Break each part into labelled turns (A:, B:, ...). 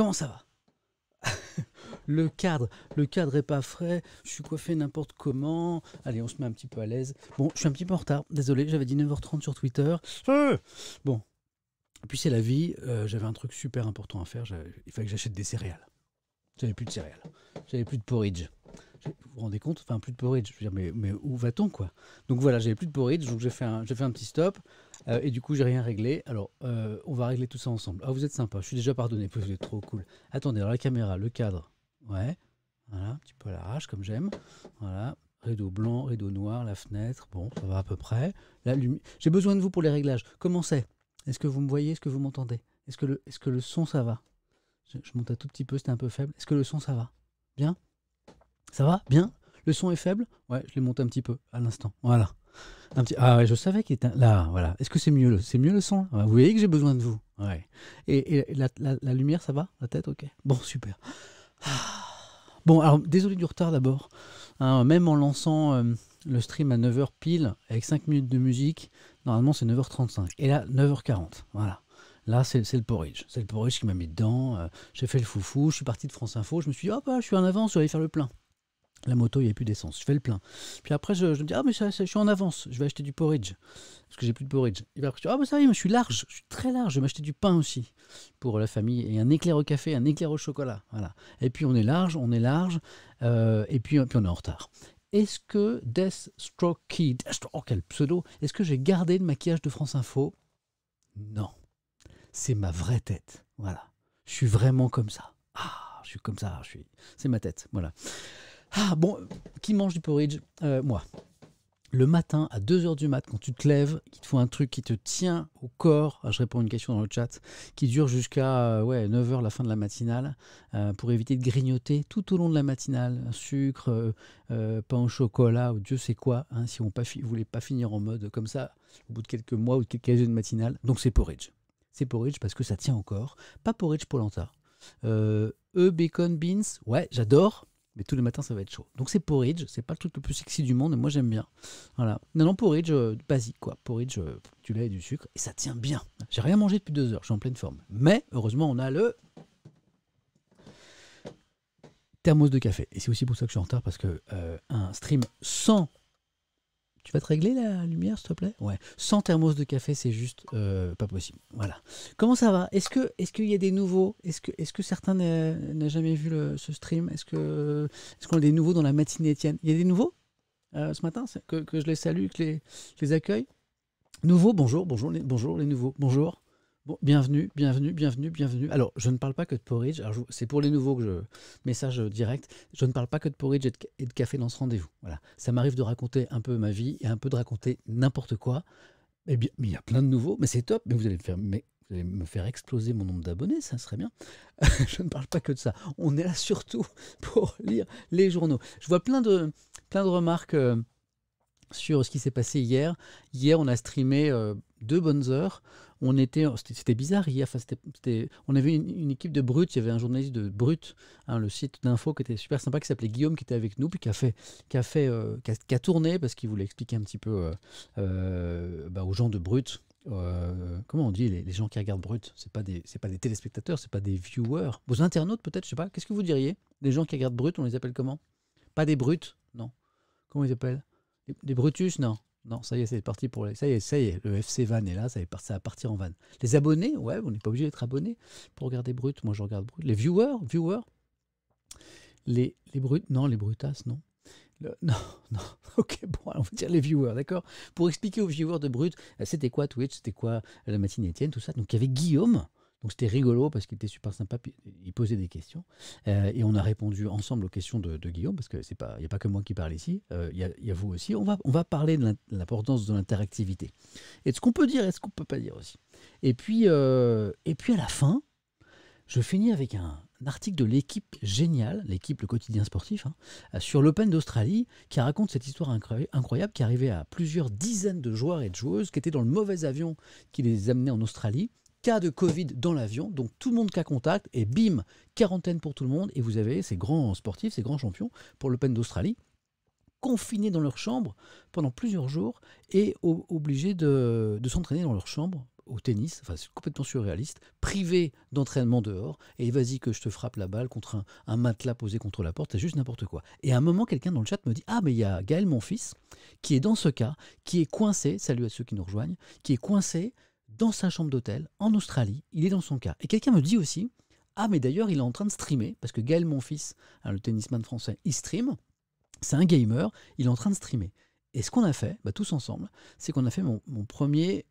A: Comment ça va Le cadre, le cadre est pas frais, je suis coiffé n'importe comment. Allez, on se met un petit peu à l'aise. Bon, je suis un petit peu en retard, désolé, j'avais dit 9h30 sur Twitter. Euh bon, puis c'est la vie, euh, j'avais un truc super important à faire, il fallait que j'achète des céréales. J'avais plus de céréales, j'avais plus de porridge vous vous rendez compte Enfin, plus de porridge. Je veux dire, mais, mais où va-t-on, quoi Donc voilà, j'avais plus de porridge, donc j'ai fait, un, fait un petit stop. Euh, et du coup, j'ai rien réglé. Alors, euh, on va régler tout ça ensemble. Ah, vous êtes sympa, je suis déjà pardonné, vous êtes trop cool. Attendez, alors la caméra, le cadre. Ouais. Voilà, un petit peu à l'arrache, comme j'aime. Voilà. Rideau blanc, rideau noir, la fenêtre. Bon, ça va à peu près. La lumière. J'ai besoin de vous pour les réglages. Comment c'est Est-ce que vous me voyez Est-ce que vous m'entendez Est-ce que, le, est que le son, ça va je, je monte un tout petit peu, c'était un peu faible. Est-ce que le son, ça va Bien ça va Bien Le son est faible Ouais, je l'ai monté un petit peu à l'instant. Voilà. Un petit... Ah ouais, je savais qu'il était là. Voilà. Est-ce que c'est mieux, le... c'est mieux le son ah, Vous voyez que j'ai besoin de vous. Ouais. Et, la, lumière, ça va La tête, ok. Bon, super. Ah. Bon, alors désolé du retard d'abord. Hein, même en lançant euh, le stream à 9h pile, avec 5 minutes de musique, normalement c'est 9h35. Et là, 9h40. Voilà. Là, c'est le porridge. C'est le porridge qui m'a mis dedans. Euh, j'ai fait le foufou. Je suis parti de France Info. Je me suis dit, je suis en avance, je vais faire le plein. La moto, il n'y a plus d'essence. Je fais le plein. Puis après, je, me dis, ah, mais ça, je suis en avance, je vais acheter du porridge. Parce que j'ai plus de porridge. Il je ah, mais bah, ça y je suis large, je suis très large, je vais m'acheter du pain aussi pour la famille. Et un éclair au café, un éclair au chocolat. Voilà. Et puis on est large, on est large, euh, et puis, on est en retard. Est-ce que Deathstroke Kid, oh quel pseudo, est-ce que j'ai gardé le maquillage de France Info Non. C'est ma vraie tête. Voilà. Je suis vraiment comme ça. Ah, je suis comme ça, je suis... c'est ma tête. Voilà. Ah bon, qui mange du porridge euh, Moi. Le matin, à 2h du mat, quand tu te lèves, il te faut un truc qui te tient au corps, ah, je réponds à une question dans le chat, qui dure jusqu'à euh, ouais, 9h la fin de la matinale, euh, pour éviter de grignoter tout au long de la matinale, sucre, euh, pain au chocolat, ou Dieu sait quoi, hein, si on ne voulait pas finir en mode comme ça, au bout de quelques mois ou de quelques années de matinale. Donc c'est porridge. C'est porridge parce que ça tient au corps. Pas porridge polenta. Euh, e bacon beans, ouais, j'adore, mais tous les matins, ça va être chaud. Donc c'est porridge, c'est pas le truc le plus sexy du monde, moi j'aime bien. Voilà. Non, non, porridge euh, basique, quoi. Porridge, euh, du lait et du sucre, et ça tient bien. J'ai rien mangé depuis deux heures, je suis en pleine forme. Mais heureusement, on a le thermos de café. Et c'est aussi pour ça que je suis en retard, parce que euh, un stream sans tu vas te régler la lumière, s'il te plaît Ouais. Sans thermos de café, c'est juste euh, pas possible. Voilà. Comment ça va Est-ce que est qu'il y a des nouveaux Est-ce que est-ce que certains n'ont jamais vu ce stream Est-ce que est-ce qu'on a des nouveaux dans la matinée Étienne Il y a des nouveaux euh, ce matin que, je les salue, que les, je les accueille. Nouveaux, bonjour, bonjour, bonjour les nouveaux, bonjour bienvenue, bienvenue, bienvenue, bienvenue. Alors, je ne parle pas que de porridge. c'est pour les nouveaux que je message euh, direct. Je ne parle pas que de porridge et de, café dans ce rendez-vous. Voilà. Ça m'arrive de raconter un peu ma vie et un peu de raconter n'importe quoi. Eh bien, mais il y a plein de nouveaux, mais c'est top. Mais vous allez me faire, me faire exploser mon nombre d'abonnés, ça serait bien. je ne parle pas que de ça. On est là surtout pour lire les journaux. Je vois plein de, plein de remarques. Euh, sur ce qui s'est passé hier. Hier, on a streamé euh, deux bonnes heures. On était, c'était bizarre hier. on avait une, équipe de brut. Il y avait un journaliste de brut, hein, le site d'info qui était super sympa, qui s'appelait Guillaume, qui était avec nous, puis qui a fait, qui a fait, euh, qui, a, tourné parce qu'il voulait expliquer un petit peu euh, euh, bah, aux gens de brut. comment on dit les, gens qui regardent brut C'est pas des, c'est pas des téléspectateurs, c'est pas des viewers. Vos internautes peut-être, je sais pas. Qu'est-ce que vous diriez Les gens qui regardent brut, on les appelle comment Pas des brutes, non. Comment ils appellent des brutus, non non, ça y est, c'est parti pour les... Ça y est, le FC Van est là, ça, va partir en van. Les abonnés, ouais, on n'est pas obligé d'être abonné pour regarder Brut. Moi, je regarde Brut. Les viewers, viewers. Les, les Brut, non, les Brutas, non. non, non, ok, bon, on va dire les viewers, d'accord Pour expliquer aux viewers de Brut, euh, c'était quoi Twitch, c'était quoi la matinée Étienne, tout ça. Donc, il y avait Guillaume, donc c'était rigolo parce qu'il était super sympa, il posait des questions. Euh, et on a répondu ensemble aux questions de, Guillaume, parce qu'il n'y a pas que moi qui parle ici, euh, il y, a vous aussi. On va, on va parler de l'importance de l'interactivité. Et de ce qu'on peut dire et ce qu'on ne peut pas dire aussi. Et puis, euh, et puis à la fin, je finis avec un, article de l'équipe géniale, l'équipe Le Quotidien Sportif, hein, sur l'Open d'Australie, qui raconte cette histoire incroyable qui arrivait à plusieurs dizaines de joueurs et de joueuses qui étaient dans le mauvais avion qui les amenait en Australie cas de Covid dans l'avion. Donc tout le monde cas contact et bim, quarantaine pour tout le monde. Et vous avez ces grands sportifs, ces grands champions pour l'Open d'Australie confinés dans leur chambre pendant plusieurs jours et obligés de, s'entraîner dans leur chambre au tennis, enfin c'est complètement surréaliste, privé d'entraînement dehors, et vas-y que je te frappe la balle contre un, un, matelas posé contre la porte, c'est juste n'importe quoi. Et à un moment, quelqu'un dans le chat me dit, ah mais il y a Gaël, mon fils, qui est dans ce cas, qui est coincé, salut à ceux qui nous rejoignent, qui est coincé dans sa chambre d'hôtel en Australie, il est dans son cas. Et quelqu'un me dit aussi, ah mais d'ailleurs il est en train de streamer, parce que Gaël mon fils, hein, le tennisman français, il stream, c'est un gamer, il est en train de streamer. Et ce qu'on a fait, bah, tous ensemble, c'est qu'on a fait mon premier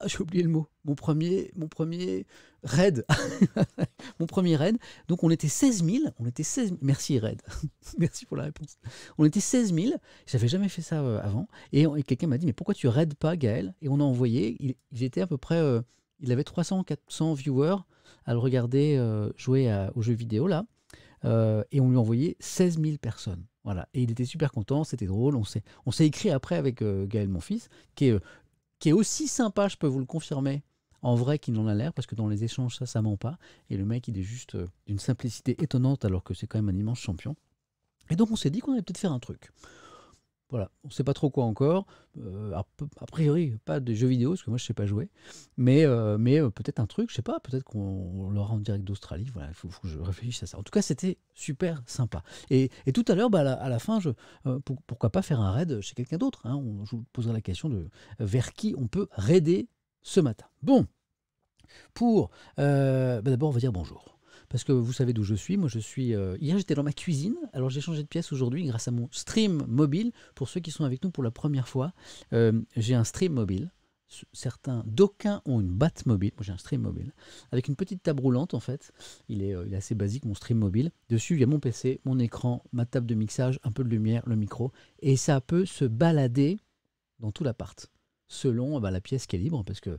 A: ah, j'ai oublié le mot, mon premier, mon premier raid. mon premier raid. Donc on était 16 000, on était 16 merci raid, merci pour la réponse. On était 16 000, j'avais jamais fait ça euh, avant, et, quelqu'un m'a dit, mais pourquoi tu raides pas Gaël Et on a envoyé, il, à peu près, euh, il avait 300-400 viewers à le regarder euh, jouer au aux jeux vidéo là, et on lui a envoyé 16 000 personnes. Voilà. Et il était super content, c'était drôle. On s'est, écrit après avec Gaël, mon fils, qui est qui est aussi sympa, je peux vous le confirmer, en vrai qu'il n'en a l'air, parce que dans les échanges, ça, ça ment pas. Et le mec, il est juste euh, d'une simplicité étonnante, alors que c'est quand même un immense champion. Et donc, on s'est dit qu'on allait peut-être faire un truc. Voilà, on ne sait pas trop quoi encore. Euh, a, priori, pas de jeux vidéo, parce que moi, je ne sais pas jouer. Mais, euh, mais euh, peut-être un truc, je ne sais pas, peut-être qu'on l'aura en direct d'Australie. Voilà, il faut, que je réfléchisse à ça. En tout cas, c'était super sympa. Et, tout à l'heure, bah, à, la, fin, je, pourquoi pas faire un raid chez quelqu'un d'autre hein. on, Je vous poserai la question de vers qui on peut raider ce matin. Bon, pour... Bah, d'abord, on va dire bonjour. Parce que vous savez d'où je suis. Moi, je suis. Euh, hier, j'étais dans ma cuisine. Alors, j'ai changé de pièce aujourd'hui grâce à mon stream mobile. Pour ceux qui sont avec nous pour la première fois, euh, j'ai un stream mobile. Certains, d'aucuns ont une batte mobile. Moi, j'ai un stream mobile avec une petite table roulante en fait. Il est, euh, assez basique mon stream mobile. Dessus, il y a mon PC, mon écran, ma table de mixage, un peu de lumière, le micro, et ça peut se balader dans tout l'appart selon bah, la pièce qui est libre parce que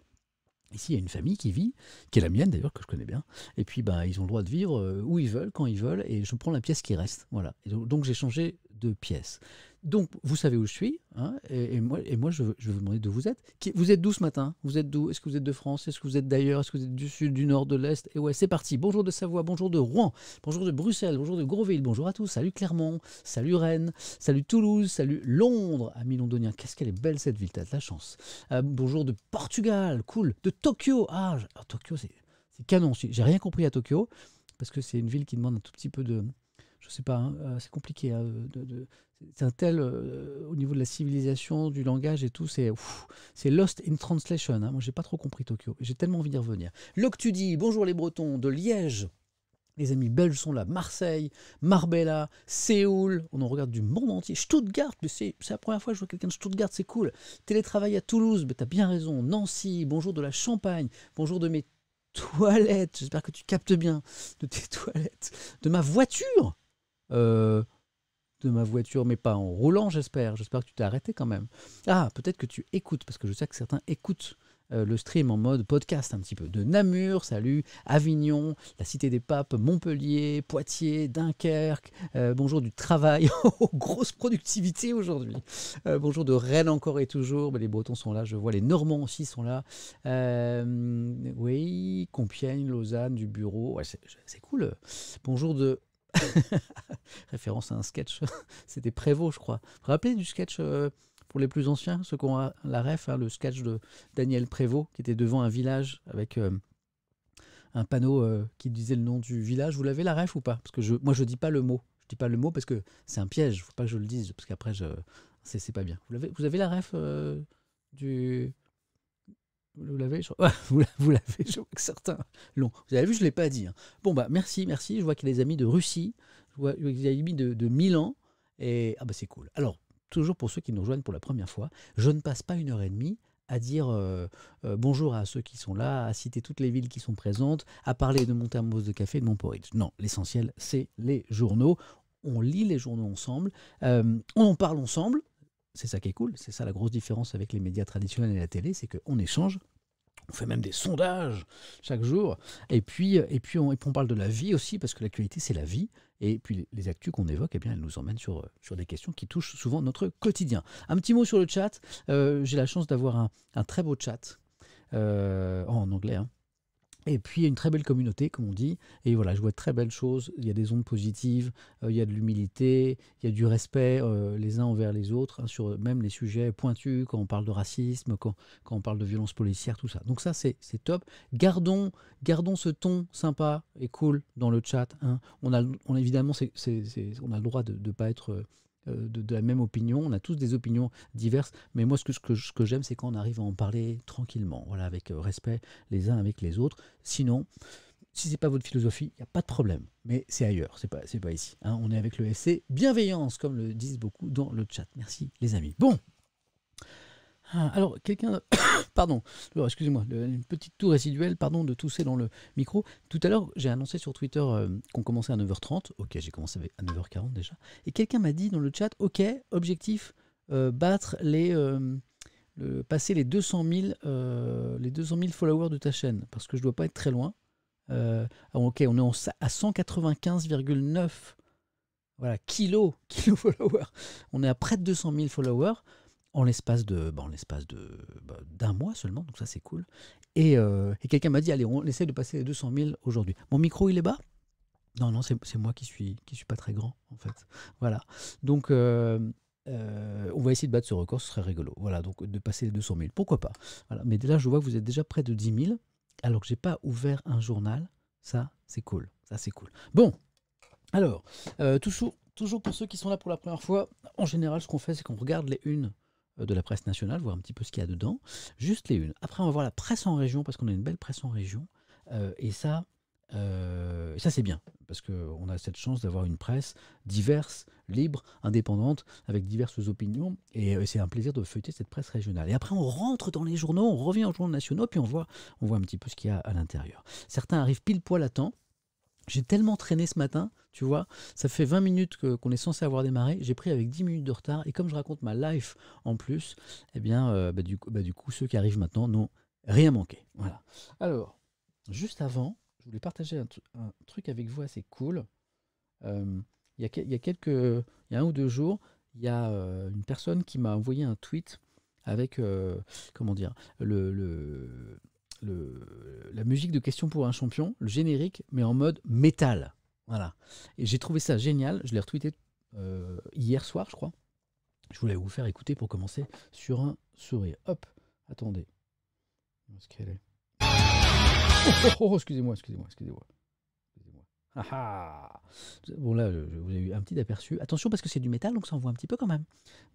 A: Ici, il y a une famille qui vit, qui est la mienne d'ailleurs, que je connais bien. Et puis, bah, ils ont le droit de vivre euh, où ils veulent, quand ils veulent, et je prends la pièce qui reste. Voilà. donc, j'ai changé de pièce. Donc, vous savez où je suis, hein, et, moi, et moi je, vais vous demander d'où vous êtes. vous êtes d'où ce matin Vous êtes d'où Est-ce que vous êtes de France Est-ce que vous êtes d'ailleurs Est-ce que vous êtes du sud, du nord, de l'est Et ouais, c'est parti. Bonjour de Savoie, bonjour de Rouen, bonjour de Bruxelles, bonjour de Grosville, bonjour à tous. Salut Clermont, salut Rennes, salut Toulouse, salut Londres, amis londoniens. Qu'est-ce qu'elle est belle cette ville, t'as de la chance. Euh, bonjour de Portugal, cool. De Tokyo, ah, ah Tokyo, c'est canon. J'ai rien compris à Tokyo, parce que c'est une ville qui demande un tout petit peu de je sais pas, hein, euh, c'est compliqué. Hein, de, c'est un tel, euh, au niveau de la civilisation, du langage et tout, c'est c'est lost in translation. Hein, moi, j'ai pas trop compris Tokyo. J'ai tellement envie d'y revenir. Loctudi, bonjour les Bretons, de Liège. Les amis belges sont là, Marseille, Marbella, Séoul, on en regarde du monde entier. Stuttgart, c'est la première fois que je vois quelqu'un de Stuttgart, c'est cool. Télétravail à Toulouse, mais t'as bien raison. Nancy, bonjour de la Champagne, bonjour de mes toilettes, j'espère que tu captes bien, de tes toilettes, de ma voiture. Euh, de ma voiture, mais pas en roulant, j'espère. J'espère que tu t'es arrêté quand même. Ah, peut-être que tu écoutes, parce que je sais que certains écoutent euh, le stream en mode podcast un petit peu. De Namur, salut, Avignon, la Cité des Papes, Montpellier, Poitiers, Dunkerque. Euh, bonjour du travail, oh, oh, grosse productivité aujourd'hui. bonjour de Rennes encore et toujours, mais les Bretons sont là, je vois, les Normands aussi sont là. oui, Compiègne, Lausanne, du bureau, ouais, c'est cool. Bonjour de Référence à un sketch, c'était Prévost, je crois. Vous vous rappelez du sketch euh, pour les plus anciens, ceux qui ont la ref, hein, le sketch de Daniel Prévost, qui était devant un village avec euh, un panneau euh, qui disait le nom du village. Vous l'avez la ref ou pas Parce que je, moi, je dis pas le mot. Je dis pas le mot parce que c'est un piège. Faut pas que je le dise parce qu'après, je, c'est, pas bien. Vous, vous avez la ref du vous l'avez je... vous, l'avez, je vois que certains l'ont. Vous avez vu, je ne l'ai pas dit. Hein. Bon, bah merci, merci. Je vois qu'il y a des amis de Russie, je vois y a des amis de, Milan. Et ah bah c'est cool. Alors, toujours pour ceux qui nous rejoignent pour la première fois, je ne passe pas une heure et demie à dire euh, euh, bonjour à ceux qui sont là, à citer toutes les villes qui sont présentes, à parler de mon thermos de café de mon porridge. Non, l'essentiel, c'est les journaux. On lit les journaux ensemble, euh, on en parle ensemble, c'est ça qui est cool, c'est ça la grosse différence avec les médias traditionnels et la télé, c'est qu'on échange, on fait même des sondages chaque jour. Et puis, euh, et puis, on, et on parle de la vie aussi, parce que l'actualité, c'est la vie. Et puis les actus qu'on évoque, eh bien, elles nous emmènent sur, euh, sur des questions qui touchent souvent notre quotidien. Un petit mot sur le chat. Euh, j'ai la chance d'avoir un, un, très beau chat en anglais. Hein. Et puis, il y a une très belle communauté, comme on dit. Et voilà, je vois de très belles choses. Il y a des ondes positives, euh, il y a de l'humilité, il y a du respect euh, les uns envers les autres, hein, sur même les sujets pointus, quand on parle de racisme, quand, quand on parle de violence policière, tout ça. Donc ça, c'est top. Gardons, gardons ce ton sympa et cool dans le chat. Hein. On, a, on, évidemment, on a le droit de ne pas être euh, euh, de, la même opinion, on a tous des opinions diverses, mais moi ce que, j'aime c'est quand on arrive à en parler tranquillement, voilà, avec euh, respect les uns avec les autres. Sinon, si c'est pas votre philosophie, il n'y a pas de problème. Mais c'est ailleurs, c'est pas, pas ici. Hein. On est avec le FC. Bienveillance, comme le disent beaucoup dans le chat. Merci les amis. Bon, ah, alors, quelqu'un. pardon, oh, excusez-moi, une petite toux résiduelle, pardon de tousser dans le micro. Tout à l'heure, j'ai annoncé sur Twitter euh, qu'on commençait à 9h30. Ok, j'ai commencé à 9h40 déjà. Et quelqu'un m'a dit dans le chat Ok, objectif, euh, battre les. Euh, passer les 200, 000, les 200 followers de ta chaîne, parce que je ne dois pas être très loin. Ah, ok, on est à 195,9 voilà, kilos, kilo followers. On est à près de 200 000 followers en l'espace de bah, l'espace de bah, d'un mois seulement donc ça c'est cool et, euh, et quelqu'un m'a dit allez on essaie de passer les 200 000 aujourd'hui mon micro il est bas non non c'est moi qui suis qui suis pas très grand en fait voilà donc euh, euh, on va essayer de battre ce record, ce serait rigolo. Voilà, donc de passer les 200 000, pourquoi pas. Voilà, mais là, je vois que vous êtes déjà près de 10 000, alors que j'ai pas ouvert un journal. Ça, c'est cool. Ça, c'est cool. Bon, alors, toujours, toujours pour ceux qui sont là pour la première fois, en général, ce qu'on fait, c'est qu'on regarde les unes euh, de la presse nationale, voir un petit peu ce qu'il y a dedans. Juste les unes. Après, on va voir la presse en région, parce qu'on a une belle presse en région. Euh, et ça, euh, ça c'est bien, parce qu'on a cette chance d'avoir une presse diverse, libre, indépendante, avec diverses opinions, et c'est un plaisir de feuilleter cette presse régionale. Et après, on rentre dans les journaux, on revient aux journaux nationaux, puis on voit, on voit un petit peu ce qu'il y a à l'intérieur. Certains arrivent pile poil à temps, j'ai tellement traîné ce matin, tu vois, ça fait 20 minutes qu'on est censé avoir démarré, j'ai pris avec 10 minutes de retard, et comme je raconte ma life en plus, eh bien, euh, bah, bah, du, coup, ceux qui arrivent maintenant n'ont rien manqué. Voilà. Alors, juste avant, je voulais partager un, truc avec vous assez cool. Euh, il y, a, y a un ou deux jours, il y a euh, une personne qui m'a envoyé un tweet avec, comment dire, le le, la musique de Question pour un champion, le générique, mais en mode métal. Voilà. Et j'ai trouvé ça génial. Je l'ai retweeté euh, hier soir, je crois. Je voulais vous faire écouter pour commencer sur un sourire. Hop, attendez. ce qu'elle est, oh, oh, oh, excusez-moi, excusez-moi, excusez-moi. Ah, ah. bon, là, je, vous ai eu un petit aperçu. Attention, parce que c'est du métal, donc ça envoie un petit peu quand même.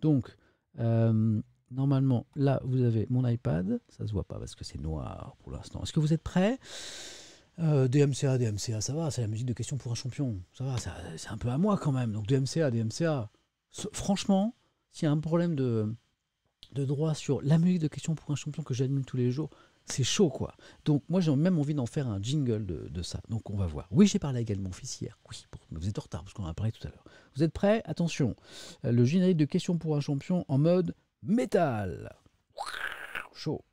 A: Donc, euh, normalement, là, vous avez mon iPad. Ça se voit pas parce que c'est noir pour l'instant. Est-ce que vous êtes prêts euh, DMCA, DMCA, ça va, c'est la musique de question pour un champion. Ça va, c'est un peu à moi quand même. Donc DMCA, DMCA. Franchement, s'il y a un problème de, de droit sur la musique de question pour un champion que j'admire tous les jours, c'est chaud quoi. Donc moi j'ai même envie d'en faire un jingle de, ça. Donc on va voir. Oui j'ai parlé également mon fils hier. Oui, vous êtes en retard parce qu'on en a parlé tout à l'heure. Vous êtes prêts Attention. Euh, le générique de question pour un champion en mode métal. Chaud.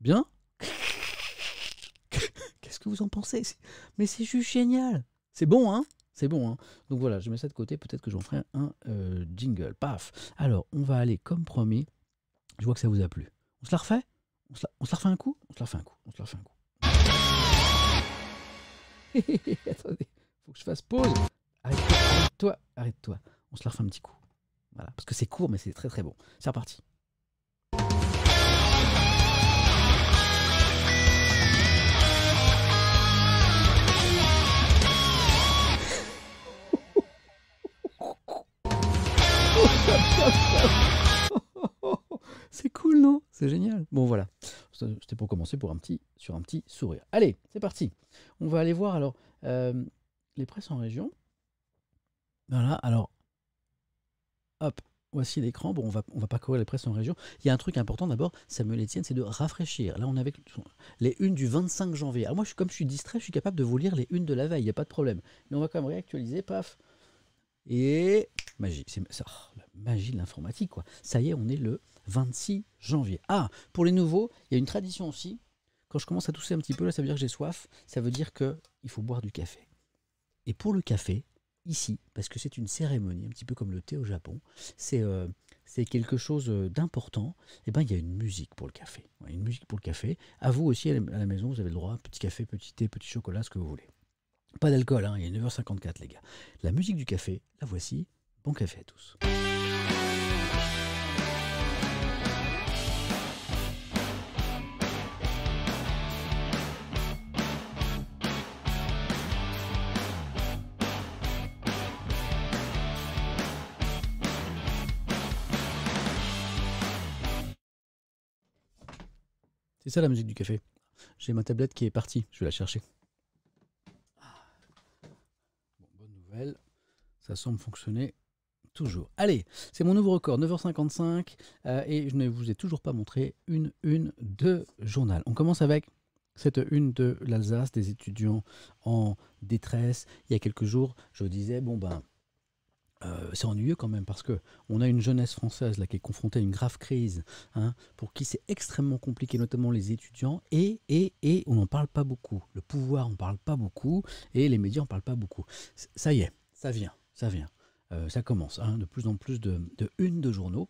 A: Bien Qu'est-ce que vous en pensez Mais c'est juste génial C'est bon, hein C'est bon, hein Donc voilà, je mets ça de côté, peut-être que j'en ferai un euh, jingle. Paf Alors, on va aller comme promis. Je vois que ça vous a plu. On se la refait on se on se la refait un coup On se la refait un coup. On se la refait un coup. Attendez, faut que je fasse pause. Arrête-toi, arrête-toi, On se la refait un petit coup. Voilà, parce que c'est court, mais c'est très très bon. C'est reparti. C'est cool, non C'est génial. Bon, voilà. C'était pour commencer pour un petit, sur un petit sourire. Allez, c'est parti. On va aller voir alors euh, les presses en région. Voilà, alors, hop, voici l'écran. Bon, on va, on va pas courir les presses en région. Il y a un truc important d'abord, Samuel Etienne, c'est de rafraîchir. Là, on est avec les unes du 25 janvier. Alors moi, je, comme je suis distrait, je suis capable de vous lire les unes de la veille, il n'y a pas de problème. Mais on va quand même réactualiser, paf. Et magie, c'est ça, oh, la magie de l'informatique, quoi. Ça y est, on est le 26 janvier. Ah, pour les nouveaux, il y a une tradition aussi. Quand je commence à tousser un petit peu, là, ça veut dire que j'ai soif. Ça veut dire que il faut boire du café. Et pour le café, ici, parce que c'est une cérémonie, un petit peu comme le thé au Japon, c'est euh, c'est quelque chose euh, d'important, eh ben, il y a une musique pour le café. Une musique pour le café. À vous aussi, à la maison, vous avez le droit, petit café, petit thé, petit chocolat, ce que vous voulez. Pas d'alcool, hein, il est 9h54 les gars. La musique du café, la voici. Bon café à tous. C'est ça la musique du café. J'ai ma tablette qui est partie, je vais la chercher. bonne nouvelle, ça semble fonctionner toujours. Allez, c'est mon nouveau record, 9h55, euh, et je ne vous ai toujours pas montré une une de journal. On commence avec cette une de l'Alsace, des étudiants en détresse. Il y a quelques jours, je disais, bon ben, euh, c'est ennuyeux quand même parce que on a une jeunesse française là qui est confrontée à une grave crise, hein, pour qui c'est extrêmement compliqué, notamment les étudiants, et, et, et on n'en parle pas beaucoup. Le pouvoir, on parle pas beaucoup, et les médias, on parlent parle pas beaucoup. ça y est, ça vient, ça vient. Euh, ça commence, hein, de plus en plus de, de une de journaux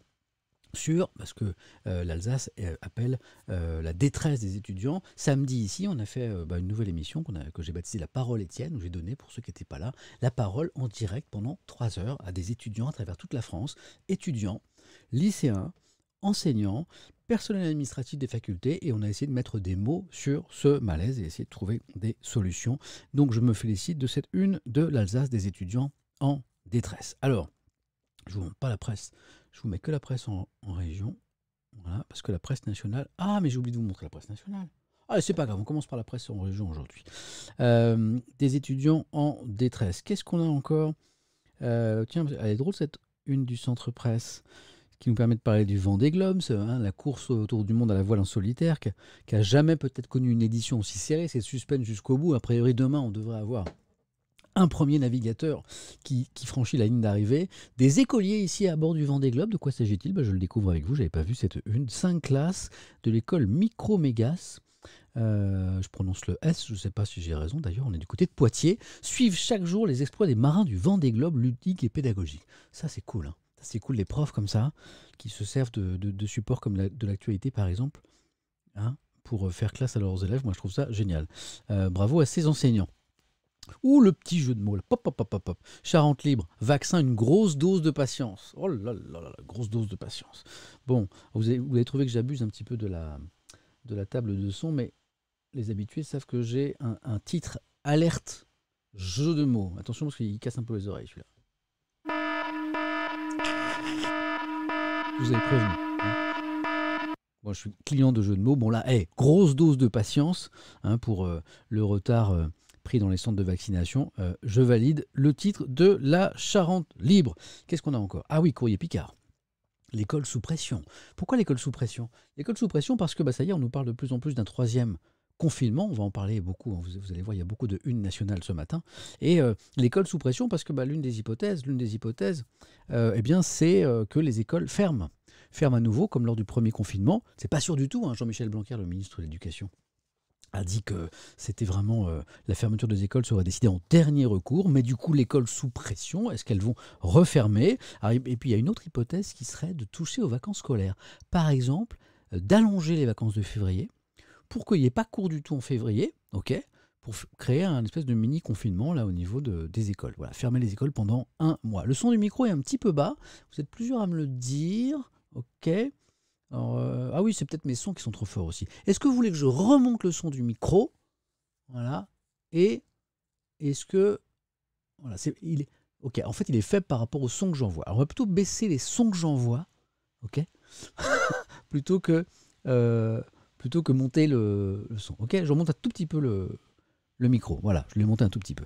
A: sur ce que euh, l'Alsace euh, appelle euh, la détresse des étudiants. Samedi ici, on a fait bah, une nouvelle émission que j'ai baptisée La Parole Étienne, où j'ai donné, pour ceux qui n'étaient pas là, la parole en direct pendant trois heures à des étudiants à travers toute la France, étudiants, lycéens, enseignants, personnel administratif des facultés, et on a essayé de mettre des mots sur ce malaise et essayer de trouver des solutions. Donc je me félicite de cette une de l'Alsace des étudiants en détresse. Alors, je vous montre pas la presse je vous mets que la presse en, région. Voilà, parce que la presse nationale. Ah, mais j'ai oublié de vous montrer la presse nationale. Ah, c'est pas grave, on commence par la presse en région aujourd'hui. Euh, des étudiants en détresse. Qu'est-ce qu'on a encore euh, Tiens, elle est drôle cette une du centre presse qui nous permet de parler du vent des Globes, hein, la course autour du monde à la voile en solitaire, qui, n'a a jamais peut-être connu une édition aussi serrée. C'est suspense jusqu'au bout. A priori, demain, on devrait avoir un premier navigateur qui, franchit la ligne d'arrivée. Des écoliers ici à bord du Vendée Globe, de quoi s'agit-il ben, Je le découvre avec vous, je n'avais pas vu cette une. Cinq classes de l'école Micromégas. Euh, je prononce le S, je ne sais pas si j'ai raison d'ailleurs, on est du côté de Poitiers, suivent chaque jour les exploits des marins du des Globes, ludiques et pédagogiques. Ça c'est cool, hein. c'est cool les profs comme ça, qui se servent de, supports comme de l'actualité par exemple, hein, pour euh, faire classe à leurs élèves, moi je trouve ça génial. Euh, bravo à ces enseignants. Ou le petit jeu de mots, là. pop, pop, pop, pop, pop. Charente libre, vaccin, une grosse dose de patience. Oh là là là, grosse dose de patience. Bon, vous avez, vous avez trouvé que j'abuse un petit peu de la, de la table de son, mais les habitués savent que j'ai un, titre alerte jeu de mots. Attention parce qu'il casse un peu les oreilles celui-là. Vous avez prévenu. bon, hein. je suis client de jeu de mots. Bon là, hey, grosse dose de patience hein, pour euh, le retard. Euh, pris dans les centres de vaccination. Euh, je valide le titre de la Charente libre. Qu'est-ce qu'on a encore Ah oui, courrier Picard. L'école sous pression. Pourquoi l'école sous pression L'école sous pression parce que bah, ça y est, on nous parle de plus en plus d'un troisième confinement, on va en parler beaucoup, hein. vous, allez voir, il y a beaucoup de une nationale ce matin, et euh, l'école sous pression parce que bah, l'une des hypothèses, l'une des hypothèses, euh, eh bien, c'est que les écoles ferment, ferment à nouveau comme lors du premier confinement. C'est pas sûr du tout, hein, Jean-Michel Blanquer, le ministre de l'Éducation a dit que c'était vraiment euh, la fermeture des écoles serait décidée en dernier recours, mais du coup l'école sous pression, est-ce qu'elles vont refermer Et puis il y a une autre hypothèse qui serait de toucher aux vacances scolaires. Par exemple, euh, d'allonger les vacances de février pour qu'il n'y ait pas cours du tout en février, ok pour créer un espèce de mini confinement là au niveau de, des écoles. Voilà, fermer les écoles pendant un mois. Le son du micro est un petit peu bas. Vous êtes plusieurs à me le dire. Ok. Euh, ah oui, c'est peut-être mes sons qui sont trop forts aussi. Est-ce que vous voulez que je remonte le son du micro Voilà. Et est-ce que... Voilà, c'est, il est, ok, en fait, il est faible par rapport au son que j'envoie. Alors, on va plutôt baisser les sons que j'envoie, ok Plutôt que... Euh, plutôt que monter le, son. Ok, je remonte un tout petit peu le, le micro. Voilà, je l'ai monté un tout petit peu.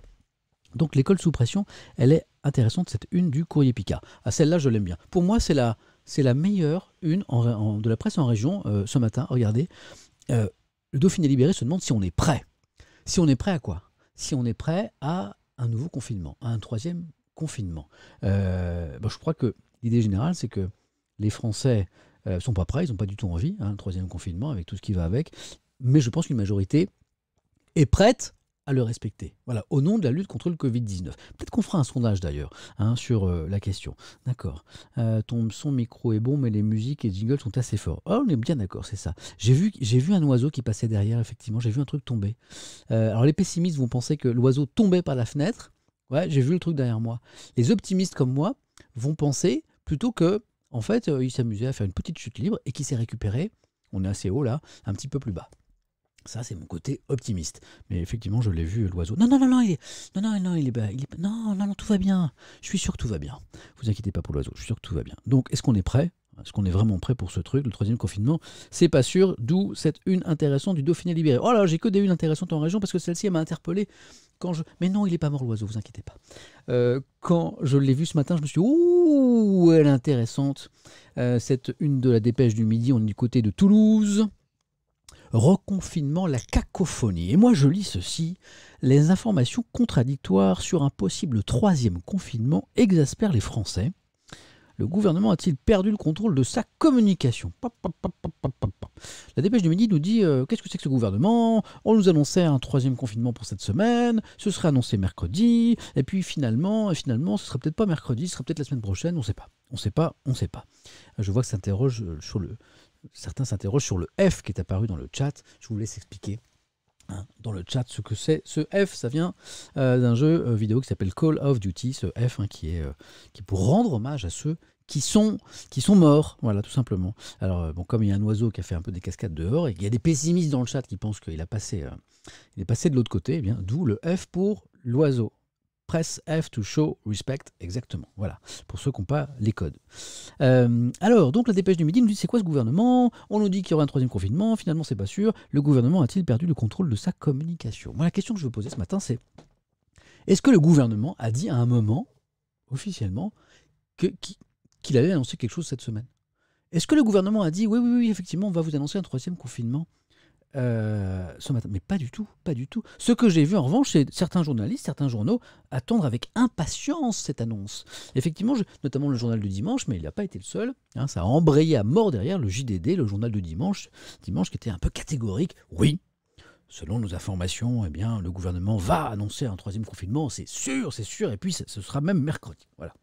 A: Donc l'école sous pression, elle est intéressante, cette une du courrier Picard. Ah, celle-là, je l'aime bien. Pour moi, c'est la, c'est la meilleure une de la presse en région euh, ce matin. Regardez, euh, le Dauphiné libéré se demande si on est prêt. Si on est prêt à quoi Si on est prêt à un nouveau confinement, à un troisième confinement. Euh, bah, je crois que l'idée générale, c'est que les Français sont pas prêts, ils n'ont pas du tout envie, hein, un troisième confinement avec tout ce qui va avec. Mais je pense qu'une majorité est prête à le respecter. Voilà, au nom de la lutte contre le Covid-19. Peut-être qu'on fera un sondage d'ailleurs hein, sur euh, la question. D'accord. Euh, ton son micro est bon, mais les musiques et jingles sont assez forts. Oh, on est bien d'accord, c'est ça. J'ai vu, j'ai vu un oiseau qui passait derrière, effectivement. J'ai vu un truc tomber. Euh, alors les pessimistes vont penser que l'oiseau tombait par la fenêtre. Ouais, j'ai vu le truc derrière moi. Les optimistes comme moi vont penser plutôt que, en fait, il s'amusait à faire une petite chute libre et qui s'est récupéré. On est assez haut là, un petit peu plus bas. Ça, c'est mon côté optimiste. Mais effectivement, je l'ai vu, l'oiseau. Non, non, non, non, il est, non, non, non, tout va bien. Je suis sûr que tout va bien. Vous inquiétez pas pour l'oiseau. Je suis sûr que tout va bien. Donc, est-ce qu'on est prêt Est-ce qu'on est vraiment prêt pour ce truc Le troisième confinement, c'est pas sûr. D'où cette une intéressante du Dauphiné libéré. Oh là, j'ai que des unes intéressantes en région parce que celle-ci, m'a interpellé quand je. Mais non, il est pas mort l'oiseau. Vous inquiétez pas. Euh, quand je l'ai vu ce matin, je me suis dit, ouh, elle est intéressante. Euh, cette une de la dépêche du midi, on est du côté de Toulouse reconfinement, la cacophonie. Et moi je lis ceci, les informations contradictoires sur un possible troisième confinement exaspèrent les Français. Le gouvernement a-t-il perdu le contrôle de sa communication La dépêche du midi nous dit euh, qu'est-ce que c'est que ce gouvernement On nous annonçait un troisième confinement pour cette semaine, ce serait annoncé mercredi, et puis finalement, et euh, finalement, ce serait peut-être pas mercredi, ce serait peut-être la semaine prochaine, on ne sait pas. On ne sait pas, on ne sait pas. Je vois que ça interroge euh, sur le, certains s'interrogent sur le F qui est apparu dans le chat. Je vous laisse expliquer hein, dans le chat ce que c'est. Ce F, ça vient euh, d'un jeu euh, vidéo qui s'appelle Call of Duty, ce F hein, euh, qui, est, pour rendre hommage à ceux qui sont, qui sont morts, voilà, tout simplement. Alors, bon, comme il y a un oiseau qui a fait un peu des cascades dehors, et il y a des pessimistes dans le chat qui pensent qu'il a passé, il est passé de l'autre côté, eh bien, d'où le F pour l'oiseau. Press F to show respect, exactement. Voilà, pour ceux qui n'ont pas les codes. Euh, alors, donc la dépêche du midi nous dit c'est quoi ce gouvernement On nous dit qu'il y aura un troisième confinement, finalement c'est pas sûr. Le gouvernement a-t-il perdu le contrôle de sa communication Moi, la question que je veux poser ce matin, c'est est-ce que le gouvernement a dit à un moment, officiellement, qu'il allait annoncer quelque chose cette semaine Est-ce que le gouvernement a dit oui, oui, oui, effectivement, on va vous annoncer un troisième confinement euh, ce matin. Mais pas du tout, pas du tout. Ce que j'ai vu en revanche, c'est certains journalistes, certains journaux attendre avec impatience cette annonce. Effectivement, notamment le journal de dimanche, mais il n'a pas été le seul. Hein, ça a embrayé à mort derrière le JDD, le journal de dimanche, dimanche qui était un peu catégorique. Oui, selon nos informations, eh bien, le gouvernement va annoncer un troisième confinement, c'est sûr, c'est sûr, et puis ce sera même mercredi. Voilà.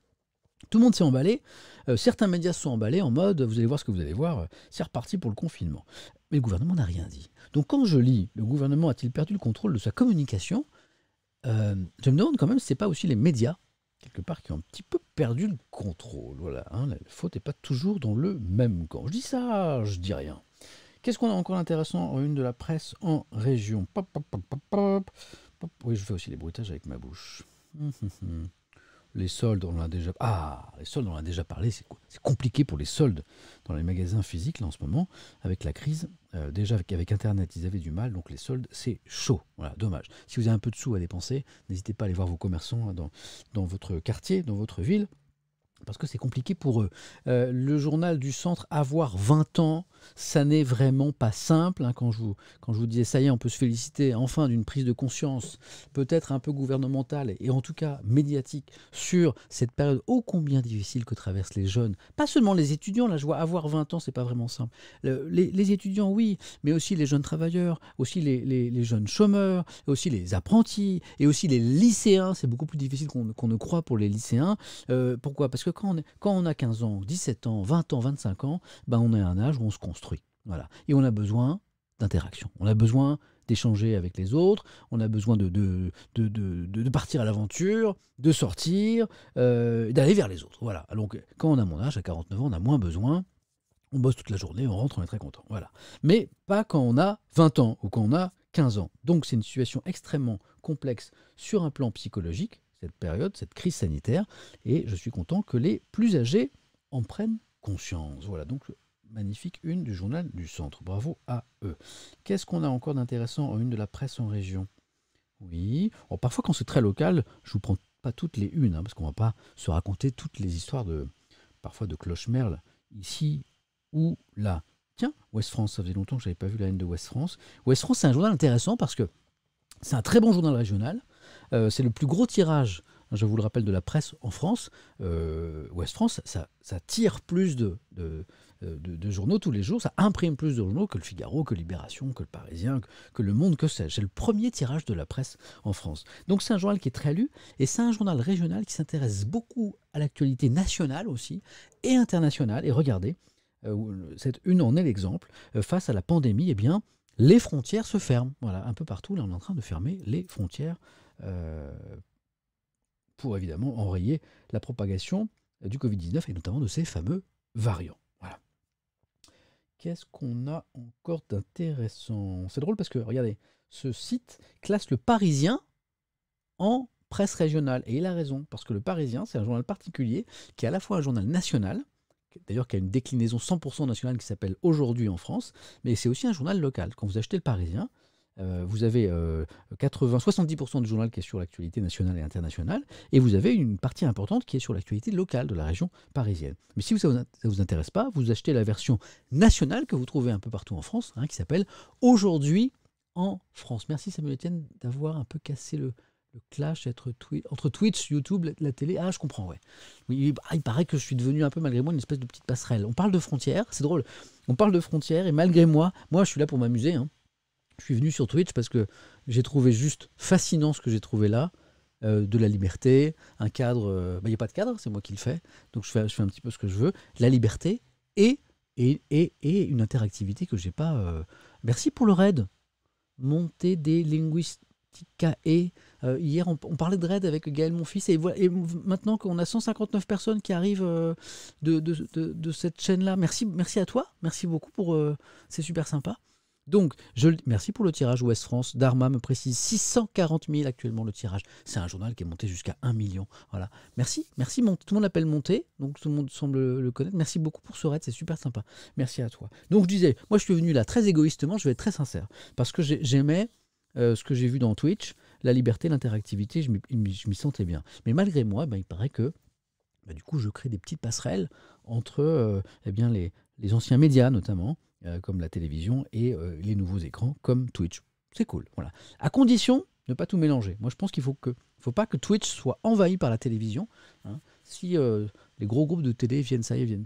A: Tout le monde s'est emballé, euh, certains médias sont emballés en mode vous allez voir ce que vous allez voir, euh, c'est reparti pour le confinement. Mais le gouvernement n'a rien dit. Donc quand je lis le gouvernement a-t-il perdu le contrôle de sa communication, euh, je me demande quand même si ce pas aussi les médias, quelque part, qui ont un petit peu perdu le contrôle. Voilà, hein, la faute n'est pas toujours dans le même camp. Je dis ça, je dis rien. Qu'est-ce qu'on a encore intéressant en une de la presse en région Oui, je fais aussi les bruitages avec ma bouche. Hum, hum, hum. Les soldes, on a déjà. Ah, les soldes, on déjà parlé. C'est compliqué pour les soldes dans les magasins physiques là en ce moment avec la crise. Euh, déjà avec, Internet, ils avaient du mal, donc les soldes, c'est chaud. Voilà, dommage. Si vous avez un peu de sous à dépenser, n'hésitez pas à aller voir vos commerçants hein, dans, dans votre quartier, dans votre ville parce que c'est compliqué pour eux. Euh, le journal du centre, avoir 20 ans, ça n'est vraiment pas simple. Hein. quand, je vous, quand je vous disais, ça y est, on peut se féliciter enfin d'une prise de conscience, peut-être un peu gouvernementale, et en tout cas médiatique, sur cette période ô combien difficile que traversent les jeunes. Pas seulement les étudiants, là je vois avoir 20 ans, c'est pas vraiment simple. les, étudiants, oui, mais aussi les jeunes travailleurs, aussi les, les, jeunes chômeurs, aussi les apprentis, et aussi les lycéens. C'est beaucoup plus difficile qu'on ne croit pour les lycéens. Euh, pourquoi Parce que quand on, a 15 ans, 17 ans, 20 ans, 25 ans, ben on est à un âge où on se construit. Voilà. Et on a besoin d'interaction. On a besoin d'échanger avec les autres, on a besoin de, partir à l'aventure, de sortir, euh, d'aller vers les autres. Voilà. Donc, quand on a mon âge, à 49 ans, on a moins besoin. On bosse toute la journée, on rentre, on est très content. Voilà. Mais pas quand on a 20 ans ou quand on a 15 ans. Donc, c'est une situation extrêmement complexe sur un plan psychologique cette période, cette crise sanitaire, et je suis content que les plus âgés en prennent conscience. Voilà donc magnifique une du journal du centre. Bravo à eux. Qu'est-ce qu'on a encore d'intéressant en une de la presse en région Oui, oh, parfois quand c'est très local, je vous prends pas toutes les unes, hein, parce qu'on va pas se raconter toutes les histoires de parfois de cloche-merle ici ou là. Tiens, ouest France, ça faisait longtemps que je n'avais pas vu la haine de ouest France. ouest France, c'est un journal intéressant parce que c'est un très bon journal régional. Euh, c'est le plus gros tirage, je vous le rappelle, de la presse en France. Euh, Ouest France, ça, tire plus euh, de, journaux tous les jours, ça imprime plus de journaux que le Figaro, que Libération, que le Parisien, que, le Monde, que sais C'est le premier tirage de la presse en France. Donc c'est un journal qui est très lu et c'est un journal régional qui s'intéresse beaucoup à l'actualité nationale aussi et internationale. Et regardez, cette une en est l'exemple, face à la pandémie, eh bien, les frontières se ferment. Voilà, un peu partout, là, on est en train de fermer les frontières euh, pour évidemment enrayer la propagation du Covid-19 et notamment de ces fameux variants. Voilà. Qu'est-ce qu'on a encore d'intéressant C'est drôle parce que, regardez, ce site classe le Parisien en presse régionale. Et il a raison, parce que le Parisien, c'est un journal particulier qui est à la fois un journal national, d'ailleurs qui a une déclinaison 100% nationale qui s'appelle Aujourd'hui en France, mais c'est aussi un journal local. Quand vous achetez le Parisien, euh, vous avez 80, euh, 70% du journal qui est sur l'actualité nationale et internationale, et vous avez une partie importante qui est sur l'actualité locale de la région parisienne. Mais si ça ne vous, intéresse pas, vous achetez la version nationale que vous trouvez un peu partout en France, hein, qui s'appelle Aujourd'hui en France. Merci Samuel Etienne d'avoir un peu cassé le, clash entre, Twitch, YouTube, la, télé. Ah, je comprends, ouais. Oui, bah, il paraît que je suis devenu un peu, malgré moi, une espèce de petite passerelle. On parle de frontières, c'est drôle. On parle de frontières, et malgré moi, moi, je suis là pour m'amuser. Hein je suis venu sur Twitch parce que j'ai trouvé juste fascinant ce que j'ai trouvé là. Euh, de la liberté, un cadre, euh, bah, il n'y a pas de cadre, c'est moi qui le fais, donc je fais, je fais un petit peu ce que je veux, la liberté et, et, et, et une interactivité que j'ai pas. Euh, merci pour le raid. Monter des et hier, on, parlait de raid avec Gaël fils, et, et maintenant qu'on a 159 personnes qui arrivent de, de, de, de, cette chaîne-là, merci, merci à toi, merci beaucoup pour. c'est super sympa. Donc, je, merci pour le tirage Ouest France. Dharma me précise 640 000 actuellement le tirage. C'est un journal qui est monté jusqu'à 1 million. Voilà. Merci, merci. tout le monde appelle Monté, donc tout le monde semble le connaître. Merci beaucoup pour ce raid, c'est super sympa. Merci à toi. Donc, je disais, moi je suis venu là très égoïstement, je vais être très sincère, parce que j'aimais euh, ce que j'ai vu dans Twitch, la liberté, l'interactivité, je m'y sentais bien. Mais malgré moi, bah, il paraît que bah, du coup, je crée des petites passerelles entre euh, eh bien, les, les anciens médias notamment euh, comme la télévision, et euh, les nouveaux écrans, comme Twitch. C'est cool, voilà. À condition de ne pas tout mélanger. Moi, je pense qu'il faut que, faut pas que Twitch soit envahi par la télévision. Hein. Si euh, les gros groupes de télé viennent, ça y viennent,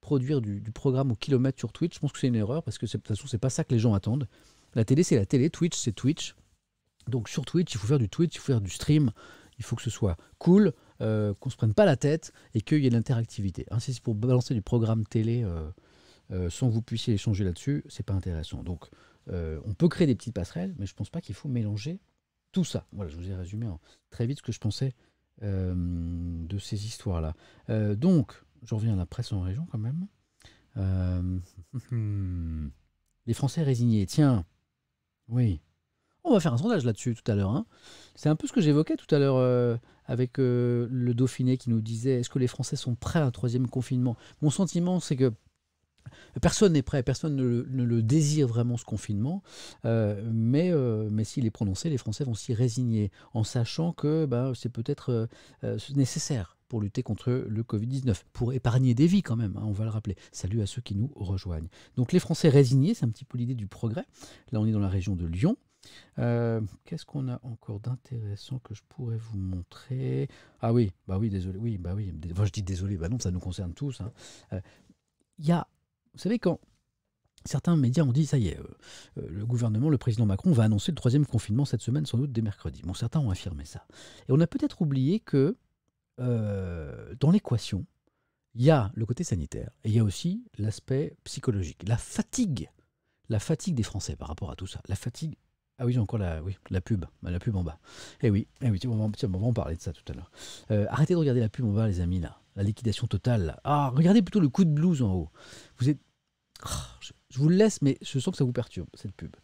A: produire du, programme au kilomètre sur Twitch, je pense que c'est une erreur parce que de toute façon, c'est pas ça que les gens attendent. La télé, c'est la télé. Twitch, c'est Twitch. Donc sur Twitch, il faut faire du Twitch, il faut faire du stream. Il faut que ce soit cool, qu'on qu'on se prenne pas la tête et qu'il y ait de l'interactivité. Hein, c'est pour balancer du programme télé euh, sans que vous puissiez échanger là-dessus, c'est pas intéressant. Donc, euh, on peut créer des petites passerelles, mais je pense pas qu'il faut mélanger tout ça. Voilà, je vous ai résumé très vite ce que je pensais euh, de ces histoires-là. donc, je reviens à la presse en région quand même. les Français résignés, tiens, oui. On va faire un sondage là-dessus tout à l'heure. Hein. C'est un peu ce que j'évoquais tout à l'heure avec le Dauphiné qui nous disait est-ce que les Français sont prêts à un troisième confinement Mon sentiment, c'est que Personne n'est prêt, personne ne le, désire vraiment ce confinement, euh, mais, euh, mais s'il est prononcé, les Français vont s'y résigner, en sachant que ben, c'est peut-être euh, nécessaire pour lutter contre le Covid-19, pour épargner des vies quand même, hein, on va le rappeler. Salut à ceux qui nous rejoignent. Donc les Français résignés, c'est un petit peu l'idée du progrès. Là, on est dans la région de Lyon. qu'est-ce qu'on a encore d'intéressant que je pourrais vous montrer Ah oui, bah oui, désolé, oui, bah oui. je dis désolé, bah non, ça nous concerne tous. Hein. Il hein. y a vous savez, quand certains médias ont dit, ça y est, euh, euh, le gouvernement, le président Macron va annoncer le troisième confinement cette semaine, sans doute dès mercredi. Bon, certains ont affirmé ça. Et on a peut-être oublié que euh, dans l'équation, il y a le côté sanitaire et il y a aussi l'aspect psychologique, la fatigue, la fatigue des Français par rapport à tout ça, la fatigue ah oui, j'ai encore la, oui, la pub, bah, la pub en bas. Eh oui, eh oui tiens, on, va, on en parler de ça tout à l'heure. Euh, arrêtez de regarder la pub en bas, les amis, là. La liquidation totale. Là. Ah, regardez plutôt le coup de blouse en haut. Vous êtes. Ah, je, vous le laisse, mais je sens que ça vous perturbe, cette pub.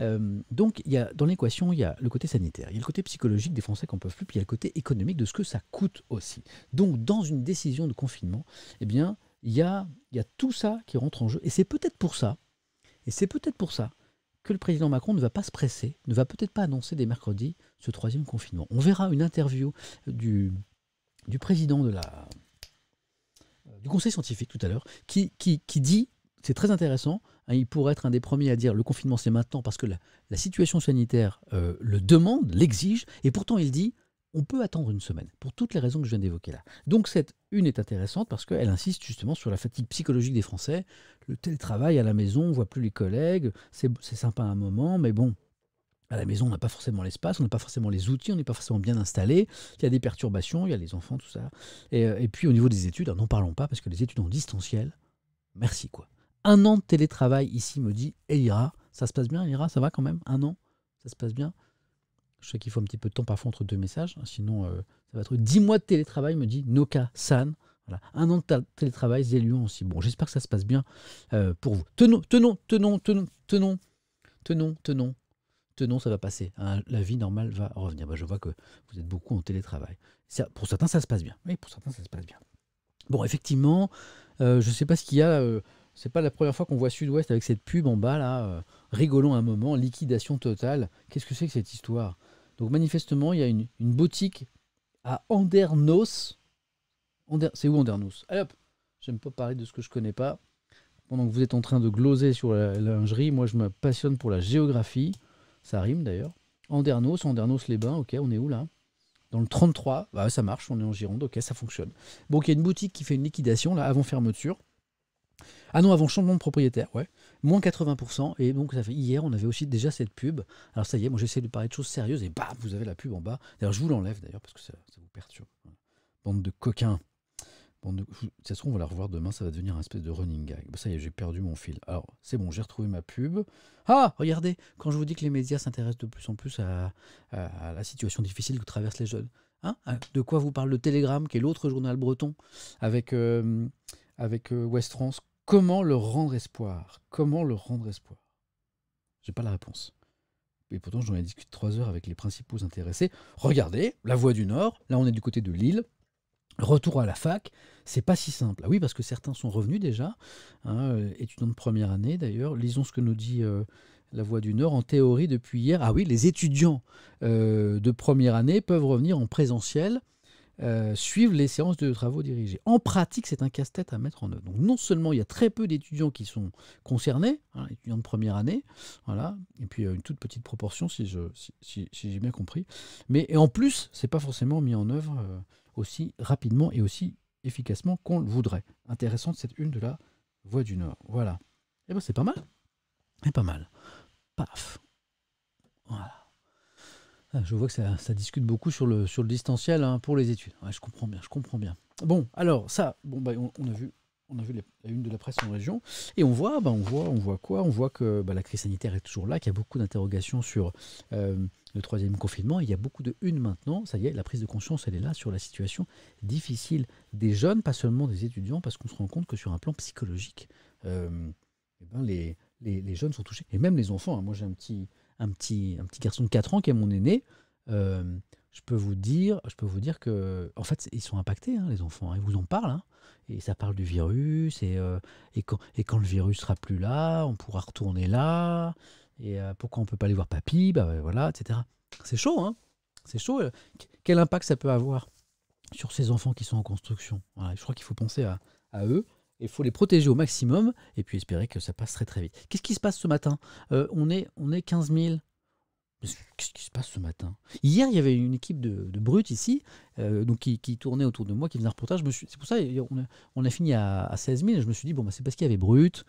A: Euh, donc, il y a, dans l'équation, il y a le côté sanitaire, il y a le côté psychologique des Français qui n'en peuvent plus, puis il y a le côté économique de ce que ça coûte aussi. Donc, dans une décision de confinement, eh bien, il y a, il y a tout ça qui rentre en jeu. Et c'est peut-être pour ça, et c'est peut-être pour ça que le président Macron ne va pas se presser, ne va peut-être pas annoncer dès mercredi ce troisième confinement. On verra une interview du, président de la, euh, du conseil scientifique tout à l'heure qui, dit c'est très intéressant. Hein, il pourrait être un des premiers à dire le confinement c'est maintenant parce que la, situation sanitaire euh, le demande, l'exige, et pourtant il dit on peut attendre une semaine, pour toutes les raisons que je viens d'évoquer là. Donc cette une est intéressante parce qu'elle insiste justement sur la fatigue psychologique des Français, le télétravail à la maison, on voit plus les collègues, c'est sympa à un moment, mais bon, à la maison, on n'a pas forcément l'espace, on n'a pas forcément les outils, on n'est pas forcément bien installé. Il y a des perturbations, il y a les enfants, tout ça. Et, euh, puis au niveau des études, n'en parlons pas parce que les études en distanciel, merci quoi. Un an de télétravail ici me dit, et ira, ça se passe bien, ira, ça va quand même, un an, ça se passe bien. Je sais qu'il faut un petit peu de temps parfois entre deux messages, hein, sinon euh, ça va être 10 mois de télétravail, me dit Noka San. Voilà. Un an de télétravail, Zéluan aussi. Bon, j'espère que ça se passe bien euh, pour vous. Tenons, tenons, tenons, tenons, tenons, tenons, tenons, tenons, ça va passer. Hein. la vie normale va revenir. Bah, je vois que vous êtes beaucoup en télétravail. pour certains, ça se passe bien. Oui, pour certains, ça se passe bien. Bon, effectivement, euh, je ne sais pas ce qu'il y a. c'est pas la première fois qu'on voit Sud-Ouest avec cette pub en bas là. rigolons un moment, liquidation totale. Qu'est-ce que c'est que cette histoire donc manifestement, il y a une, boutique à Andernos. c'est où Andernos Allez hop J'aime pas parler de ce que je connais pas. Pendant que vous êtes en train de gloser sur la, lingerie, moi je me passionne pour la géographie. Ça rime d'ailleurs. Andernos, Andernos-les-Bains, ok, on est où là Dans le 33, bah, ça marche, on est en Gironde, ok, ça fonctionne. Bon, il y a une boutique qui fait une liquidation là avant fermeture. Ah non, avant changement de propriétaire, ouais moins 80%. Et donc, ça fait hier, on avait aussi déjà cette pub. Alors, ça y est, moi, j'essaie de parler de choses sérieuses et bam, vous avez la pub en bas. D'ailleurs, je vous l'enlève d'ailleurs parce que ça, vous perturbe. Bande de coquins. Bande de... Ça se trouve, on va la revoir demain, ça va devenir un espèce de running gag. Bah, ça y est, j'ai perdu mon fil. Alors, c'est bon, j'ai retrouvé ma pub. Ah, regardez, quand je vous dis que les médias s'intéressent de plus en plus à, la situation difficile que traversent les jeunes. Hein, hein de quoi vous parle le Télégramme, qui est l'autre journal breton, avec, euh, avec West euh, France Comment leur rendre espoir Comment leur rendre espoir J'ai pas la réponse. Et pourtant, j'en ai discuté trois heures avec les principaux intéressés. Regardez, la voie du Nord, là on est du côté de Lille, Retour à la fac, c'est pas si simple. Ah oui, parce que certains sont revenus déjà, hein, euh, étudiants de première année d'ailleurs. Lisons ce que nous dit euh, la Voix du Nord en théorie depuis hier. Ah oui, les étudiants euh, de première année peuvent revenir en présentiel euh, suivre les séances de travaux dirigés. En pratique, c'est un casse-tête à mettre en œuvre. Donc non seulement il y a très peu d'étudiants qui sont concernés, hein, étudiants de première année, voilà, et puis euh, une toute petite proportion si j'ai bien compris, mais en plus, c'est pas forcément mis en œuvre euh, aussi rapidement et aussi efficacement qu'on le voudrait. Intéressante cette une de la Voie du Nord. Voilà. Et eh ben c'est pas mal. Et pas mal. Paf. Voilà. Ah, je vois que ça, discute beaucoup sur le, sur le distanciel hein, pour les études. je comprends bien, je comprends bien. Bon, alors ça, bon, bah, on, a vu, on a vu la, une de la presse en région, et on voit, bah, on voit, on voit quoi On voit que bah, la crise sanitaire est toujours là, qu'il y a beaucoup d'interrogations sur euh, le troisième confinement. Il y a beaucoup de une maintenant. Ça y est, la prise de conscience, elle est là sur la situation difficile des jeunes, pas seulement des étudiants, parce qu'on se rend compte que sur un plan psychologique, euh, eh ben, les, les, jeunes sont touchés, et même les enfants. Hein. Moi, j'ai un petit, un petit, un petit garçon de 4 ans qui est mon aîné, euh, je peux vous dire, je peux vous dire que, en fait, ils sont impactés, hein, les enfants. Hein, ils vous en parlent. Hein. et ça parle du virus. Et, euh, et, quand, le virus sera plus là, on pourra retourner là. Et euh, pourquoi on peut pas aller voir papy Bah voilà, etc. C'est chaud, hein C'est chaud. Quel impact ça peut avoir sur ces enfants qui sont en construction Je crois qu'il faut penser à, à eux. Il faut les protéger au maximum et puis espérer que ça passe très très vite. Qu'est-ce qui se passe ce matin euh, on, est, on est 15 000. Qu'est-ce qui se passe ce matin Hier, il y avait une équipe de, de brutes ici, euh, donc qui, tournait autour de moi, qui faisait un reportage. C'est pour ça on a, fini à, 16 000. je me suis dit, bon, bah, c'est parce qu'il y avait brutes.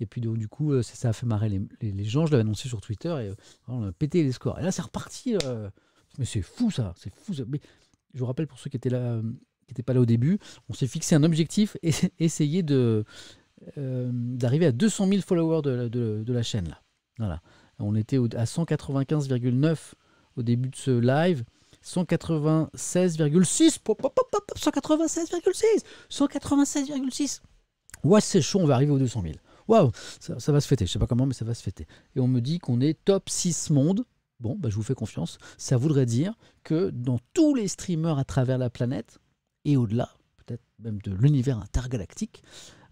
A: Et puis du coup, euh, ça, a fait marrer les, gens. Je l'avais annoncé sur Twitter et on a pété les scores. Et là, c'est reparti. mais c'est fou ça, c'est fou. Mais je vous rappelle pour ceux qui étaient là qui n'était pas là au début. On s'est fixé un objectif et essayer de euh, d'arriver à 200 000 followers de, de, la chaîne. Là. Voilà. On était à 195,9 au début de ce live. 196,6 196,6 196,6 Ouais, c'est chaud, on va arriver aux 200 000. Waouh, ça, va se fêter. Je sais pas comment, mais ça va se fêter. Et on me dit qu'on est top 6 monde. Bon, bah, je vous fais confiance. Ça voudrait dire que dans tous les streamers à travers la planète, et au-delà, peut-être même de l'univers intergalactique,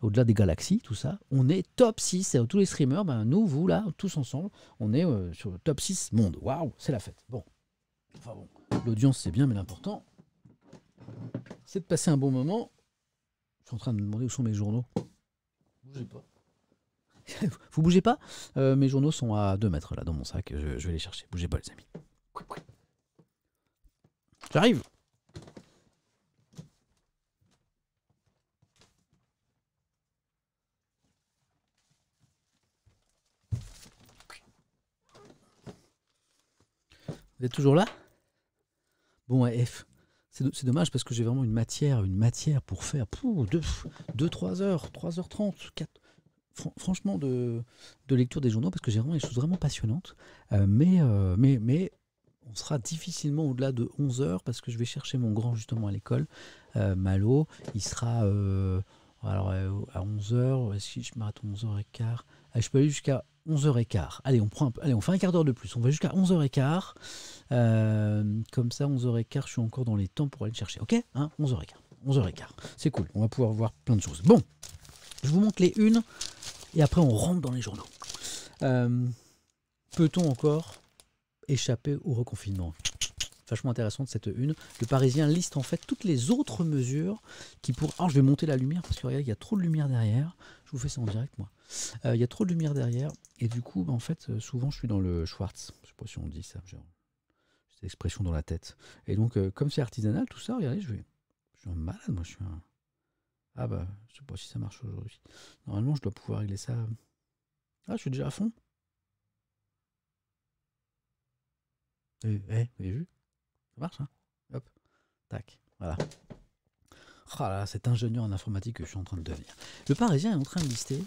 A: au-delà des galaxies, tout ça. On est top 6. Tous les streamers, ben, nous, vous, là, tous ensemble, on est euh, sur le top 6 monde. Waouh, c'est la fête. Bon. Enfin bon, l'audience, c'est bien, mais l'important, c'est de passer un bon moment. Je suis en train de me demander où sont mes journaux. Bougez pas. vous bougez pas euh, Mes journaux sont à 2 mètres là dans mon sac. Je, je vais les chercher. Bougez pas, les amis. J'arrive Vous êtes toujours là Bon, F. C'est dommage parce que j'ai vraiment une matière, une matière pour faire 2-3 heures, 3h30, franchement de, lecture des journaux parce que j'ai vraiment des choses vraiment passionnantes. Euh, mais, euh, mais, mais on sera difficilement au-delà de 11 heures parce que je vais chercher mon grand justement à l'école, euh, Malo. Il sera alors, à 11 heures, si je m'arrête à 11h15, je peux aller jusqu'à 11h15. Allez, on, prend allez, on fait un quart d'heure de plus. On va jusqu'à 11h15. Euh, comme ça, 11h15, je suis encore dans les temps pour aller le chercher. Ok 11h15. Hein, 11h15. C'est cool. On va pouvoir voir plein de choses. Bon, je vous montre les unes et après on rentre dans les journaux. Euh, peut-on encore échapper au reconfinement vachement intéressante cette une. Le Parisien liste en fait toutes les autres mesures qui pour. Ah, je vais monter la lumière parce que regardez, il y a trop de lumière derrière. Je vous fais ça en direct, moi. Euh, il y a trop de lumière derrière. Et du coup, en fait, euh, souvent, je suis dans le Schwartz. Je ne sais pas si on dit ça. J'ai cette expression dans la tête. Et donc, euh, comme c'est artisanal, tout ça, regardez, je vais. Je suis un malade, moi, je suis Ah bah, je sais pas si ça marche aujourd'hui. Normalement, je dois pouvoir régler ça. Ah, je suis déjà à fond. eh, eh vous avez vu ça marche, hein Hop, tac, voilà. Voilà, oh là cet ingénieur en informatique que je suis en train de devenir. Le Parisien est en train de lister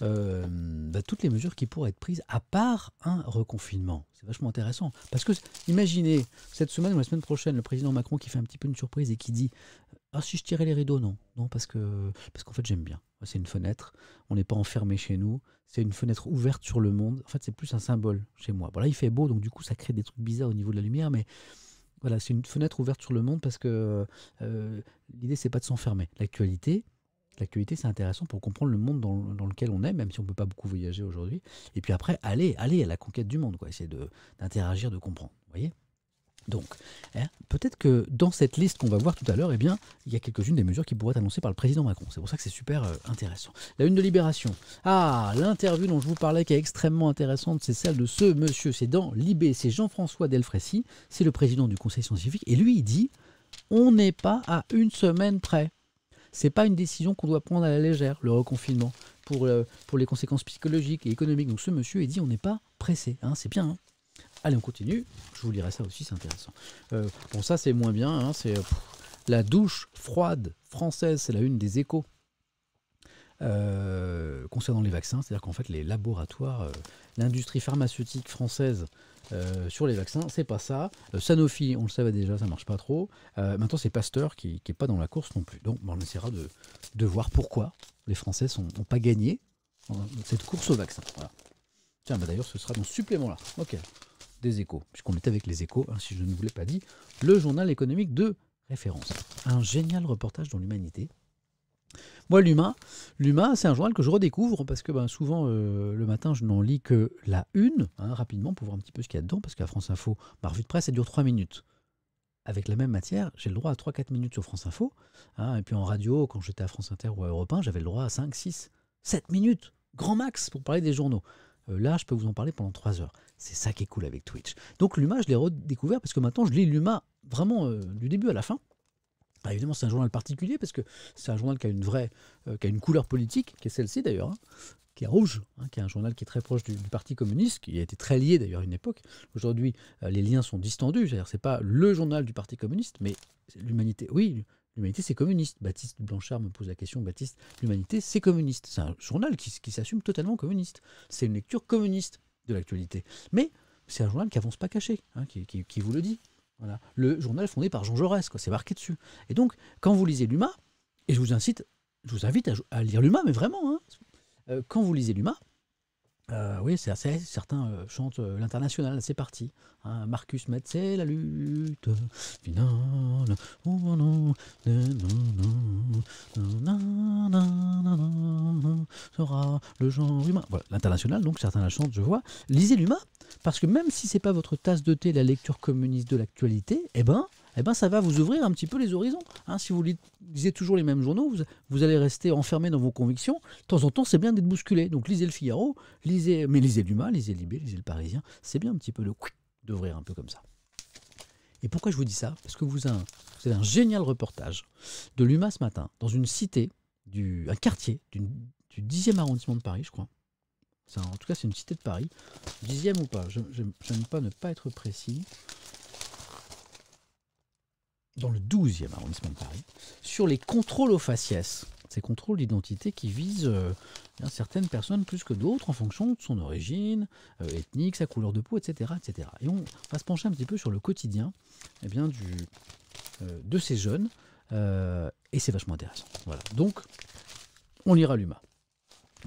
A: euh, bah, toutes les mesures qui pourraient être prises à part un reconfinement. C'est vachement intéressant. Parce que, imaginez, cette semaine ou la semaine prochaine, le président Macron qui fait un petit peu une surprise et qui dit Ah, si je tirais les rideaux, non. Non, parce que parce qu'en fait, j'aime bien. C'est une fenêtre. On n'est pas enfermé chez nous. C'est une fenêtre ouverte sur le monde. En fait, c'est plus un symbole chez moi. Bon, là, il fait beau, donc du coup, ça crée des trucs bizarres au niveau de la lumière, mais voilà, c'est une fenêtre ouverte sur le monde parce que euh, l'idée, c'est pas de s'enfermer. L'actualité, l'actualité, c'est intéressant pour comprendre le monde dans, lequel on est, même si on peut pas beaucoup voyager aujourd'hui. Et puis après, aller, aller à la conquête du monde, quoi. Essayer d'interagir, de, comprendre. voyez donc, hein, peut-être que dans cette liste qu'on va voir tout à l'heure, eh bien, il y a quelques-unes des mesures qui pourraient être annoncées par le président Macron. C'est pour ça que c'est super euh, intéressant. La une de Libération. Ah, l'interview dont je vous parlais qui est extrêmement intéressante, c'est celle de ce monsieur. C'est dans Libé, c'est Jean-François Delfrécy, c'est le président du Conseil scientifique, et lui, il dit on n'est pas à une semaine près. C'est pas une décision qu'on doit prendre à la légère, le reconfinement, pour, euh, pour les conséquences psychologiques et économiques. Donc ce monsieur, il dit on n'est pas pressé. Hein. c'est bien. Hein Allez, on continue. Je vous lirai ça aussi, c'est intéressant. Euh, bon, ça, c'est moins bien. Hein, c'est la douche froide française, c'est la une des échos. Euh, concernant les vaccins, c'est-à-dire qu'en fait les laboratoires, euh, l'industrie pharmaceutique française sur les vaccins, c'est pas ça. Sanofi, on le savait déjà, ça marche pas trop. maintenant, c'est Pasteur qui, n'est est pas dans la course non plus. Donc, on essaiera de, voir pourquoi les Français n'ont pas gagné hein, cette course au vaccin. Tiens, bah, d'ailleurs, ce sera dans ce supplément là. Ok des échos, puisqu'on était avec les échos, hein, si je ne vous l'ai pas dit, le journal économique de référence. Un génial reportage dans l'humanité. Moi, l'Humain, l'humain c'est un journal que je redécouvre parce que ben, souvent euh, le matin, je n'en lis que la une, hein, rapidement, pour voir un petit peu ce qu'il y a dedans, parce qu'à France Info, ma revue de presse, elle dure 3 minutes. Avec la même matière, j'ai le droit à 3-4 minutes sur France Info. Hein, et puis en radio, quand j'étais à France Inter ou à Europe 1, j'avais le droit à 5, 6, 7 minutes, grand max, pour parler des journaux. Euh, là, je peux vous en parler pendant trois heures. C'est ça qui est cool avec Twitch. Donc l'UMA, je l'ai redécouvert parce que maintenant, je lis l'UMA vraiment euh, du début à la fin. Bah, évidemment, c'est un journal particulier parce que c'est un journal qui a une vraie, euh, qui a une couleur politique, qui est celle-ci d'ailleurs, hein, qui est rouge, hein, qui est un journal qui est très proche du, Parti communiste, qui a été très lié d'ailleurs à une époque. Aujourd'hui, les liens sont distendus, c'est-à-dire c'est pas le journal du Parti communiste, mais l'humanité, oui, L'humanité, c'est communiste. Baptiste Blanchard me pose la question, Baptiste, l'humanité, c'est communiste. C'est un journal qui, s'assume totalement communiste. C'est une lecture communiste de l'actualité. Mais c'est un journal qui avance pas caché, hein, qui, vous le dit. Voilà. Le journal fondé par Jean Jaurès, c'est marqué dessus. Et donc, quand vous lisez l'UMA, et je vous incite, je vous invite à, lire l'UMA, mais vraiment, hein, euh, quand vous lisez l'UMA, oui, c'est assez. Certains chantent l'international. C'est parti. Marcus Metz, c'est la lutte finale. Sera le genre humain. Voilà, l'international. Donc certains la chantent, je vois. Lisez l'humain, parce que même si c'est pas votre tasse de thé, la lecture communiste de l'actualité, eh ben, eh ben, ça va vous ouvrir un petit peu les horizons. Hein. si vous lisez toujours les mêmes journaux, vous, allez rester enfermé dans vos convictions. De temps en temps, c'est bien d'être bousculé. Donc lisez le Figaro, lisez, mais lisez l'UMA, lisez l'Ibé, lisez le Parisien. C'est bien un petit peu le d'ouvrir un peu comme ça. Et pourquoi je vous dis ça Parce que vous avez, un, génial reportage de l'UMA ce matin, dans une cité, du, un quartier du 10e arrondissement de Paris, je crois. en tout cas, c'est une cité de Paris. 10e ou pas, j'aime pas ne pas être précis dans le 12e arrondissement de Paris, sur les contrôles aux faciès. Ces contrôles d'identité qui visent euh, certaines personnes plus que d'autres en fonction de son origine euh, ethnique, sa couleur de peau, etc., etc. Et on va se pencher un petit peu sur le quotidien eh bien, du, euh, de ces jeunes. et c'est vachement intéressant. Voilà. Donc, on lira l'UMA.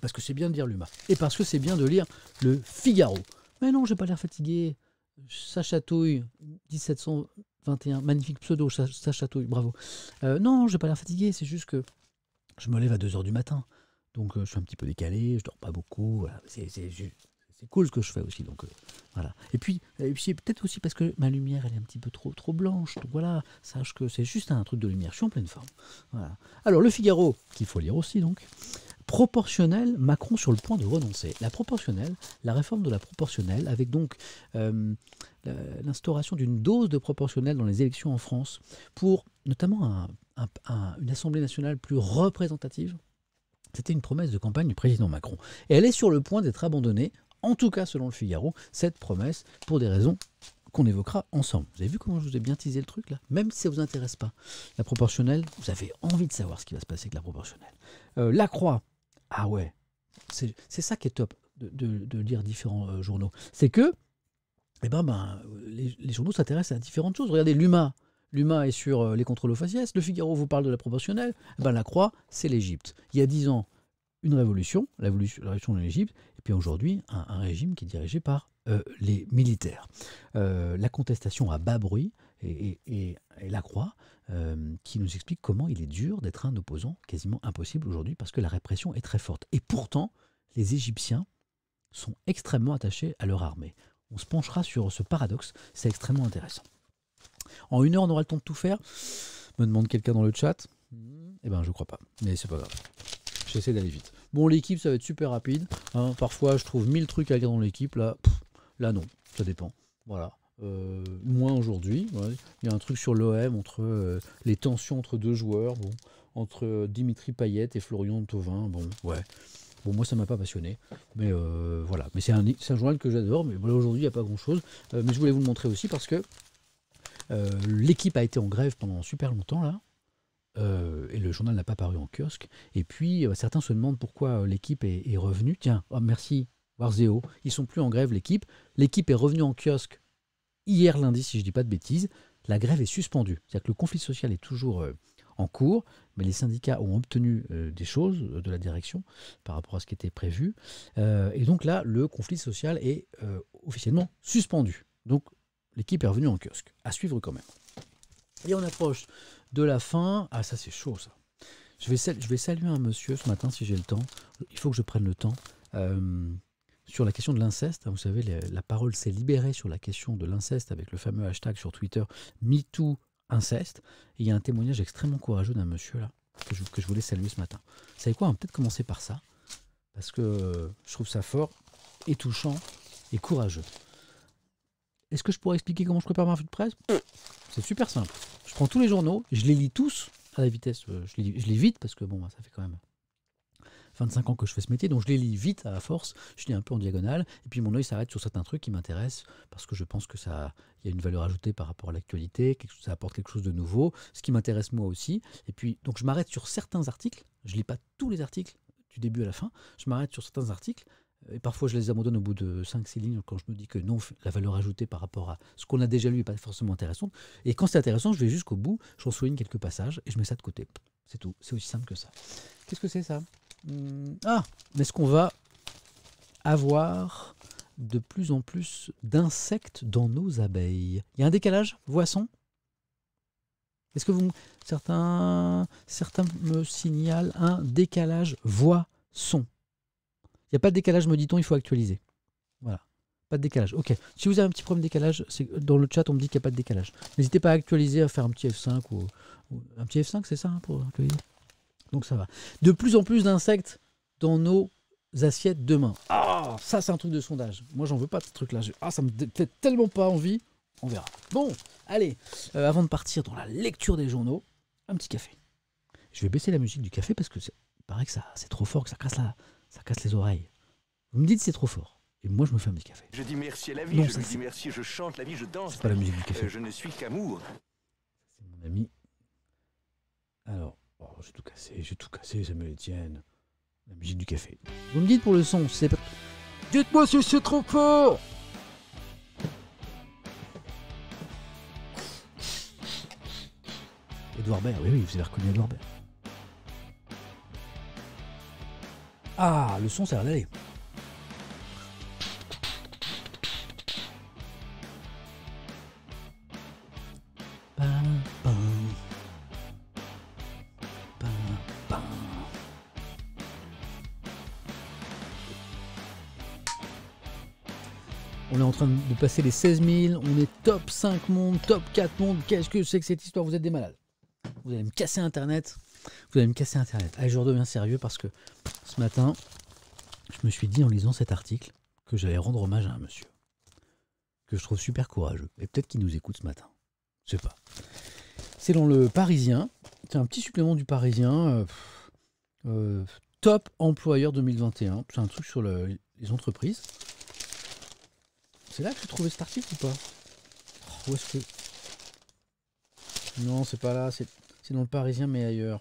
A: Parce que c'est bien de lire l'UMA. Et parce que c'est bien de lire le Figaro. Mais non, j'ai pas l'air fatigué. Ça chatouille. 1700, 21, magnifique pseudo, ça, château, bravo. Euh, non, je n'ai pas l'air fatigué, c'est juste que je me lève à 2h du matin. Donc euh, je suis un petit peu décalé, je dors pas beaucoup. Voilà. C'est cool ce que je fais aussi. Donc, euh, voilà. Et puis, et peut-être aussi parce que ma lumière elle est un petit peu trop, trop blanche. Donc voilà, sache que c'est juste un truc de lumière, je suis en pleine forme. Voilà. Alors le Figaro, qu'il faut lire aussi donc proportionnelle, Macron sur le point de renoncer. La proportionnelle, la réforme de la proportionnelle, avec donc euh, l'instauration d'une dose de proportionnelle dans les élections en France, pour notamment une Assemblée nationale plus représentative, c'était une promesse de campagne du président Macron. Et elle est sur le point d'être abandonnée, en tout cas selon le Figaro, cette promesse, pour des raisons qu'on évoquera ensemble. Vous avez vu comment je vous ai bien teasé le truc là Même si ça ne vous intéresse pas. La proportionnelle, vous avez envie de savoir ce qui va se passer avec la proportionnelle. Euh, la croix, ah ouais, c'est ça qui est top de, lire différents euh, journaux. C'est que eh ben, ben, les, journaux s'intéressent à différentes choses. Regardez, l'UMA, l'UMA est sur euh, les contrôles aux faciès, le Figaro vous parle de la proportionnelle, eh ben, la Croix, c'est l'Égypte. Il y a dix ans, une révolution, la révolution de l'Égypte, et puis aujourd'hui, un, régime qui est dirigé par euh, les militaires. la contestation à bas bruit, et, la croix euh, qui nous explique comment il est dur d'être un opposant, quasiment impossible aujourd'hui, parce que la répression est très forte. Et pourtant, les Égyptiens sont extrêmement attachés à leur armée. On se penchera sur ce paradoxe, c'est extrêmement intéressant. En une heure, on aura le temps de tout faire Me demande quelqu'un dans le chat. Eh ben, je crois pas, mais c'est pas grave. J'essaie d'aller vite. Bon, l'équipe, ça va être super rapide. Hein. Parfois, je trouve mille trucs à lire dans l'équipe. Là, là non, ça dépend. Voilà moi euh, moins aujourd'hui. Il y a un truc sur l'OM entre euh, les tensions entre deux joueurs, entre euh, Dimitri Payet et Florian Thauvin. Bon, ouais. Bon, moi, ça m'a pas passionné, mais voilà. Mais c'est un, journal que j'adore, mais voilà, aujourd'hui, il n'y a pas grand-chose. mais je voulais vous le montrer aussi parce que l'équipe a été en grève pendant super longtemps, là. et le journal n'a pas paru en kiosque. Et puis, certains se demandent pourquoi l'équipe est, revenue. Tiens, oh, merci, Warzeo. Ils sont plus en grève, l'équipe. L'équipe est revenue en kiosque hier lundi, si je ne dis pas de bêtises, la grève est suspendue. C'est-à-dire que le conflit social est toujours euh, en cours, mais les syndicats ont obtenu euh, des choses euh, de la direction par rapport à ce qui était prévu. et donc là, le conflit social est officiellement suspendu. Donc l'équipe est revenue en kiosque. À suivre quand même. Et on approche de la fin. Ah ça c'est chaud ça. Je vais, je vais saluer un monsieur ce matin si j'ai le temps. Il faut que je prenne le temps sur la question de l'inceste. Hein, vous savez, la parole s'est libérée sur la question de l'inceste avec le fameux hashtag sur Twitter MeTooInceste. il y a un témoignage extrêmement courageux d'un monsieur là, que je, voulais saluer ce matin. Vous savez quoi On va peut-être commencer par ça, parce que je trouve ça fort et touchant et courageux. Est-ce que je pourrais expliquer comment je prépare ma revue de presse C'est super simple. Je prends tous les journaux, je les lis tous à la vitesse. Euh, je les, je les vite parce que bon, ça fait quand même 25 ans que je fais ce métier, donc je les lis vite à force, je lis un peu en diagonale, et puis mon œil s'arrête sur certains trucs qui m'intéressent, parce que je pense que ça il y a une valeur ajoutée par rapport à l'actualité, ça apporte quelque chose de nouveau, ce qui m'intéresse moi aussi. Et puis, donc je m'arrête sur certains articles, je lis pas tous les articles du début à la fin, je m'arrête sur certains articles, et parfois je les abandonne au bout de 5-6 lignes quand je me dis que non, la valeur ajoutée par rapport à ce qu'on a déjà lu n'est pas forcément intéressante. Et quand c'est intéressant, je vais jusqu'au bout, j'en souligne quelques passages et je mets ça de côté. C'est tout, c'est aussi simple que ça. Qu'est-ce que c'est ça Hmm. Ah Est-ce qu'on va avoir de plus en plus d'insectes dans nos abeilles Il y a un décalage, voix-son Est-ce que vous, certains, certains me signalent un décalage voix-son Il n'y a pas de décalage, me dit-on, il faut actualiser. Voilà. Pas de décalage. Ok. Si vous avez un petit problème de décalage, dans le chat, on me dit qu'il n'y a pas de décalage. N'hésitez pas à actualiser, à faire un petit F5 ou, un petit F5, c'est ça hein, pour donc ça va. De plus en plus d'insectes dans nos assiettes demain. Ah, ça c'est un truc de sondage. Moi j'en veux pas de ce truc-là. Ah, ça me fait tellement pas envie. On verra. Bon, allez, euh, avant de partir dans la lecture des journaux, un petit café. Je vais baisser la musique du café parce que c'est paraît que ça c'est trop fort, que ça casse, la, ça casse les oreilles. Vous me dites c'est trop fort. Et moi, je me fais un petit café. Je dis merci à la vie, je dis merci, je chante la vie, je danse. C'est pas la musique du café. Euh, je ne suis qu'amour. C'est mon ami. Alors, Oh, j'ai tout cassé, j'ai tout cassé, ça me tienne. La musique du café. Vous me dites pour le son, c'est. Dites-moi si c'est trop fort Edouard Baird, oui, oui, vous avez reconnu Edouard Baird. Ah, le son, ça va aller train de passer les 16 000, on est top 5 monde, top 4 monde. Qu'est-ce que c'est que cette histoire Vous êtes des malades. Vous allez me casser Internet. Vous allez me casser Internet. je redeviens sérieux parce que ce matin, je me suis dit en lisant cet article que j'allais rendre hommage à un monsieur que je trouve super courageux et peut-être qu'il nous écoute ce matin. Je sais pas. C'est dans le Parisien. C'est un petit supplément du Parisien. Euh, euh, top employeur 2021. C'est un truc sur les entreprises. C'est là que je trouvé cet article ou pas Où est-ce que... Non, c'est pas là, c'est dans le Parisien mais ailleurs.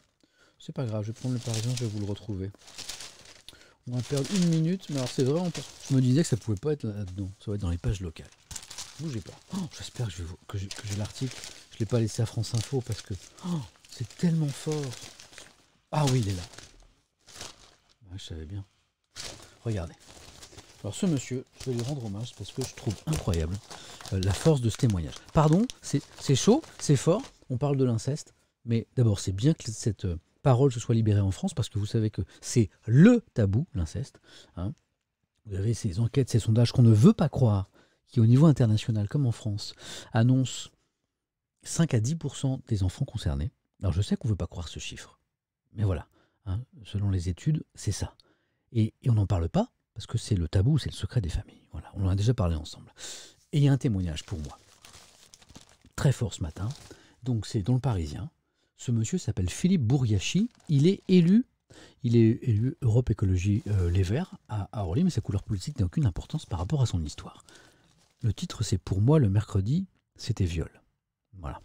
A: C'est pas grave, je vais prendre le Parisien, je vais vous le retrouver. On va perdre une minute, mais alors c'est vrai, on... je me disais que ça pouvait pas être là-dedans, ça va être dans les pages locales. Bougez pas. Oh, j'espère que j'ai que l'article. Je l'ai pas laissé à France Info parce que oh, c'est tellement fort. Ah oui, il est là. Ah, je savais bien. Regardez. Alors ce monsieur, je vais lui rendre hommage parce que je trouve incroyable euh, la force de ce témoignage. Pardon, c'est chaud, c'est fort, on parle de l'inceste, mais d'abord c'est bien que cette euh, parole se soit libérée en France parce que vous savez que c'est le tabou, l'inceste. Hein. Vous avez ces enquêtes, ces sondages qu'on ne veut pas croire, qui au niveau international comme en France annoncent 5 à 10% des enfants concernés. Alors je sais qu'on ne veut pas croire ce chiffre, mais voilà, hein, selon les études, c'est ça. et on n'en parle pas parce que c'est le tabou, c'est le secret des familles. Voilà, on en a déjà parlé ensemble. Et il y a un témoignage pour moi, très fort ce matin. Donc c'est dans le Parisien. Ce monsieur s'appelle Philippe Bourriachi. Il est élu, il est élu Europe Écologie euh, Les Verts à, à Orly, mais sa couleur politique n'a aucune importance par rapport à son histoire. Le titre, c'est Pour moi, le mercredi, c'était viol. Voilà.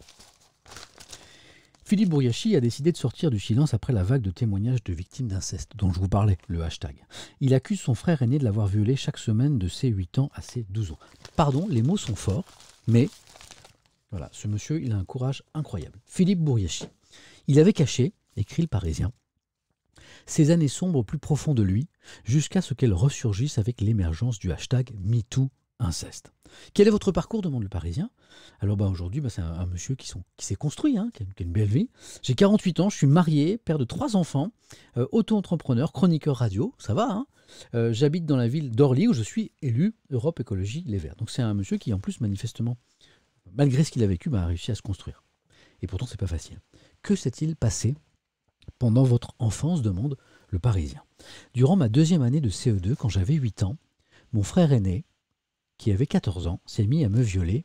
A: Philippe Bouriachi a décidé de sortir du silence après la vague de témoignages de victimes d'inceste dont je vous parlais, le hashtag. Il accuse son frère aîné de l'avoir violé chaque semaine de ses 8 ans à ses 12 ans. Pardon, les mots sont forts, mais voilà, ce monsieur, il a un courage incroyable. Philippe Bourriachi, Il avait caché, écrit le Parisien, ses années sombres au plus profond de lui, jusqu'à ce qu'elles ressurgissent avec l'émergence du hashtag MeToo inceste. Quel est votre parcours demande le Parisien. Alors bah, aujourd'hui, bah, c'est un, monsieur qui, s'est construit, hein, qui, a, une belle vie. J'ai 48 ans, je suis marié, père de trois enfants, euh, auto-entrepreneur, chroniqueur radio, ça va. Hein. Euh, j'habite dans la ville d'Orly où je suis élu Europe Écologie Les Verts. Donc c'est un monsieur qui en plus manifestement, malgré ce qu'il a vécu, bah, a réussi à se construire. Et pourtant c'est pas facile. Que s'est-il passé pendant votre enfance demande le Parisien. Durant ma deuxième année de CE2, quand j'avais 8 ans, mon frère aîné, qui avait 14 ans, s'est mis à me violer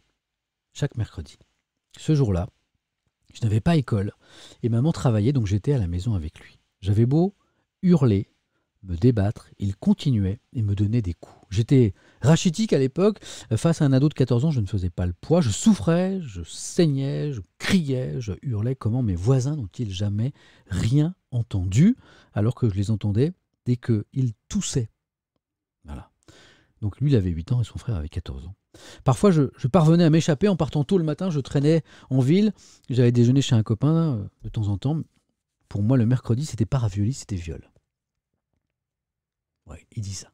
A: chaque mercredi. Ce jour-là, je n'avais pas école et maman travaillait donc j'étais à la maison avec lui. J'avais beau hurler, me débattre, il continuait et me donnait des coups. J'étais rachitique à l'époque, face à un ado de 14 ans, je ne faisais pas le poids, je souffrais, je saignais, je criais, je hurlais comment mes voisins n'ont-ils jamais rien entendu alors que je les entendais dès qu'ils toussaient donc lui, il avait 8 ans et son frère avait 14 ans. Parfois, je, parvenais à m'échapper en partant tôt le matin. Je traînais en ville. J'allais déjeuner chez un copain euh, de temps en temps. Pour moi, le mercredi, c'était pas ravioli, c'était viol. Ouais, il dit ça.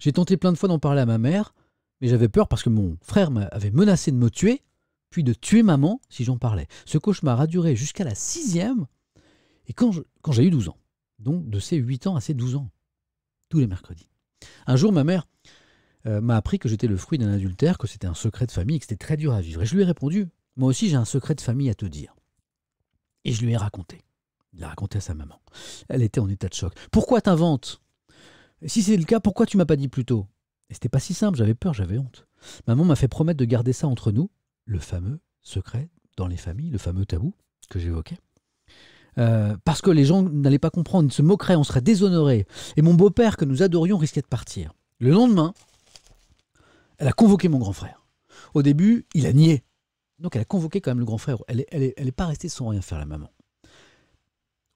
A: J'ai tenté plein de fois d'en parler à ma mère, mais j'avais peur parce que mon frère m'avait menacé de me tuer, puis de tuer maman si j'en parlais. Ce cauchemar a duré jusqu'à la sixième, et quand, j'ai eu 12 ans. Donc de ces 8 ans à ses 12 ans, tous les mercredis. Un jour, ma mère euh, m'a appris que j'étais le fruit d'un adultère, que c'était un secret de famille, et que c'était très dur à vivre. Et je lui ai répondu, moi aussi j'ai un secret de famille à te dire. Et je lui ai raconté. Il l'a raconté à sa maman. Elle était en état de choc. Pourquoi t'inventes Si c'est le cas, pourquoi tu m'as pas dit plus tôt Et c'était pas si simple, j'avais peur, j'avais honte. Maman m'a fait promettre de garder ça entre nous, le fameux secret dans les familles, le fameux tabou que j'évoquais. Euh, parce que les gens n'allaient pas comprendre, ils se moqueraient, on serait déshonoré, Et mon beau-père, que nous adorions, risquait de partir. Le lendemain, elle a convoqué mon grand frère. Au début, il a nié. Donc elle a convoqué quand même le grand frère. Elle n'est est, pas restée sans rien faire, la maman.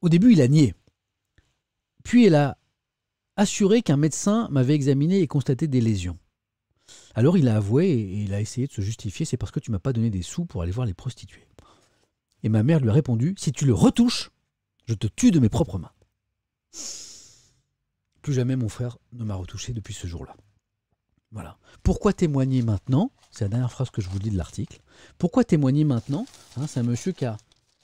A: Au début, il a nié. Puis elle a assuré qu'un médecin m'avait examiné et constaté des lésions. Alors il a avoué et il a essayé de se justifier, c'est parce que tu m'as pas donné des sous pour aller voir les prostituées. Et ma mère lui a répondu Si tu le retouches, je te tue de mes propres mains. Plus jamais mon frère ne m'a retouché depuis ce jour-là. Voilà. Pourquoi témoigner maintenant C'est la dernière phrase que je vous dis de l'article. Pourquoi témoigner maintenant hein, C'est un monsieur qui a.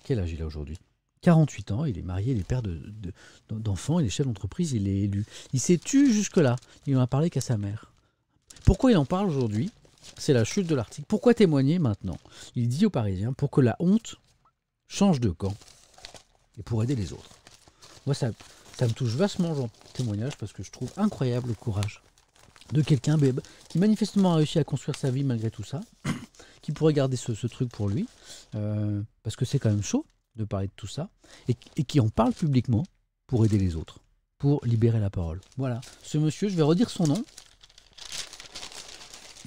A: Quel âge il a aujourd'hui 48 ans, il est marié, il est père d'enfants, il est chef d'entreprise, il est élu. Il s'est tu jusque-là, il n'en a parlé qu'à sa mère. Pourquoi il en parle aujourd'hui C'est la chute de l'article. Pourquoi témoigner maintenant Il dit aux Parisiens, pour que la honte change de camp et pour aider les autres. Moi, ça, ça me touche vachement, genre témoignage, parce que je trouve incroyable le courage de quelqu'un qui manifestement a réussi à construire sa vie malgré tout ça, qui pourrait garder ce, truc pour lui, euh, parce que c'est quand même chaud de parler de tout ça, et, et qui en parle publiquement pour aider les autres, pour libérer la parole. Voilà, ce monsieur, je vais redire son nom.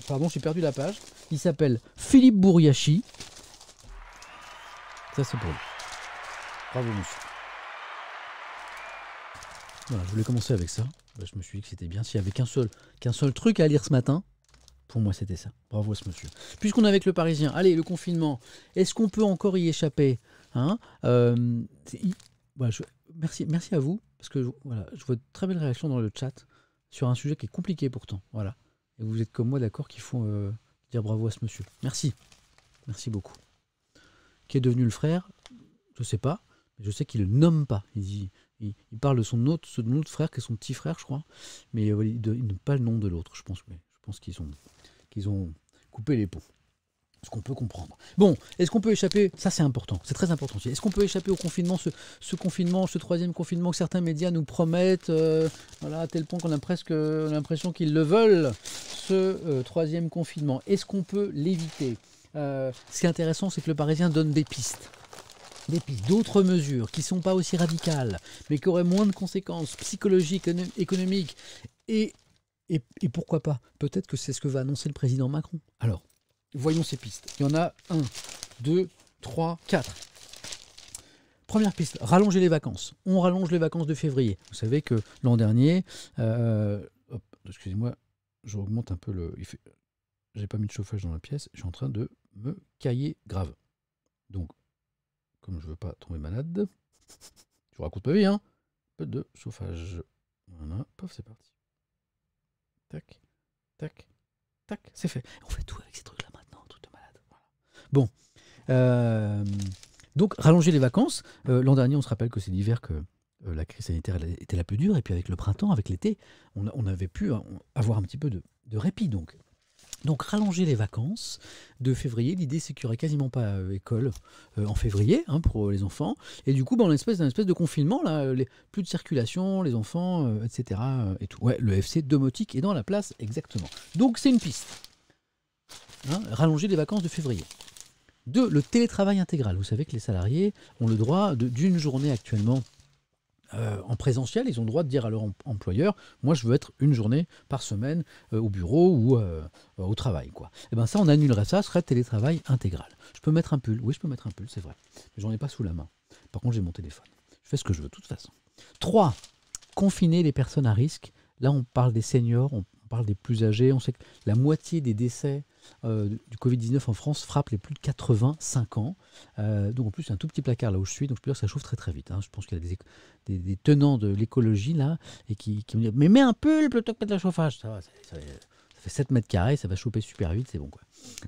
A: Pardon, j'ai perdu la page. Il s'appelle Philippe Bouriachi c'est pour lui. Bravo, monsieur. Voilà, je voulais commencer avec ça. Euh, je me suis dit que c'était bien. S'il n'y avait qu'un seul, qu'un seul truc à lire ce matin, pour moi, c'était ça. Bravo à ce monsieur. Puisqu'on est avec le Parisien, allez, le confinement, est-ce qu'on peut encore y échapper hein euh, merci, merci à vous, parce que voilà, je vois de très belles réactions dans le chat sur un sujet qui est compliqué pourtant. Voilà. Et vous êtes comme moi d'accord qu'il faut euh, dire bravo à ce monsieur. Merci. Merci beaucoup qui est devenu le frère, je ne sais pas, mais je sais qu'il ne le nomme pas. Il, parle de son autre, frère, qui est son petit frère, je crois, mais euh, il, n'a pas le nom de l'autre, je pense. je pense qu'ils ont, qu'ils ont coupé les ponts. Ce qu'on peut comprendre. Bon, est-ce qu'on peut échapper Ça, c'est important, c'est très important. Est-ce qu'on peut échapper au confinement, ce, confinement, ce troisième confinement que certains médias nous promettent, euh, voilà, à tel point qu'on a presque euh, l'impression qu'ils le veulent, ce troisième confinement Est-ce qu'on peut l'éviter euh, ce qui est intéressant, c'est que le Parisien donne des pistes. Des pistes, d'autres mesures qui ne sont pas aussi radicales, mais qui auraient moins de conséquences psychologiques, économiques, et, et, et pourquoi pas Peut-être que c'est ce que va annoncer le président Macron. Alors, voyons ces pistes. Il y en a un, deux, trois, quatre. Première piste, rallonger les vacances. On rallonge les vacances de février. Vous savez que l'an dernier, euh, excusez-moi, je un peu le. J'ai pas mis de chauffage dans la pièce, je suis en train de me cahier grave. Donc, comme je veux pas tomber malade, je vous raconte pas vie, Un hein. peu de chauffage. Voilà, c'est parti. Tac, tac, tac, c'est fait. On fait tout avec ces trucs-là maintenant, tout de malade. Bon. Euh, donc, rallonger les vacances. Euh, l'an dernier, on se rappelle que c'est l'hiver que euh, la crise sanitaire était la plus dure. Et puis, avec le printemps, avec l'été, on, avait pu hein, avoir un petit peu de, de répit. Donc, donc rallonger les vacances de février, l'idée c'est qu'il n'y aurait quasiment pas euh, école euh, en février hein, pour euh, les enfants. Et du coup, ben, on espèce, une espèce de confinement, là, plus de circulation, les enfants, etc. Et tout. Ouais, le FC domotique est dans la place, exactement. Donc c'est une piste. Hein, rallonger les vacances de février. Deux, le télétravail intégral. Vous savez que les salariés ont le droit d'une journée actuellement euh, en présentiel, ils ont le droit de dire à leur employeur Moi, je veux être une journée par semaine euh, au bureau ou euh, au travail. Quoi. Et eh bien, ça, on annulerait ça, ce serait télétravail intégral. Je peux mettre un pull Oui, je peux mettre un pull, c'est vrai. Mais j'en ai pas sous la main. Par contre, j'ai mon téléphone. Je fais ce que je veux, de toute façon. 3. Confiner les personnes à risque. Là, on parle des seniors, on, parle des plus âgés. On sait que la moitié des décès euh, du Covid-19 en France frappent les plus de 85 ans. Euh, donc en plus, c'est un tout petit placard là où je suis, donc je peux dire que ça chauffe très très vite. Hein. Je pense qu'il y a des, tenants de l'écologie là, et qui, qui, me Mais mets un pull plutôt que mettre la chauffage. Ça, ça, fait 7 mètres carrés, ça va choper super vite, c'est bon quoi.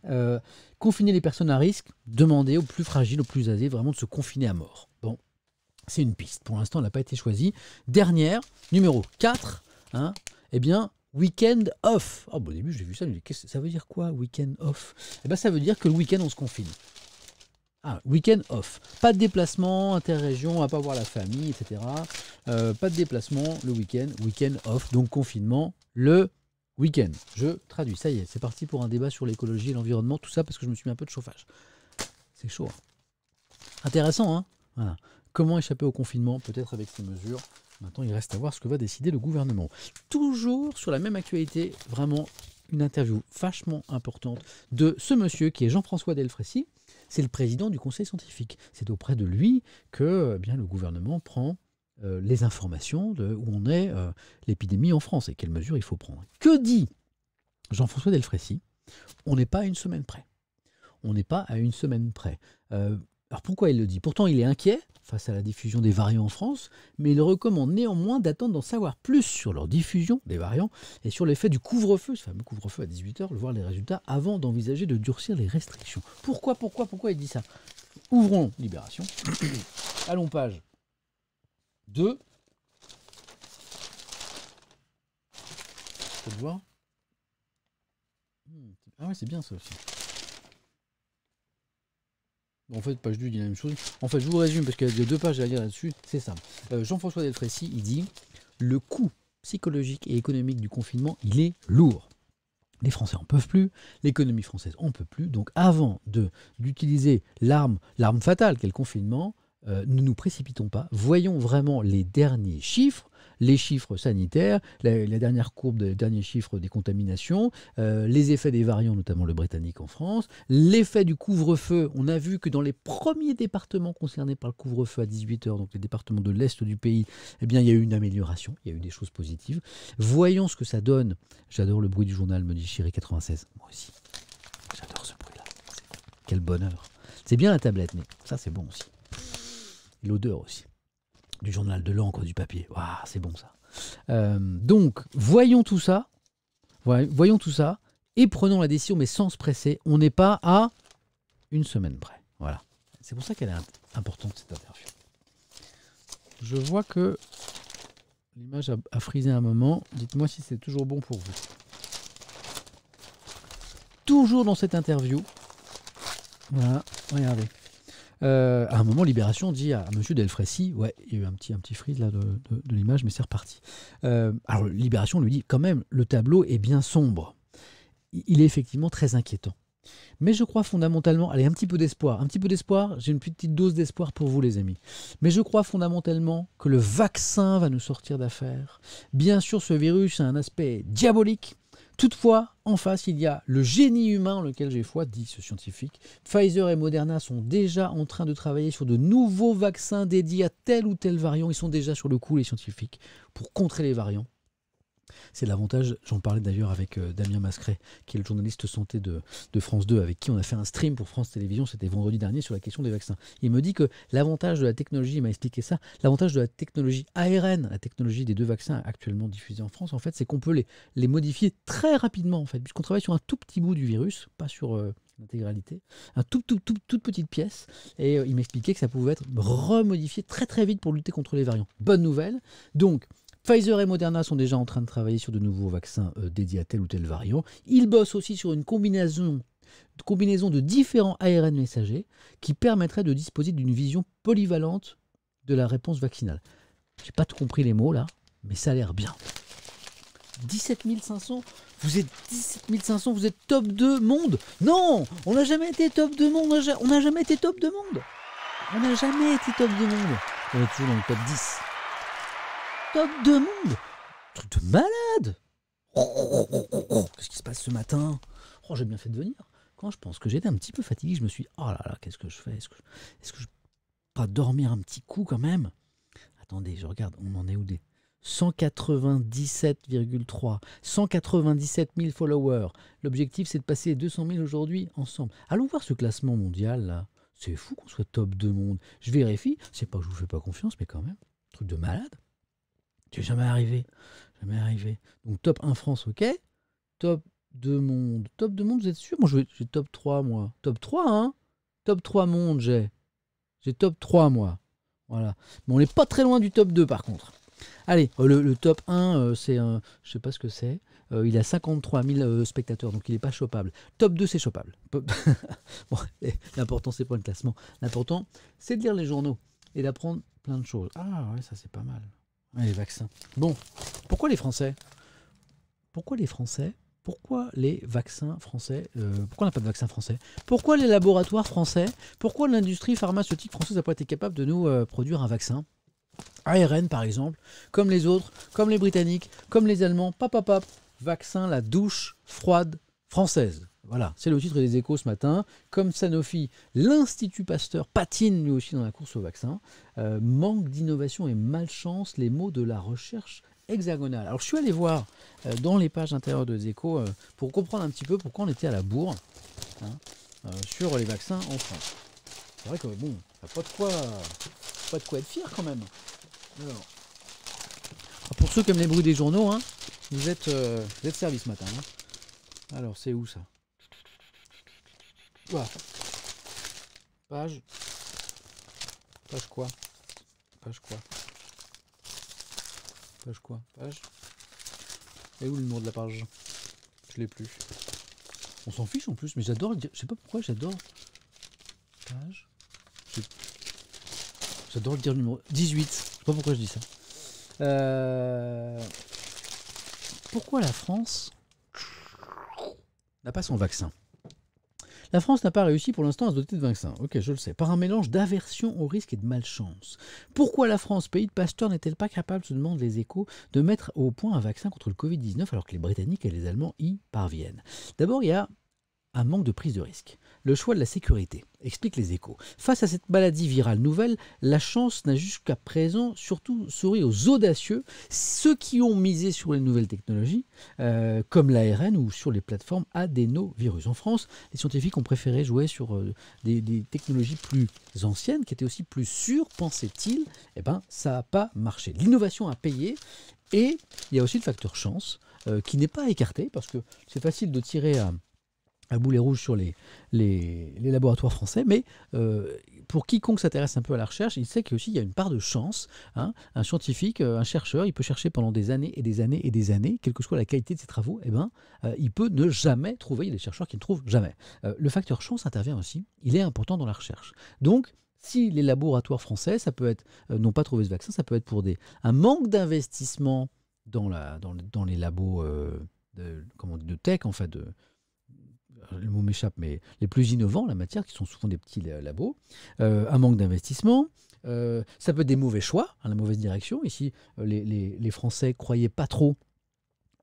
A: Euh, confiner les personnes à risque, demander aux plus fragiles, aux plus âgés vraiment de se confiner à mort. Bon, c'est une piste. Pour l'instant, elle n'a pas été choisie. Dernière, numéro 4. Hein. eh bien, Weekend off. Oh, bon, au début, j'ai vu ça, mais ça veut dire quoi, weekend off Eh bien, ça veut dire que le week-end, on se confine. Ah, week-end off. Pas de déplacement interrégion, on va pas voir la famille, etc. Euh, pas de déplacement le week-end, week-end off, donc confinement le week-end. Je traduis, ça y est, c'est parti pour un débat sur l'écologie et l'environnement, tout ça parce que je me suis mis un peu de chauffage. C'est chaud. Hein. Intéressant, hein Comment échapper au confinement, peut-être avec ces mesures Maintenant, il reste à voir ce que va décider le gouvernement. Toujours sur la même actualité, vraiment une interview vachement importante de ce monsieur qui est Jean-François Delfrécy. C'est le président du conseil scientifique. C'est auprès de lui que eh bien, le gouvernement prend euh, les informations de où on est euh, l'épidémie en France et quelles mesures il faut prendre. Que dit Jean-François Delfrécy On n'est pas à une semaine près. On n'est pas à une semaine près. Euh, alors pourquoi il le dit Pourtant, il est inquiet face à la diffusion des variants en France, mais il recommande néanmoins d'attendre d'en savoir plus sur leur diffusion des variants et sur l'effet du couvre-feu, ce fameux couvre-feu à 18h, le voir les résultats avant d'envisager de durcir les restrictions. Pourquoi, pourquoi, pourquoi il dit ça Ouvrons Libération. Allons page 2. le voir. Hmm, ah ouais, c'est bien ça aussi. En fait, page 2 dit la même chose. En fait, je vous résume parce qu'il y a deux pages à lire là-dessus. C'est simple. Euh, Jean-François Delfrécy, il dit Le coût psychologique et économique du confinement, il est lourd. Les Français en peuvent plus, l'économie française en peut plus. Donc, avant d'utiliser l'arme, l'arme fatale qu'est le confinement, euh, ne nous précipitons pas. Voyons vraiment les derniers chiffres les chiffres sanitaires, la, dernière courbe, des derniers chiffres des contaminations, euh, les effets des variants, notamment le britannique en France, l'effet du couvre-feu. On a vu que dans les premiers départements concernés par le couvre-feu à 18h, donc les départements de l'Est du pays, eh bien, il y a eu une amélioration, il y a eu des choses positives. Voyons ce que ça donne. J'adore le bruit du journal, me dit Chéri 96. Moi aussi. J'adore ce bruit-là. Quel bonheur. C'est bien la tablette, mais ça, c'est bon aussi. L'odeur aussi du journal de l'encre, du papier. Waouh, c'est bon ça. Euh, donc, voyons tout ça. Voyons tout ça et prenons la décision, mais sans se presser. On n'est pas à une semaine près. Voilà. C'est pour ça qu'elle est importante cette interview. Je vois que l'image a, frisé un moment. Dites-moi si c'est toujours bon pour vous. Toujours dans cette interview. Voilà, regardez. Euh, à un moment, Libération dit à, Monsieur Delfrécy, ouais, il y a eu un petit, un petit freeze là de, l'image, mais c'est reparti. Euh, alors Libération lui dit quand même, le tableau est bien sombre. Il est effectivement très inquiétant. Mais je crois fondamentalement, allez, un petit peu d'espoir, un petit peu d'espoir, j'ai une petite dose d'espoir pour vous les amis. Mais je crois fondamentalement que le vaccin va nous sortir d'affaire. Bien sûr, ce virus a un aspect diabolique, Toutefois, en face, il y a le génie humain en lequel j'ai foi, dit ce scientifique. Pfizer et Moderna sont déjà en train de travailler sur de nouveaux vaccins dédiés à tel ou tel variant. Ils sont déjà sur le coup, les scientifiques, pour contrer les variants. C'est l'avantage, j'en parlais d'ailleurs avec euh, Damien Mascret, qui est le journaliste santé de, France 2, avec qui on a fait un stream pour France Télévisions, c'était vendredi dernier, sur la question des vaccins. Il me dit que l'avantage de la technologie, il m'a expliqué ça, l'avantage de la technologie ARN, la technologie des deux vaccins actuellement diffusés en France, en fait, c'est qu'on peut les, les, modifier très rapidement, en fait, puisqu'on travaille sur un tout petit bout du virus, pas sur... Euh, l'intégralité, un tout, tout, toute petite pièce, et euh, il m'expliquait que ça pouvait être remodifié très très vite pour lutter contre les variants. Bonne nouvelle, donc Pfizer et Moderna sont déjà en train de travailler sur de nouveaux vaccins euh, dédiés à tel ou tel variant. Ils bossent aussi sur une combinaison de différents ARN messagers qui permettrait de disposer d'une vision polyvalente de la réponse vaccinale. J'ai pas tout compris les mots là, mais ça a l'air bien. 17 500 Vous êtes 17 vous êtes top 2 monde Non On n'a jamais été top 2 monde, on n'a jamais été top 2 monde On n'a jamais été top 2 monde On est toujours dans le top 10. Top de monde Truc de malade Qu'est-ce qui se passe ce matin Oh, j'ai bien fait de venir. Quand je pense que j'étais un petit peu fatigué, je me suis dit, oh là là, qu'est-ce que je fais Est-ce que, je... ne pas dormir un petit coup quand même Attendez, je regarde, on en est où des 197,3, 197 000 followers. L'objectif, c'est de passer 200 000 aujourd'hui ensemble. Allons voir ce classement mondial là. C'est fou qu'on soit top de monde. Je vérifie. C'est pas que je vous fais pas confiance, mais quand même, truc de malade. Tu n'es jamais arrivé. Jamais arrivé. Donc top 1 France, ok. Top 2 monde. Top 2 monde, vous êtes sûr Moi, j'ai top 3, moi. Top 3, hein Top 3 monde, j'ai. J'ai top 3, moi. Voilà. Mais on n'est pas très loin du top 2, par contre. Allez, euh, le, top 1, euh, c'est un. Je sais pas ce que c'est. Euh, il a 53 000 spectateurs, donc il n'est pas chopable. Top 2, c'est chopable. bon, L'important, c'est pas le classement. L'important, c'est de lire les journaux et d'apprendre plein de choses. Ah ouais, ça c'est pas mal. Ah, les vaccins. Bon, pourquoi les Français Pourquoi les Français Pourquoi les vaccins français euh, Pourquoi on n'a pas de vaccin français Pourquoi les laboratoires français Pourquoi l'industrie pharmaceutique française n'a pas été capable de nous euh, produire un vaccin ARN par exemple, comme les autres, comme les Britanniques, comme les Allemands, papapap, vaccin la douche froide française. Voilà, c'est le titre des échos ce matin. Comme Sanofi, l'Institut Pasteur patine lui aussi dans la course au vaccin. Euh, manque d'innovation et malchance, les mots de la recherche hexagonale. Alors je suis allé voir euh, dans les pages intérieures des échos euh, pour comprendre un petit peu pourquoi on était à la bourre hein, sur les vaccins en France. C'est vrai que bon, pas de quoi pas de quoi être fier quand même. Alors, ah, pour ceux qui aiment les bruits des journaux, hein, vous, êtes, vous êtes servis ce matin. Hein. Alors c'est où ça Page. Page quoi Page quoi Page quoi Page Et où le nom de la page Je l'ai plus. On s'en fiche en plus, mais j'adore. Je sais pas pourquoi j'adore. Page. J'adore le dire numéro 18. Je sais pas pourquoi je dis ça. Euh, pourquoi la France n'a pas son vaccin la France n'a pas réussi pour l'instant à se doter de vaccins. Ok, je le sais. Par un mélange d'aversion au risque et de malchance. Pourquoi la France, pays de Pasteur, n'est-elle pas capable, se demandent les échos, de mettre au point un vaccin contre le Covid-19 alors que les Britanniques et les Allemands y parviennent D'abord, il y a un manque de prise de risque le choix de la sécurité, explique les échos. Face à cette maladie virale nouvelle, la chance n'a jusqu'à présent surtout souri aux audacieux, ceux qui ont misé sur les nouvelles technologies, euh, comme l'ARN ou sur les plateformes adénovirus. En France, les scientifiques ont préféré jouer sur euh, des, technologies plus anciennes, qui étaient aussi plus sûres, pensaient-ils. Eh bien, ça n'a pas marché. L'innovation a payé, et il y a aussi le facteur chance, euh, qui n'est pas écarté, parce que c'est facile de tirer à à boulet rouge sur les, les, laboratoires français, mais euh, pour quiconque s'intéresse un peu à la recherche, il sait qu'il y a une part de chance. Hein. Un scientifique, euh, un chercheur, il peut chercher pendant des années et des années et des années, quelle que soit la qualité de ses travaux, eh ben, euh, il peut ne jamais trouver. Il y a des chercheurs qui ne trouvent jamais. le facteur chance intervient aussi, il est important dans la recherche. Donc, si les laboratoires français, ça peut être, n'ont pas trouvé ce vaccin, ça peut être pour des, un manque d'investissement dans, dans, les labos de, comment de tech, en fait, de, le mot m'échappe, mais les plus innovants la matière, qui sont souvent des petits labos, euh, un manque d'investissement, euh, ça peut être des mauvais choix, hein, la mauvaise direction. Ici, euh, les, les, les Français croyaient pas trop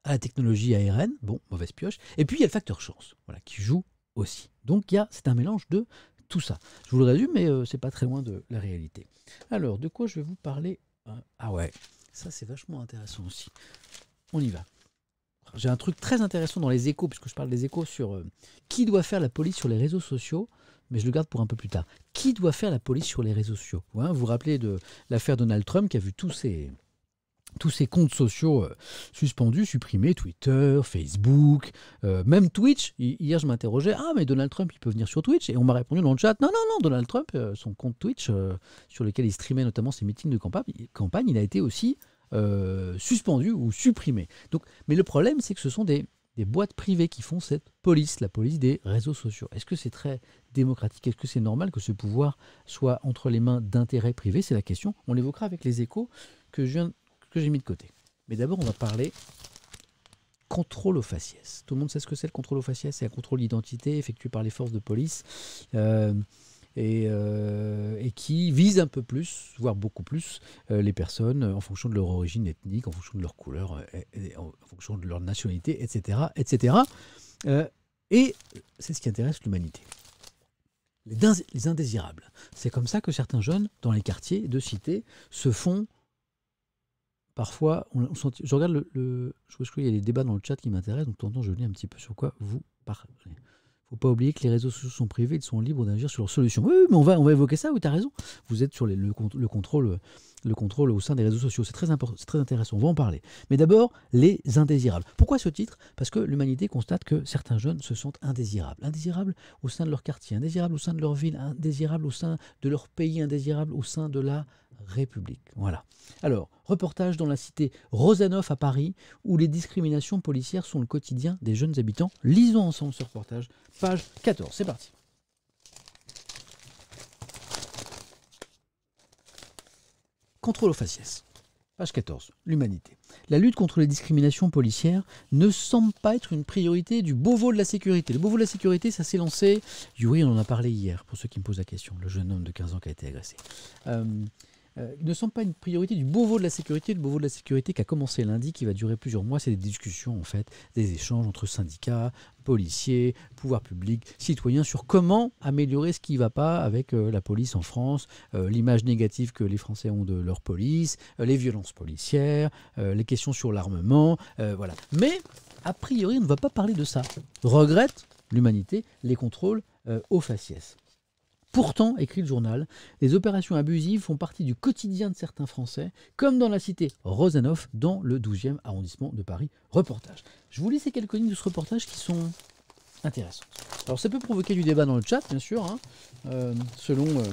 A: à la technologie ARN, bon, mauvaise pioche. Et puis, il y a le facteur chance, voilà, qui joue aussi. Donc, il c'est un mélange de tout ça. Je vous le résume, mais ce c'est pas très loin de la réalité. Alors, de quoi je vais vous parler hein Ah ouais, ça c'est vachement intéressant aussi. On y va. J'ai un truc très intéressant dans les échos, puisque je parle des échos, sur euh, qui doit faire la police sur les réseaux sociaux, mais je le garde pour un peu plus tard. Qui doit faire la police sur les réseaux sociaux Vous vous rappelez de l'affaire Donald Trump qui a vu tous ses, tous ses comptes sociaux euh, suspendus, supprimés, Twitter, Facebook, euh, même Twitch. Hier, je m'interrogeais, ah mais Donald Trump, il peut venir sur Twitch Et on m'a répondu dans le chat, non, non, non, Donald Trump, son compte Twitch, sur lequel il streamait notamment ses meetings de campagne, campagne il a été aussi euh, suspendu ou supprimé. Donc, mais le problème, c'est que ce sont des, boîtes privées qui font cette police, la police des réseaux sociaux. Est-ce que c'est très démocratique Est-ce que c'est normal que ce pouvoir soit entre les mains d'intérêts privés C'est la question. On l'évoquera avec les échos que j'ai mis de côté. Mais d'abord, on va parler contrôle au faciès. Tout le monde sait ce que c'est le contrôle au faciès C'est un contrôle d'identité effectué par les forces de police. Euh, et, euh, et, qui vise un peu plus, voire beaucoup plus, euh, les personnes euh, en fonction de leur origine ethnique, en fonction de leur couleur, en fonction de leur nationalité, etc. etc. et c'est ce qui intéresse l'humanité. Les, indésirables. C'est comme ça que certains jeunes, dans les quartiers de cité, se font parfois, je regarde le, je crois qu'il y a des débats dans le chat qui m'intéressent, donc tantôt je lis un petit peu sur quoi vous parlez faut pas oublier que les réseaux sociaux sont privés, ils sont libres d'agir sur leurs solutions. Oui, mais on va, on va évoquer ça, oui, tu as raison. Vous êtes sur le, contrôle, le contrôle au sein des réseaux sociaux, c'est très, c'est très intéressant, on va en parler. Mais d'abord, les indésirables. Pourquoi ce titre Parce que l'humanité constate que certains jeunes se sentent indésirables. Indésirables au sein de leur quartier, indésirables au sein de leur ville, indésirables au sein de leur pays, indésirables au sein de la République. Voilà. Alors, reportage dans la cité Rosanoff à Paris, où les discriminations policières sont le quotidien des jeunes habitants. Lisons ensemble ce reportage, page 14. C'est parti. Contrôle aux faciès. Page 14. L'humanité. La lutte contre les discriminations policières ne semble pas être une priorité du Beauvau de la sécurité. Le Beauvau de la sécurité, ça s'est lancé. Oui, on en a parlé hier, pour ceux qui me posent la question. Le jeune homme de 15 ans qui a été agressé. Euh, euh, ne sont pas une priorité du Beauvau de la sécurité. Le Beauvau de la sécurité qui a commencé lundi, qui va durer plusieurs mois, c'est des discussions en fait, des échanges entre syndicats, policiers, pouvoirs publics, citoyens sur comment améliorer ce qui ne va pas avec euh, la police en France, euh, l'image négative que les Français ont de leur police, les violences policières, les questions sur l'armement, voilà. Mais a priori, on ne va pas parler de ça. Regrette l'humanité les contrôles aux faciès. Pourtant, écrit le journal, les opérations abusives font partie du quotidien de certains Français, comme dans la cité Rosanoff dans le 12e arrondissement de Paris. Reportage. Je vous laisse quelques lignes de ce reportage qui sont intéressantes. Alors, ça peut provoquer du débat dans le chat, bien sûr, hein, euh, selon euh,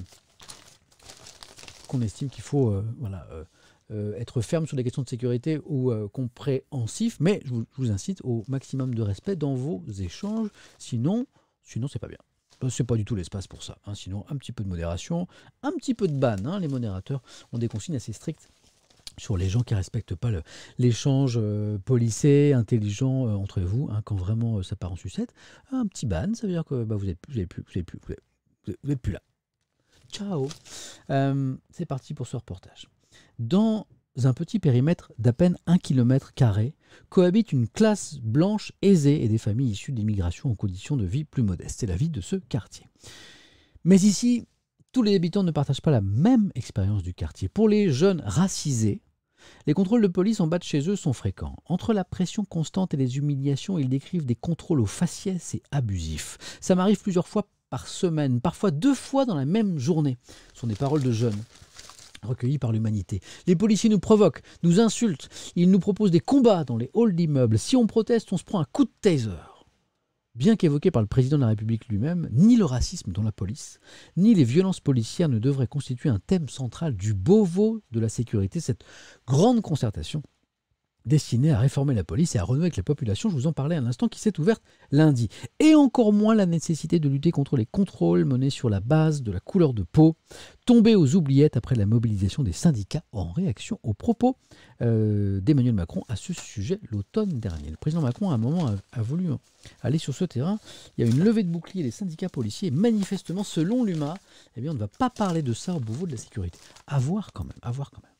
A: qu'on estime qu'il faut euh, être ferme sur des questions de sécurité ou compréhensif, mais je vous, je vous incite au maximum de respect dans vos échanges, sinon, sinon c'est pas bien. Euh, c'est pas du tout l'espace pour ça. Hein, sinon, un petit peu de modération, un petit peu de ban. Hein, les modérateurs ont des consignes assez strictes sur les gens qui ne respectent pas l'échange polissé, euh, policé, intelligent euh, entre vous, hein, quand vraiment ça part en sucette. Un petit ban, ça veut dire que bah, vous n'êtes plus, plus là. Ciao C'est parti pour ce reportage. Dans un petit périmètre d'à peine 1 km cohabitent une classe blanche aisée et des familles issues d'immigration en conditions de vie plus modestes. C'est la vie de ce quartier. Mais ici, tous les habitants ne partagent pas la même expérience du quartier. Pour les jeunes racisés, les contrôles de police en bas de chez eux sont fréquents. Entre la pression constante et les humiliations, ils décrivent des contrôles aux faciès et abusifs. Ça m'arrive plusieurs fois par semaine, parfois deux fois dans la même journée. Ce sont des paroles de jeunes recueillis par l'humanité. Les policiers nous provoquent, nous insultent, ils nous proposent des combats dans les halls d'immeubles. Si on proteste, on se prend un coup de taser. Bien qu'évoqué par le président de la République lui-même, ni le racisme dans la police, ni les violences policières ne devraient constituer un thème central du Beauvau de la sécurité, cette grande concertation destinée à réformer la police et à renouer avec la population, je vous en parlais à l'instant, qui s'est ouverte lundi. Et encore moins la nécessité de lutter contre les contrôles menés sur la base de la couleur de peau, tombée aux oubliettes après la mobilisation des syndicats en réaction aux propos euh, d'Emmanuel Macron à ce sujet l'automne dernier. Le président Macron, à un moment, a, voulu aller sur ce terrain. Il y a une levée de bouclier des syndicats policiers, et manifestement, selon l'UMA, eh bien, on ne va pas parler de ça au bout de la sécurité. À voir quand même, à voir quand même.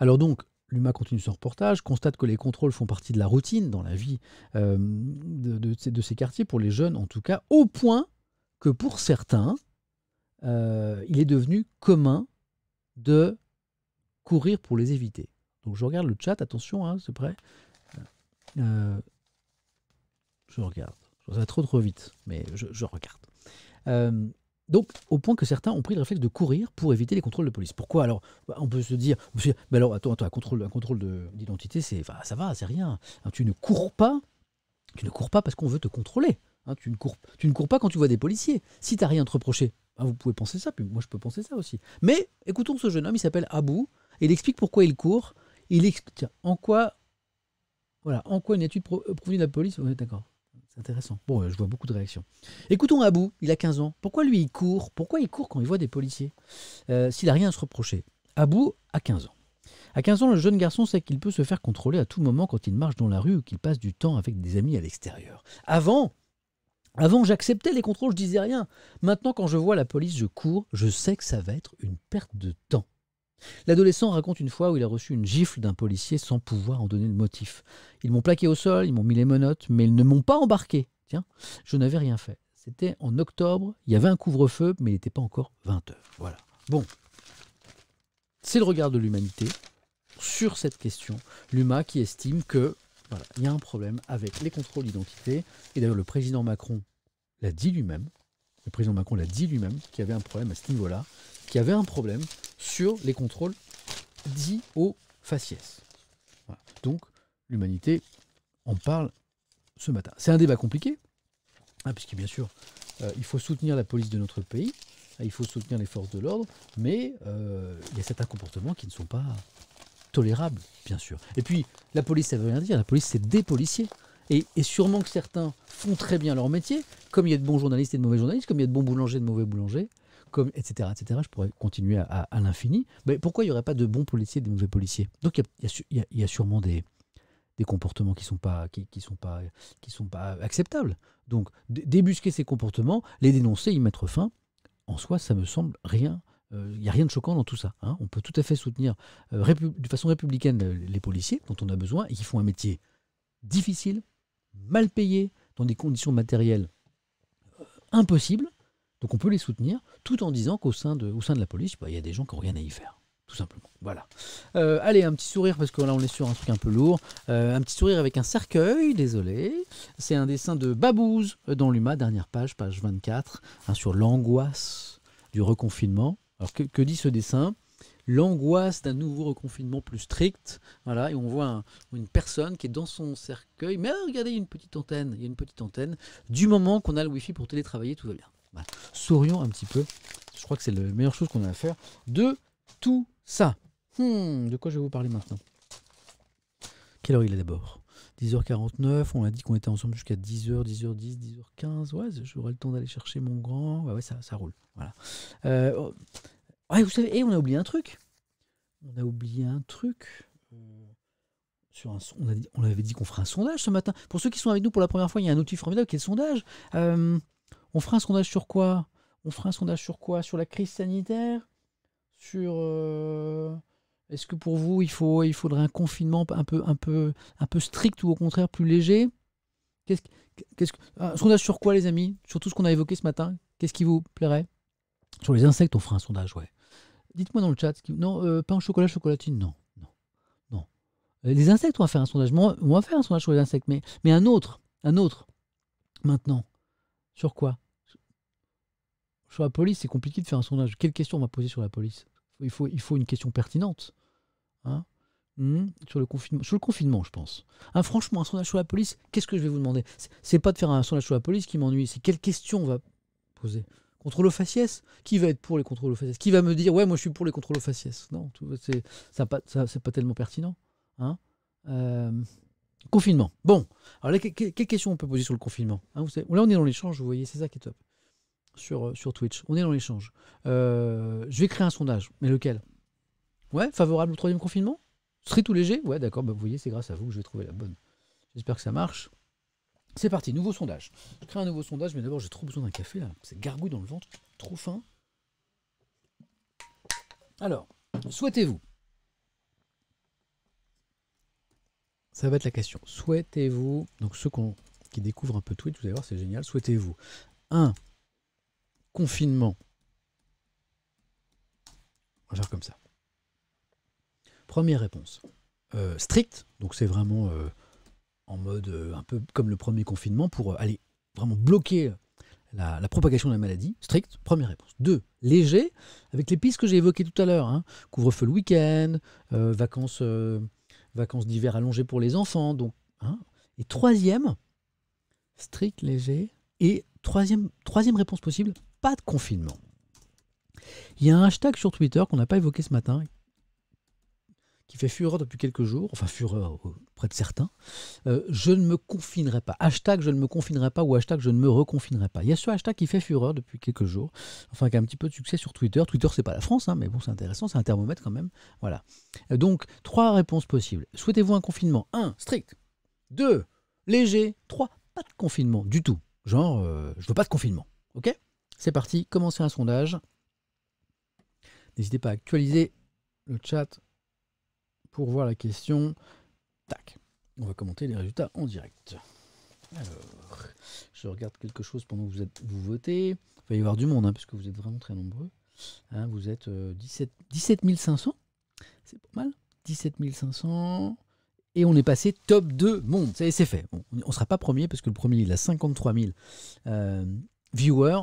A: Alors donc, Luma continue son reportage, constate que les contrôles font partie de la routine dans la vie euh, de, ces quartiers, pour les jeunes en tout cas, au point que pour certains, euh, il est devenu commun de courir pour les éviter. Donc je regarde le chat, attention, hein, c'est prêt. Euh, je regarde. Ça va trop trop vite, mais je, je regarde. Donc, au point que certains ont pris le réflexe de courir pour éviter les contrôles de police. Pourquoi alors bah, On peut se dire, alors, attends, un contrôle, un contrôle d'identité, c'est, ça va, c'est rien. Hein, tu ne cours pas, tu ne cours pas parce qu'on veut te contrôler. Hein, tu, ne cours, tu ne cours pas quand tu vois des policiers. Si tu n'as rien te reprocher, bah, vous pouvez penser ça, puis moi je peux penser ça aussi. Mais écoutons ce jeune homme, il s'appelle Abou, et il explique pourquoi il court. Il explique en quoi, voilà, en quoi une étude provenue de la police, d'accord, intéressant. Bon, euh, je vois beaucoup de réactions. Écoutons Abou, il a 15 ans. Pourquoi lui, il court Pourquoi il court quand il voit des policiers euh, S'il n'a rien à se reprocher. Abou a 15 ans. À 15 ans, le jeune garçon sait qu'il peut se faire contrôler à tout moment quand il marche dans la rue ou qu'il passe du temps avec des amis à l'extérieur. Avant, avant, j'acceptais les contrôles, je disais rien. Maintenant, quand je vois la police, je cours, je sais que ça va être une perte de temps. L'adolescent raconte une fois où il a reçu une gifle d'un policier sans pouvoir en donner le motif. Ils m'ont plaqué au sol, ils m'ont mis les menottes, mais ils ne m'ont pas embarqué. Tiens, je n'avais rien fait. C'était en octobre, il y avait un couvre-feu, mais il n'était pas encore 20h. Voilà. Bon. C'est le regard de l'humanité sur cette question. L'UMA qui estime que voilà, il y a un problème avec les contrôles d'identité. Et d'ailleurs, le président Macron l'a dit lui-même. Le président Macron l'a dit lui-même qu'il y avait un problème à ce niveau-là, qu'il y avait un problème sur les contrôles dits aux faciès. Donc l'humanité en parle ce matin. C'est un débat compliqué, hein, puisque bien sûr, euh, il faut soutenir la police de notre pays, hein, il faut soutenir les forces de l'ordre, mais euh, il y a certains comportements qui ne sont pas tolérables, bien sûr. Et puis, la police, ça ne veut rien dire, la police, c'est des policiers. Et, et, sûrement que certains font très bien leur métier, comme il y a de bons journalistes et de mauvais journalistes, comme il y a de bons boulangers et de mauvais boulangers, etc., etc. Je pourrais continuer à, l'infini. Mais pourquoi il n'y aurait pas de bons policiers et de mauvais policiers Donc il y, a, sûrement des, des comportements qui ne sont, pas, qui, sont sont pas acceptables. Donc débusquer ces comportements, les dénoncer, y mettre fin, en soi, ça me semble rien il euh, n'y a rien de choquant dans tout ça. Hein. On peut tout à fait soutenir euh, de façon républicaine les policiers dont on a besoin et qui font un métier difficile, mal payé, dans des conditions matérielles euh, impossibles. Donc on peut les soutenir tout en disant qu'au sein, de, au sein de la police, bah, il y a des gens qui n'ont rien à y faire. Tout simplement. Voilà. Euh, allez, un petit sourire parce que là on est sur un truc un peu lourd. Euh, un petit sourire avec un cercueil, désolé. C'est un dessin de Babouze euh, dans l'UMA, dernière page, page 24, hein, sur l'angoisse du reconfinement. Alors que, dit ce dessin l'angoisse d'un nouveau reconfinement plus strict. Voilà, et on voit une personne qui est dans son cercueil. Mais regardez, il y a une petite antenne. Il y a une petite antenne. Du moment qu'on a le Wi-Fi pour télétravailler, tout va bien. Bah, sourions un petit peu. Je crois que c'est la meilleure chose qu'on a à faire de tout ça. Hmm, de quoi je vais vous parler maintenant Quelle heure il est d'abord 10h49, on a dit qu'on était ensemble jusqu'à 10h, 10h10, 10h15. Ouais, j'aurai le temps d'aller chercher mon grand. Ouais, ouais, ça, ça roule. Voilà. Euh, oh, vous savez, et eh, on a oublié un truc. On a oublié un truc. Euh, sur un, on, on avait dit qu'on ferait un sondage ce matin. Pour ceux qui sont avec nous pour la première fois, il y a un outil formidable qui est le sondage. Euh, on fera un sondage sur quoi On fera un sondage sur quoi Sur la crise sanitaire Sur euh, est-ce que pour vous il faut il faudrait un confinement un peu un peu un peu strict ou au contraire plus léger Qu'est-ce un sondage sur quoi les amis Sur tout ce qu'on a évoqué ce matin, qu'est-ce qui vous plairait Sur les insectes, on fera un sondage, ouais. Dites-moi dans le chat. Non, pas euh, pain au chocolat, chocolatine, non. Non. Non. Euh, les insectes, on va faire un sondage. On va faire un sondage sur les insectes, mais, mais un autre. Un autre. Maintenant. Sur quoi sur la police, c'est compliqué de faire un sondage. Quelle question on va poser sur la police il faut, une question pertinente. Hein hmm sur le confinement, sur le confinement, je pense. Ah, franchement, un sondage sur la police, qu'est-ce que je vais vous demander C'est pas de faire un sondage sur la police qui m'ennuie, c'est quelle question on va poser. Contrôle aux faciès Qui va être pour les contrôles aux faciès Qui va me dire ouais, moi je suis pour les contrôles aux faciès Non, c'est n'est pas, tellement pertinent. Hein euh, confinement. Bon, alors là, quelle question on peut poser sur le confinement hein, Là, on est dans l'échange, vous voyez, c'est ça qui est top sur, euh, sur Twitch. On est dans l'échange. Euh, je vais créer un sondage. Mais lequel Ouais, favorable au troisième confinement Serait tout léger Ouais, d'accord. Bah, vous voyez, c'est grâce à vous que je vais trouver la bonne. J'espère que ça marche. C'est parti, nouveau sondage. Je crée un nouveau sondage, mais d'abord j'ai trop besoin d'un café là. C'est gargouille dans le ventre, trop fin Alors, souhaitez-vous Ça va être la question. Souhaitez-vous, donc ceux qui découvrent un peu Twitch, vous allez voir, c'est génial. Souhaitez-vous un confinement. On va faire comme ça. Première réponse. Euh, strict donc c'est vraiment euh, en mode euh, un peu comme le premier confinement pour aller vraiment bloquer la, propagation de la maladie. Strict, première réponse. Deux, léger, avec les pistes que j'ai évoquées tout à l'heure. Hein. Couvre-feu le week-end, vacances, vacances d'hiver allongées pour les enfants. Donc, hein. Et troisième, strict, léger. Et troisième, troisième réponse possible, pas de confinement. Il y a un hashtag sur Twitter qu'on n'a pas évoqué ce matin, qui fait fureur depuis quelques jours, enfin fureur auprès de certains, euh, je ne me confinerai pas. Hashtag je ne me confinerai pas ou hashtag je ne me reconfinerai pas. Il y a ce hashtag qui fait fureur depuis quelques jours, enfin qui a un petit peu de succès sur Twitter. Twitter c'est pas la France, hein, mais bon c'est intéressant, c'est un thermomètre quand même. Voilà. Euh, donc trois réponses possibles. Souhaitez-vous un confinement Un, Strict. 2. Léger. 3. Pas de confinement du tout. Genre euh, je veux pas de confinement. Ok c'est parti, commencez un sondage. N'hésitez pas à actualiser le chat pour voir la question. Tac, on va commenter les résultats en direct. Alors, je regarde quelque chose pendant que vous, êtes, vous votez. Il va y avoir du monde, hein, puisque vous êtes vraiment très nombreux. Hein, vous êtes 17, euh, 500. C'est pas mal. 17 500. Et on est passé top 2 monde. C'est fait. on ne sera pas premier, parce que le premier, il a 53 000 euh, viewers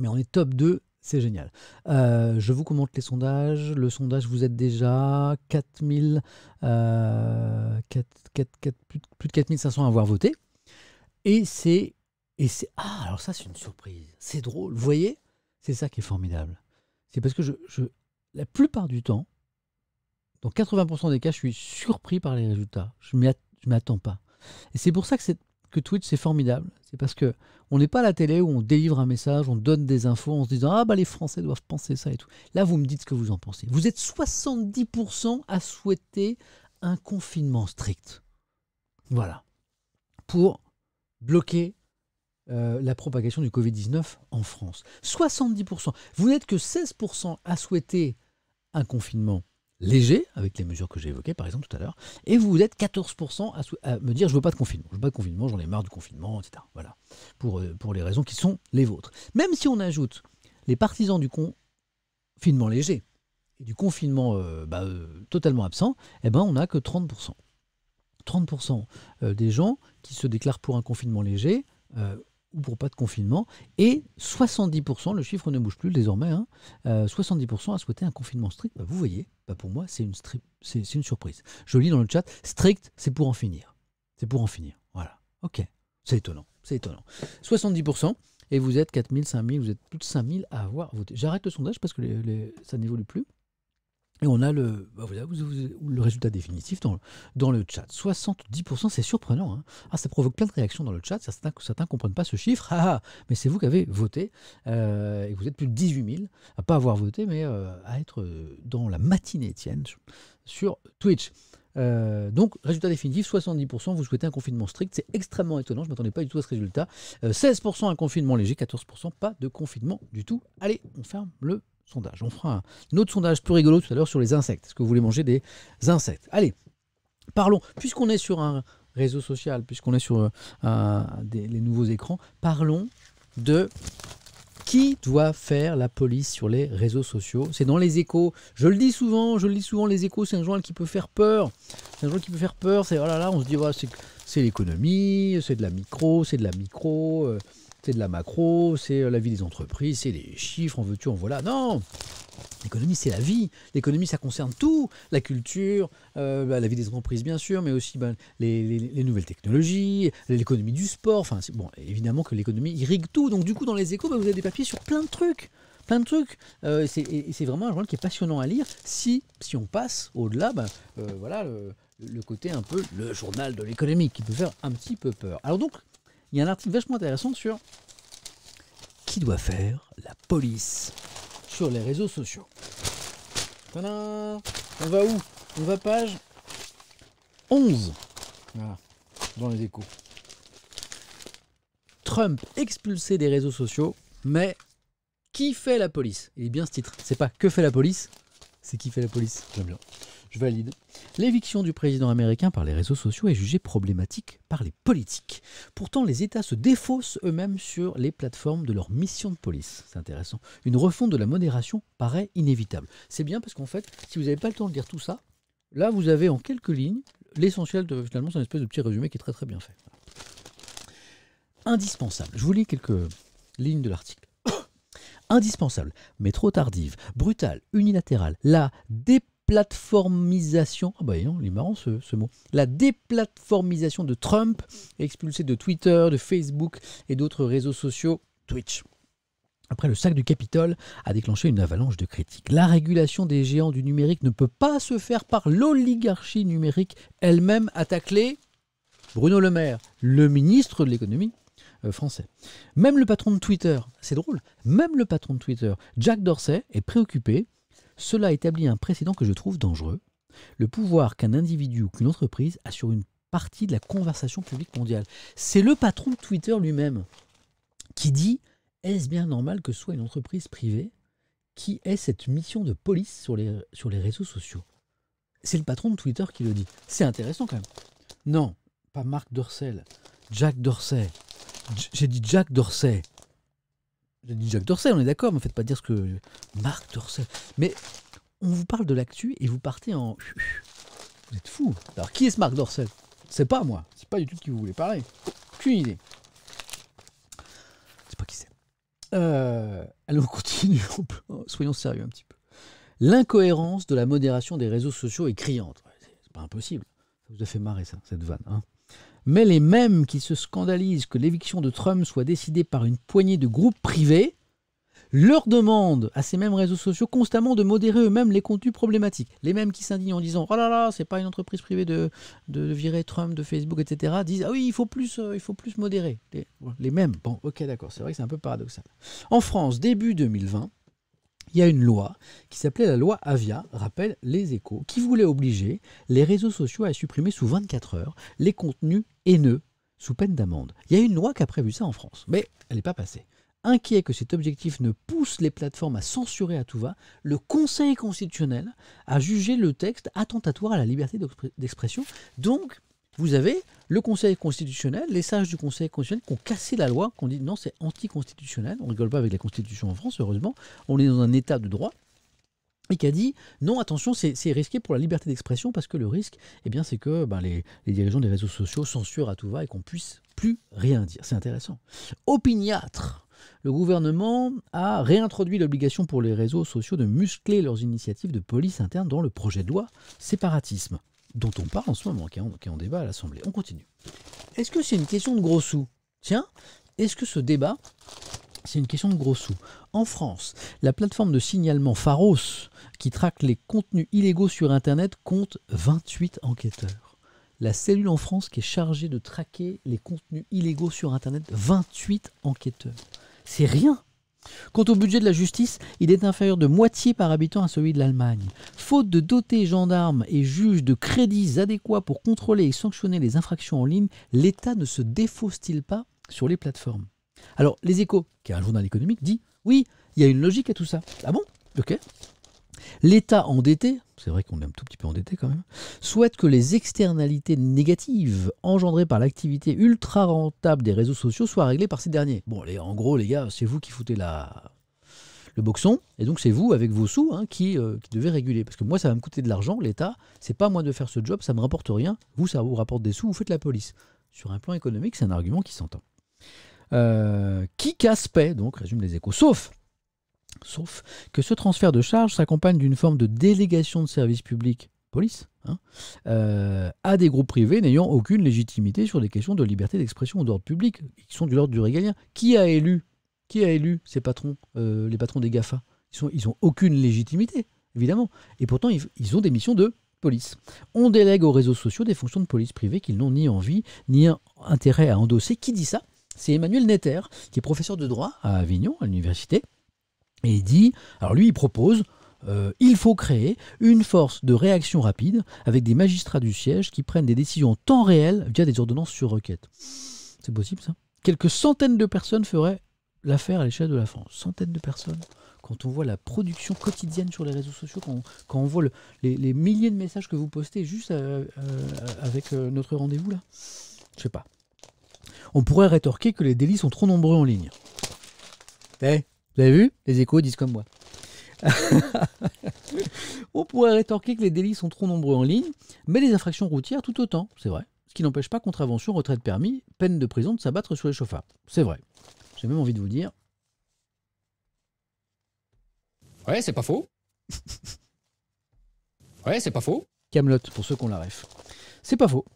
A: mais on est top 2 c'est génial. Euh, je vous commente les sondages. Le sondage, vous êtes déjà 4000, euh, 4, 4, plus de 4500 à avoir voté. Et c'est. Et c'est ah, alors ça, c'est une surprise. C'est drôle. Vous voyez C'est ça qui est formidable. C'est parce que je, je, la plupart du temps, dans 80% des cas, je suis surpris par les résultats. Je ne m'y pas. Et c'est pour ça que c'est que Twitch c'est formidable. C'est parce que on n'est pas à la télé où on délivre un message, on donne des infos en se disant ah bah les Français doivent penser ça et tout. Là vous me dites ce que vous en pensez. Vous êtes 70% à souhaiter un confinement strict. Voilà. Pour bloquer euh, la propagation du Covid-19 en France. 70%. Vous n'êtes que 16% à souhaiter un confinement léger, avec les mesures que j'ai évoquées par exemple tout à l'heure, et vous êtes 14% à, me dire je veux pas de confinement, je veux pas de confinement, j'en ai marre du confinement, etc. Voilà, pour, euh, pour les raisons qui sont les vôtres. Même si on ajoute les partisans du confinement léger et du confinement euh, bah, euh, totalement absent, eh ben on n'a que 30%. 30% des gens qui se déclarent pour un confinement léger ou pour pas de confinement. Et 70%, le chiffre ne bouge plus désormais, 70% hein, euh, a souhaité un confinement strict. Bah, vous voyez, bah, pour moi, c'est une, c'est, une surprise. Je lis dans le chat, strict, c'est pour en finir. C'est pour en finir. Voilà. OK. C'est étonnant. C'est étonnant. 70%. Et vous êtes 4000, 5000, vous êtes plus de 5000 à avoir voté. J'arrête le sondage parce que ça n'évolue plus. Et on a le, bah, le résultat définitif dans, le chat. 70%, c'est surprenant. Hein. Ah, ça provoque plein de réactions dans le chat. Certains ne comprennent pas ce chiffre. Ah, ah, mais c'est vous qui avez voté. Euh, et vous êtes plus de 18 000 à pas avoir voté, mais euh, à être euh, dans la matinée, tiens, sur Twitch. donc, résultat définitif, 70%, vous souhaitez un confinement strict. C'est extrêmement étonnant, je ne m'attendais pas du tout à ce résultat. 16% un confinement léger, 14% pas de confinement du tout. Allez, on ferme le sondage. On fera un autre sondage plus rigolo tout à l'heure sur les insectes. Est-ce que vous voulez manger des insectes Allez, parlons. Puisqu'on est sur un réseau social, puisqu'on est sur euh, des, les nouveaux écrans, parlons de qui doit faire la police sur les réseaux sociaux C'est dans les échos. Je le dis souvent, je le dis souvent, les échos, c'est un journal qui peut faire peur. C'est un journal qui peut faire peur. C'est voilà, oh là on se dit, c'est l'économie, c'est de la micro, c'est de la micro. Euh, c'est de la macro, c'est euh, la vie des entreprises, c'est les chiffres, en veux-tu, en voilà. Non L'économie, c'est la vie. L'économie, ça concerne tout. La culture, euh, bah, la vie des entreprises, bien sûr, mais aussi bah, les, nouvelles technologies, l'économie du sport. Enfin, bon, évidemment que l'économie irrigue tout. Donc, du coup, dans les échos, bah, vous avez des papiers sur plein de trucs. Plein de trucs. Euh, c'est vraiment un journal qui est passionnant à lire si, si on passe au-delà, voilà, le côté un peu le journal de l'économie qui peut faire un petit peu peur. Alors donc, il y a un article vachement intéressant sur qui doit faire la police sur les réseaux sociaux. On va où On va page 11. Voilà, dans les échos. Trump expulsé des réseaux sociaux, mais qui fait la police Il est bien ce titre. C'est pas que fait la police, c'est qui fait la police. J'aime bien. Je valide. L'éviction du président américain par les réseaux sociaux est jugée problématique par les politiques. Pourtant, les États se défaussent eux-mêmes sur les plateformes de leur mission de police. C'est intéressant. Une refonte de la modération paraît inévitable. C'est bien parce qu'en fait, si vous n'avez pas le temps de lire tout ça, là, vous avez en quelques lignes l'essentiel de finalement, c'est une espèce de petit résumé qui est très très bien fait. Indispensable. Je vous lis quelques lignes de l'article indispensable, mais trop tardive, brutale, unilatérale, la la déplatformisation de Trump, expulsé de Twitter, de Facebook et d'autres réseaux sociaux, Twitch. Après le sac du Capitole a déclenché une avalanche de critiques. La régulation des géants du numérique ne peut pas se faire par l'oligarchie numérique elle-même, attaquée. Bruno Le Maire, le ministre de l'économie euh, français. Même le patron de Twitter, c'est drôle, même le patron de Twitter, Jack Dorsey, est préoccupé cela établit un précédent que je trouve dangereux, le pouvoir qu'un individu ou qu'une entreprise a sur une partie de la conversation publique mondiale. C'est le patron de Twitter lui-même qui dit est-ce bien normal que ce soit une entreprise privée qui ait cette mission de police sur les, sur les réseaux sociaux C'est le patron de Twitter qui le dit. C'est intéressant quand même. Non, pas Marc Dorcel, Jack Dorsey. J'ai dit Jack Dorsey. J'ai dit Jack Dorsel, on est d'accord, mais faites pas dire ce que. Marc Dorsel. Mais on vous parle de l'actu et vous partez en. Vous êtes fou. Alors qui est ce Marc Dorsel C'est pas moi. C'est pas du tout qui vous voulez parler. Aucune idée. C'est pas qui c'est. Euh... on continue. Oh, soyons sérieux un petit peu. L'incohérence de la modération des réseaux sociaux est criante. C'est pas impossible. Ça vous a fait marrer ça, cette vanne. Hein mais les mêmes qui se scandalisent que l'éviction de Trump soit décidée par une poignée de groupes privés leur demandent à ces mêmes réseaux sociaux constamment de modérer eux-mêmes les contenus problématiques. Les mêmes qui s'indignent en disant Oh là là, c'est pas une entreprise privée de, virer Trump de Facebook, etc., disent Ah oui, il faut plus, euh, il faut plus modérer. Les, les mêmes. Bon, ok, d'accord, c'est vrai que c'est un peu paradoxal. En France, début 2020, il y a une loi qui s'appelait la loi Avia, rappelle les échos, qui voulait obliger les réseaux sociaux à supprimer sous 24 heures les contenus haineux sous peine d'amende. Il y a une loi qui a prévu ça en France, mais elle n'est pas passée. Inquiet que cet objectif ne pousse les plateformes à censurer à tout va, le Conseil constitutionnel a jugé le texte attentatoire à la liberté d'expression. Donc, vous avez le Conseil constitutionnel, les sages du Conseil constitutionnel qui ont cassé la loi, qui ont dit non, c'est anticonstitutionnel. On ne rigole pas avec la Constitution en France, heureusement. On est dans un état de droit et qui a dit non attention c'est risqué pour la liberté d'expression parce que le risque eh bien c'est que ben, les, les, dirigeants des réseaux sociaux censurent à tout va et qu'on puisse plus rien dire c'est intéressant opiniâtre le gouvernement a réintroduit l'obligation pour les réseaux sociaux de muscler leurs initiatives de police interne dans le projet de loi séparatisme dont on parle en ce moment, qui est en, débat à l'Assemblée. On continue. Est-ce que c'est une question de gros sous Tiens, est-ce que ce débat, c'est une question de gros sous En France, la plateforme de signalement Pharos, qui traque les contenus illégaux sur Internet, compte 28 enquêteurs. La cellule en France qui est chargée de traquer les contenus illégaux sur Internet, 28 enquêteurs. C'est rien Quant au budget de la justice, il est inférieur de moitié par habitant à celui de l'Allemagne. Faute de doter gendarmes et juges de crédits adéquats pour contrôler et sanctionner les infractions en ligne, l'État ne se défausse-t-il pas sur les plateformes Alors, Les Échos, qui est un journal économique, dit Oui, il y a une logique à tout ça. Ah bon Ok. L'État endetté, c'est vrai qu'on est un tout petit peu endetté quand même, souhaite que les externalités négatives engendrées par l'activité ultra rentable des réseaux sociaux soient réglées par ces derniers. Bon, allez, en gros, les gars, c'est vous qui foutez la... le boxon, et donc c'est vous, avec vos sous, hein, euh, qui, devez réguler. Parce que moi, ça va me coûter de l'argent, l'État, c'est pas moi de faire ce job, ça me rapporte rien, vous, ça vous rapporte des sous, vous faites la police. Sur un plan économique, c'est un argument qui s'entend. Euh, qui casse donc résume les échos, sauf Sauf que ce transfert de charge s'accompagne d'une forme de délégation de services publics, police hein, euh, à des groupes privés n'ayant aucune légitimité sur des questions de liberté d'expression ou d'ordre public, qui sont de l'ordre du régalien. Qui a élu Qui a élu ces patrons, euh, les patrons des GAFA Ils n'ont aucune légitimité, évidemment. Et pourtant, ils, ont des missions de police. On délègue aux réseaux sociaux des fonctions de police privée qu'ils n'ont ni envie, ni intérêt à endosser. Qui dit ça C'est Emmanuel Netter, qui est professeur de droit à Avignon, à l'université, et il dit, alors lui il propose, euh, il faut créer une force de réaction rapide avec des magistrats du siège qui prennent des décisions en temps réel via des ordonnances sur requête. C'est possible ça Quelques centaines de personnes feraient l'affaire à l'échelle de la France. Centaines de personnes. Quand on voit la production quotidienne sur les réseaux sociaux, quand on, quand voit les, milliers de messages que vous postez juste euh, euh, avec notre rendez-vous là, je sais pas. On pourrait rétorquer que les délits sont trop nombreux en ligne. Eh, vous avez vu Les échos disent comme moi. On pourrait rétorquer que les délits sont trop nombreux en ligne, mais les infractions routières tout autant, c'est vrai. Ce qui n'empêche pas contravention, retrait de permis, peine de prison de s'abattre sur les chauffards. C'est vrai. J'ai même envie de vous dire. Ouais, c'est pas faux. ouais, c'est pas faux. Camelot pour ceux qu'on la ref. C'est pas faux.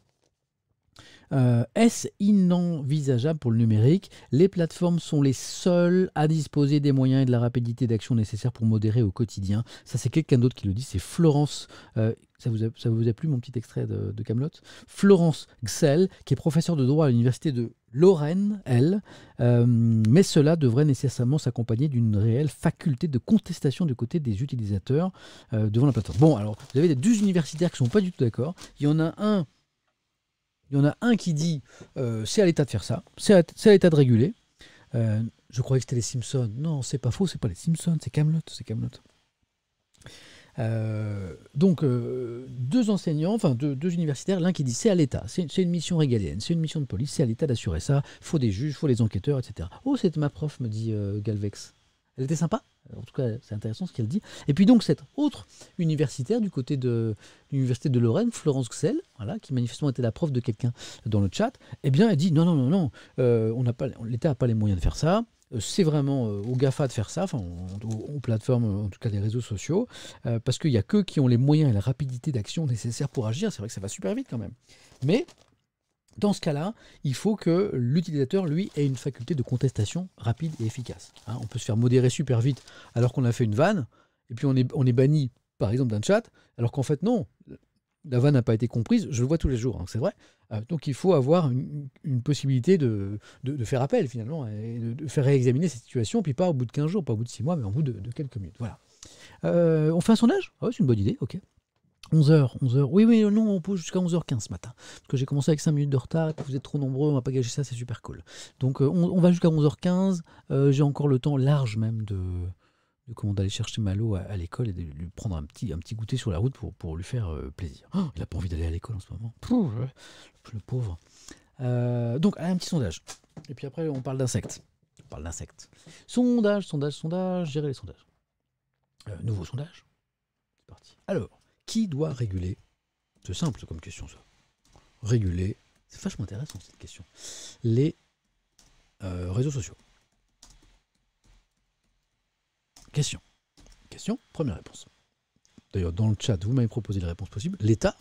A: Euh, est-ce inenvisageable pour le numérique Les plateformes sont les seules à disposer des moyens et de la rapidité d'action nécessaires pour modérer au quotidien. Ça, c'est quelqu'un d'autre qui le dit, c'est Florence. Euh, ça vous, a, ça vous, a, plu mon petit extrait de, de Camelot Florence Gsell, qui est professeure de droit à l'université de Lorraine, elle, euh, mais cela devrait nécessairement s'accompagner d'une réelle faculté de contestation du côté des utilisateurs devant la plateforme. Bon, alors, vous avez deux universitaires qui ne sont pas du tout d'accord. Il y en a un il y en a un qui dit euh, c'est à l'État de faire ça, c'est à, l'État de réguler. Euh, je croyais que c'était les Simpsons. Non, c'est pas faux, c'est pas les Simpsons, c'est Camelot, c'est Camelot. Euh, donc deux enseignants, enfin deux, universitaires, l'un qui dit c'est à l'État, c'est une mission régalienne, c'est une mission de police, c'est à l'État d'assurer ça, faut des juges, faut des enquêteurs, etc. Oh, c'est ma prof, me dit Galvex. Elle était sympa. En tout cas, c'est intéressant ce qu'elle dit. Et puis donc cette autre universitaire du côté de l'université de Lorraine, Florence Xel, voilà, qui manifestement était la prof de quelqu'un dans le chat, eh bien elle dit non, non, non, non, euh, on n'a pas, l'État n'a pas les moyens de faire ça. Euh, c'est vraiment euh, au GAFA de faire ça, enfin aux, plateformes, en tout cas les réseaux sociaux, parce qu'il n'y a qu'eux qui ont les moyens et la rapidité d'action nécessaires pour agir. C'est vrai que ça va super vite quand même. Mais dans ce cas-là, il faut que l'utilisateur, lui, ait une faculté de contestation rapide et efficace. Hein. on peut se faire modérer super vite alors qu'on a fait une vanne, et puis on est, on est banni, par exemple, d'un chat, alors qu'en fait, non, la vanne n'a pas été comprise, je le vois tous les jours, hein, c'est vrai. Euh, donc il faut avoir une, possibilité de, faire appel, finalement, et de, faire réexaminer cette situation, puis pas au bout de 15 jours, pas au bout de 6 mois, mais au bout de, quelques minutes. Voilà. Euh, on fait un sondage ah C'est une bonne idée, ok. 11h, 11h. Oui, oui, euh, non, on peut jusqu'à 11h15 ce matin. Parce que j'ai commencé avec 5 minutes de retard vous êtes trop nombreux, on va pas gâcher ça, c'est super cool. Donc euh, on, va jusqu'à 11h15. Euh, j'ai encore le temps large même de, comment d'aller chercher Malo à, l'école et de lui prendre un petit, un petit goûter sur la route pour, pour lui faire plaisir. Oh, il a pas envie d'aller à l'école en ce moment. Pouh, le pauvre. donc un petit sondage. Et puis après, on parle d'insectes. On parle d'insectes. Sondage, sondage, sondage, gérer les sondages. nouveau sondage. C'est parti. Alors. Qui doit réguler C'est simple comme question ça. Réguler, c'est vachement intéressant cette question. Les euh, réseaux sociaux. Question. Question, première réponse. D'ailleurs, dans le chat, vous m'avez proposé les réponses possibles. L'État.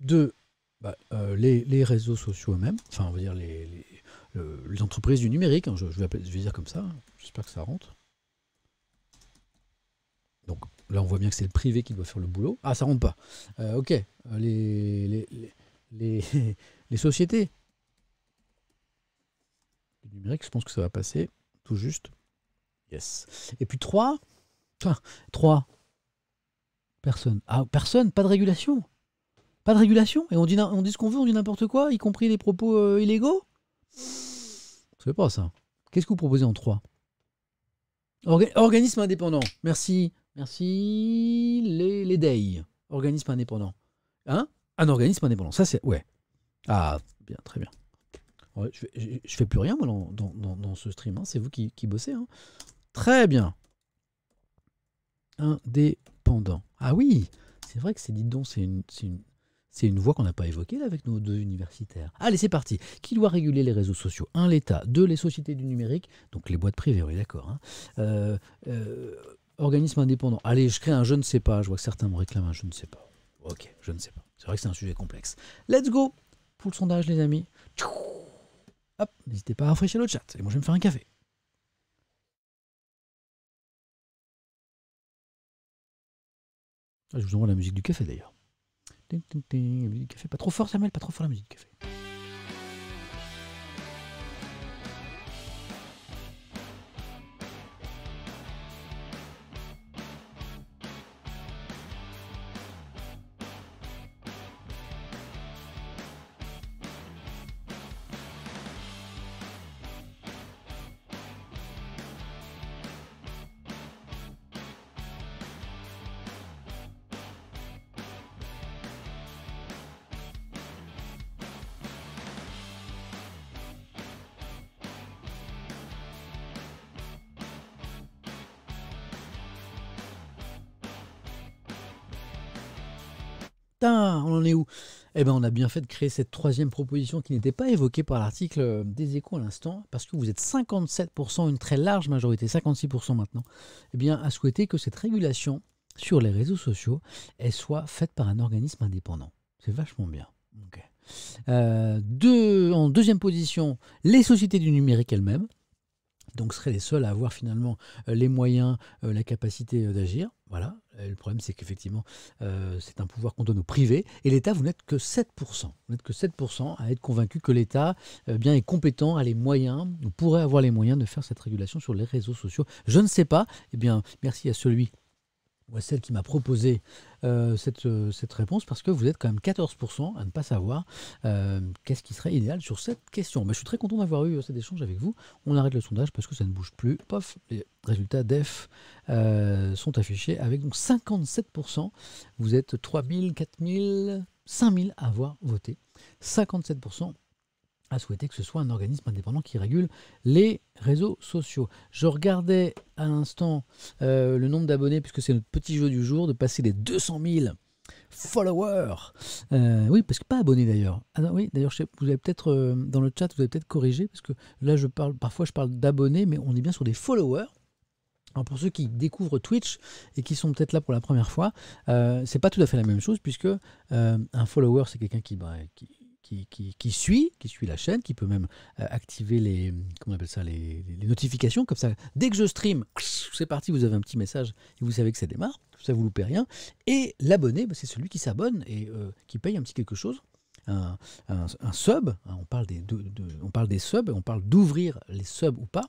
A: de bah, euh, les, réseaux sociaux eux-mêmes. Enfin, on va dire les, entreprises du numérique. Hein, je, vais je vais dire comme ça. Hein, j'espère que ça rentre. Donc, Là, on voit bien que c'est le privé qui doit faire le boulot. Ah, ça rentre pas. Euh, ok, euh, les, les, les, sociétés Le numérique, je pense que ça va passer tout juste. Yes. Et puis 3, 3, personne. Ah, personne, pas de régulation. Pas de régulation. Et on dit, on dit ce qu'on veut, on dit n'importe quoi, y compris les propos euh, ne sais pas ça. Qu'est-ce que vous proposez en trois Organisme indépendant. Merci. Merci. Les, les DEI, organisme indépendant. Hein Un organisme indépendant. Ça, c'est. Ouais. Ah, bien, très bien. je, je, fais plus rien, moi, dans, ce stream. Hein. C'est vous qui, bossez. Hein. Très bien. Indépendant. Ah oui, c'est vrai que c'est, dit donc, c'est une, c'est une, c'est voie qu'on n'a pas évoquée avec nos deux universitaires. Allez, c'est parti. Qui doit réguler les réseaux sociaux Un, l'État. Deux, les sociétés du numérique. Donc les boîtes privées, Oui, d'accord. Hein. euh, euh Organisme indépendant. Allez, je crée un je ne sais pas. Je vois que certains me réclament un je ne sais pas. Ok, je ne sais pas. C'est vrai que c'est un sujet complexe. Let's go pour le sondage, les amis. Hop, n'hésitez pas à rafraîchir le chat. Et moi, je vais me faire un café. Ah, je vous envoie la musique du café d'ailleurs. La musique café, pas trop fort, Samuel, pas trop fort la musique du café. Ben, on a bien fait de créer cette troisième proposition qui n'était pas évoquée par l'article euh, des échos à l'instant, parce que vous êtes 57%, une très large majorité, 56% maintenant, eh bien, à souhaiter que cette régulation sur les réseaux sociaux, soit faite par un organisme indépendant. C'est vachement bien. Euh, en deuxième position, les sociétés du numérique elles-mêmes, donc seraient les seuls à avoir finalement euh, les moyens, euh, la capacité euh, d'agir. Voilà. le problème, c'est qu'effectivement, c'est un pouvoir qu'on donne au privé. Et l'État, vous n'êtes que 7%. Vous n'êtes que 7% à être convaincu que l'État bien est compétent, a les moyens, ou pourrait avoir les moyens de faire cette régulation sur les réseaux sociaux. Je ne sais pas. Eh bien, merci à celui ou celle qui m'a proposé euh, cette, euh, cette, réponse parce que vous êtes quand même 14% à ne pas savoir euh, qu'est-ce qui serait idéal sur cette question. Mais bah, je suis très content d'avoir eu cet échange avec vous. On arrête le sondage parce que ça ne bouge plus. Pof, les résultats d'EF sont affichés avec donc 57%. Vous êtes 3000, 4000, 5000 à avoir voté. 57% à souhaiter que ce soit un organisme indépendant qui régule les réseaux sociaux. Je regardais à l'instant euh, le nombre d'abonnés, puisque c'est notre petit jeu du jour, de passer les 200 000 followers. Euh, oui, parce que pas abonnés d'ailleurs. Ah non, oui, d'ailleurs, vous avez peut-être euh, dans le chat, vous avez peut-être corrigé, parce que là, je parle, parfois, je parle d'abonnés, mais on est bien sur des followers. Alors pour ceux qui découvrent Twitch et qui sont peut-être là pour la première fois, euh, c'est pas tout à fait la même chose puisque un follower c'est quelqu'un qui, bah, qui, suit, qui suit la chaîne, qui peut même euh, activer les, appelle ça, les, notifications. Comme ça, dès que je stream, c'est parti, vous avez un petit message et vous savez que ça démarre. Ça, vous loupez rien. Et l'abonné, bah, c'est celui qui s'abonne et euh, qui paye un petit quelque chose. Un, sub, hein, on parle, des, de, on parle subs, on parle d'ouvrir les subs ou pas.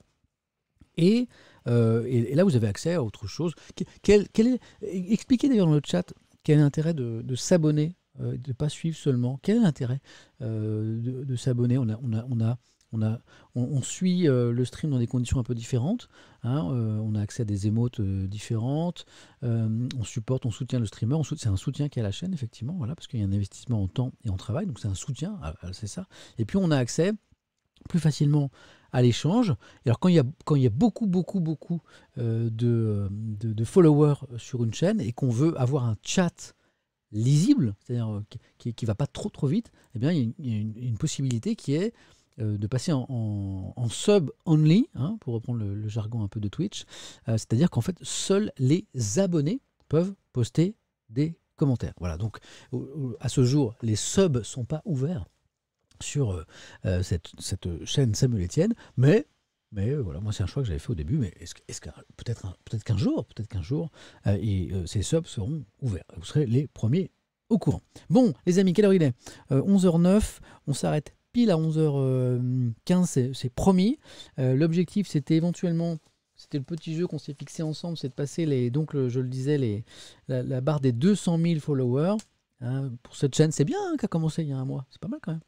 A: Et, euh, là, vous avez accès à autre chose. est, expliquez d'ailleurs dans le chat quel est l'intérêt de s'abonner euh, de ne pas suivre seulement. Quel est l'intérêt euh, de, s'abonner on a, on, a, on, a, on, suit euh, le stream dans des conditions un peu différentes. Hein, on a accès à des émotes différentes. on supporte, on soutient le streamer. C'est un soutien qui a la chaîne, effectivement, voilà, parce qu'il y a un investissement en temps et en travail. Donc c'est un soutien, ah, ah, c'est ça. Et puis on a accès plus facilement à l'échange. Alors quand il, y a, quand il beaucoup, beaucoup, beaucoup de, de, followers sur une chaîne et qu'on veut avoir un chat lisible, c'est-à-dire euh, qui ne va pas trop trop vite, eh bien, il y a une, possibilité qui est euh, de passer en, sub only, hein, pour reprendre le, jargon un peu de Twitch, euh, c'est-à-dire qu'en fait, seuls les abonnés peuvent poster des commentaires. Voilà, donc à ce jour, les subs sont pas ouverts sur cette, cette, chaîne Samuel Etienne, mais mais euh, voilà, moi c'est un choix que j'avais fait au début, mais est-ce, que, peut-être, peut-être qu'un jour, peut-être qu'un jour, euh, et, euh, ces subs seront ouverts. Vous serez les premiers au courant. Bon, les amis, quelle heure il est 11h09, on s'arrête pile à 11h15, c'est, promis. l'objectif c'était éventuellement c'était le petit jeu qu'on s'est fixé ensemble, c'est de passer les, donc je le disais, les, la, barre des 200 000 followers. Hein, pour cette chaîne, c'est bien hein, qu'a commencé il y a un mois, c'est pas mal quand même.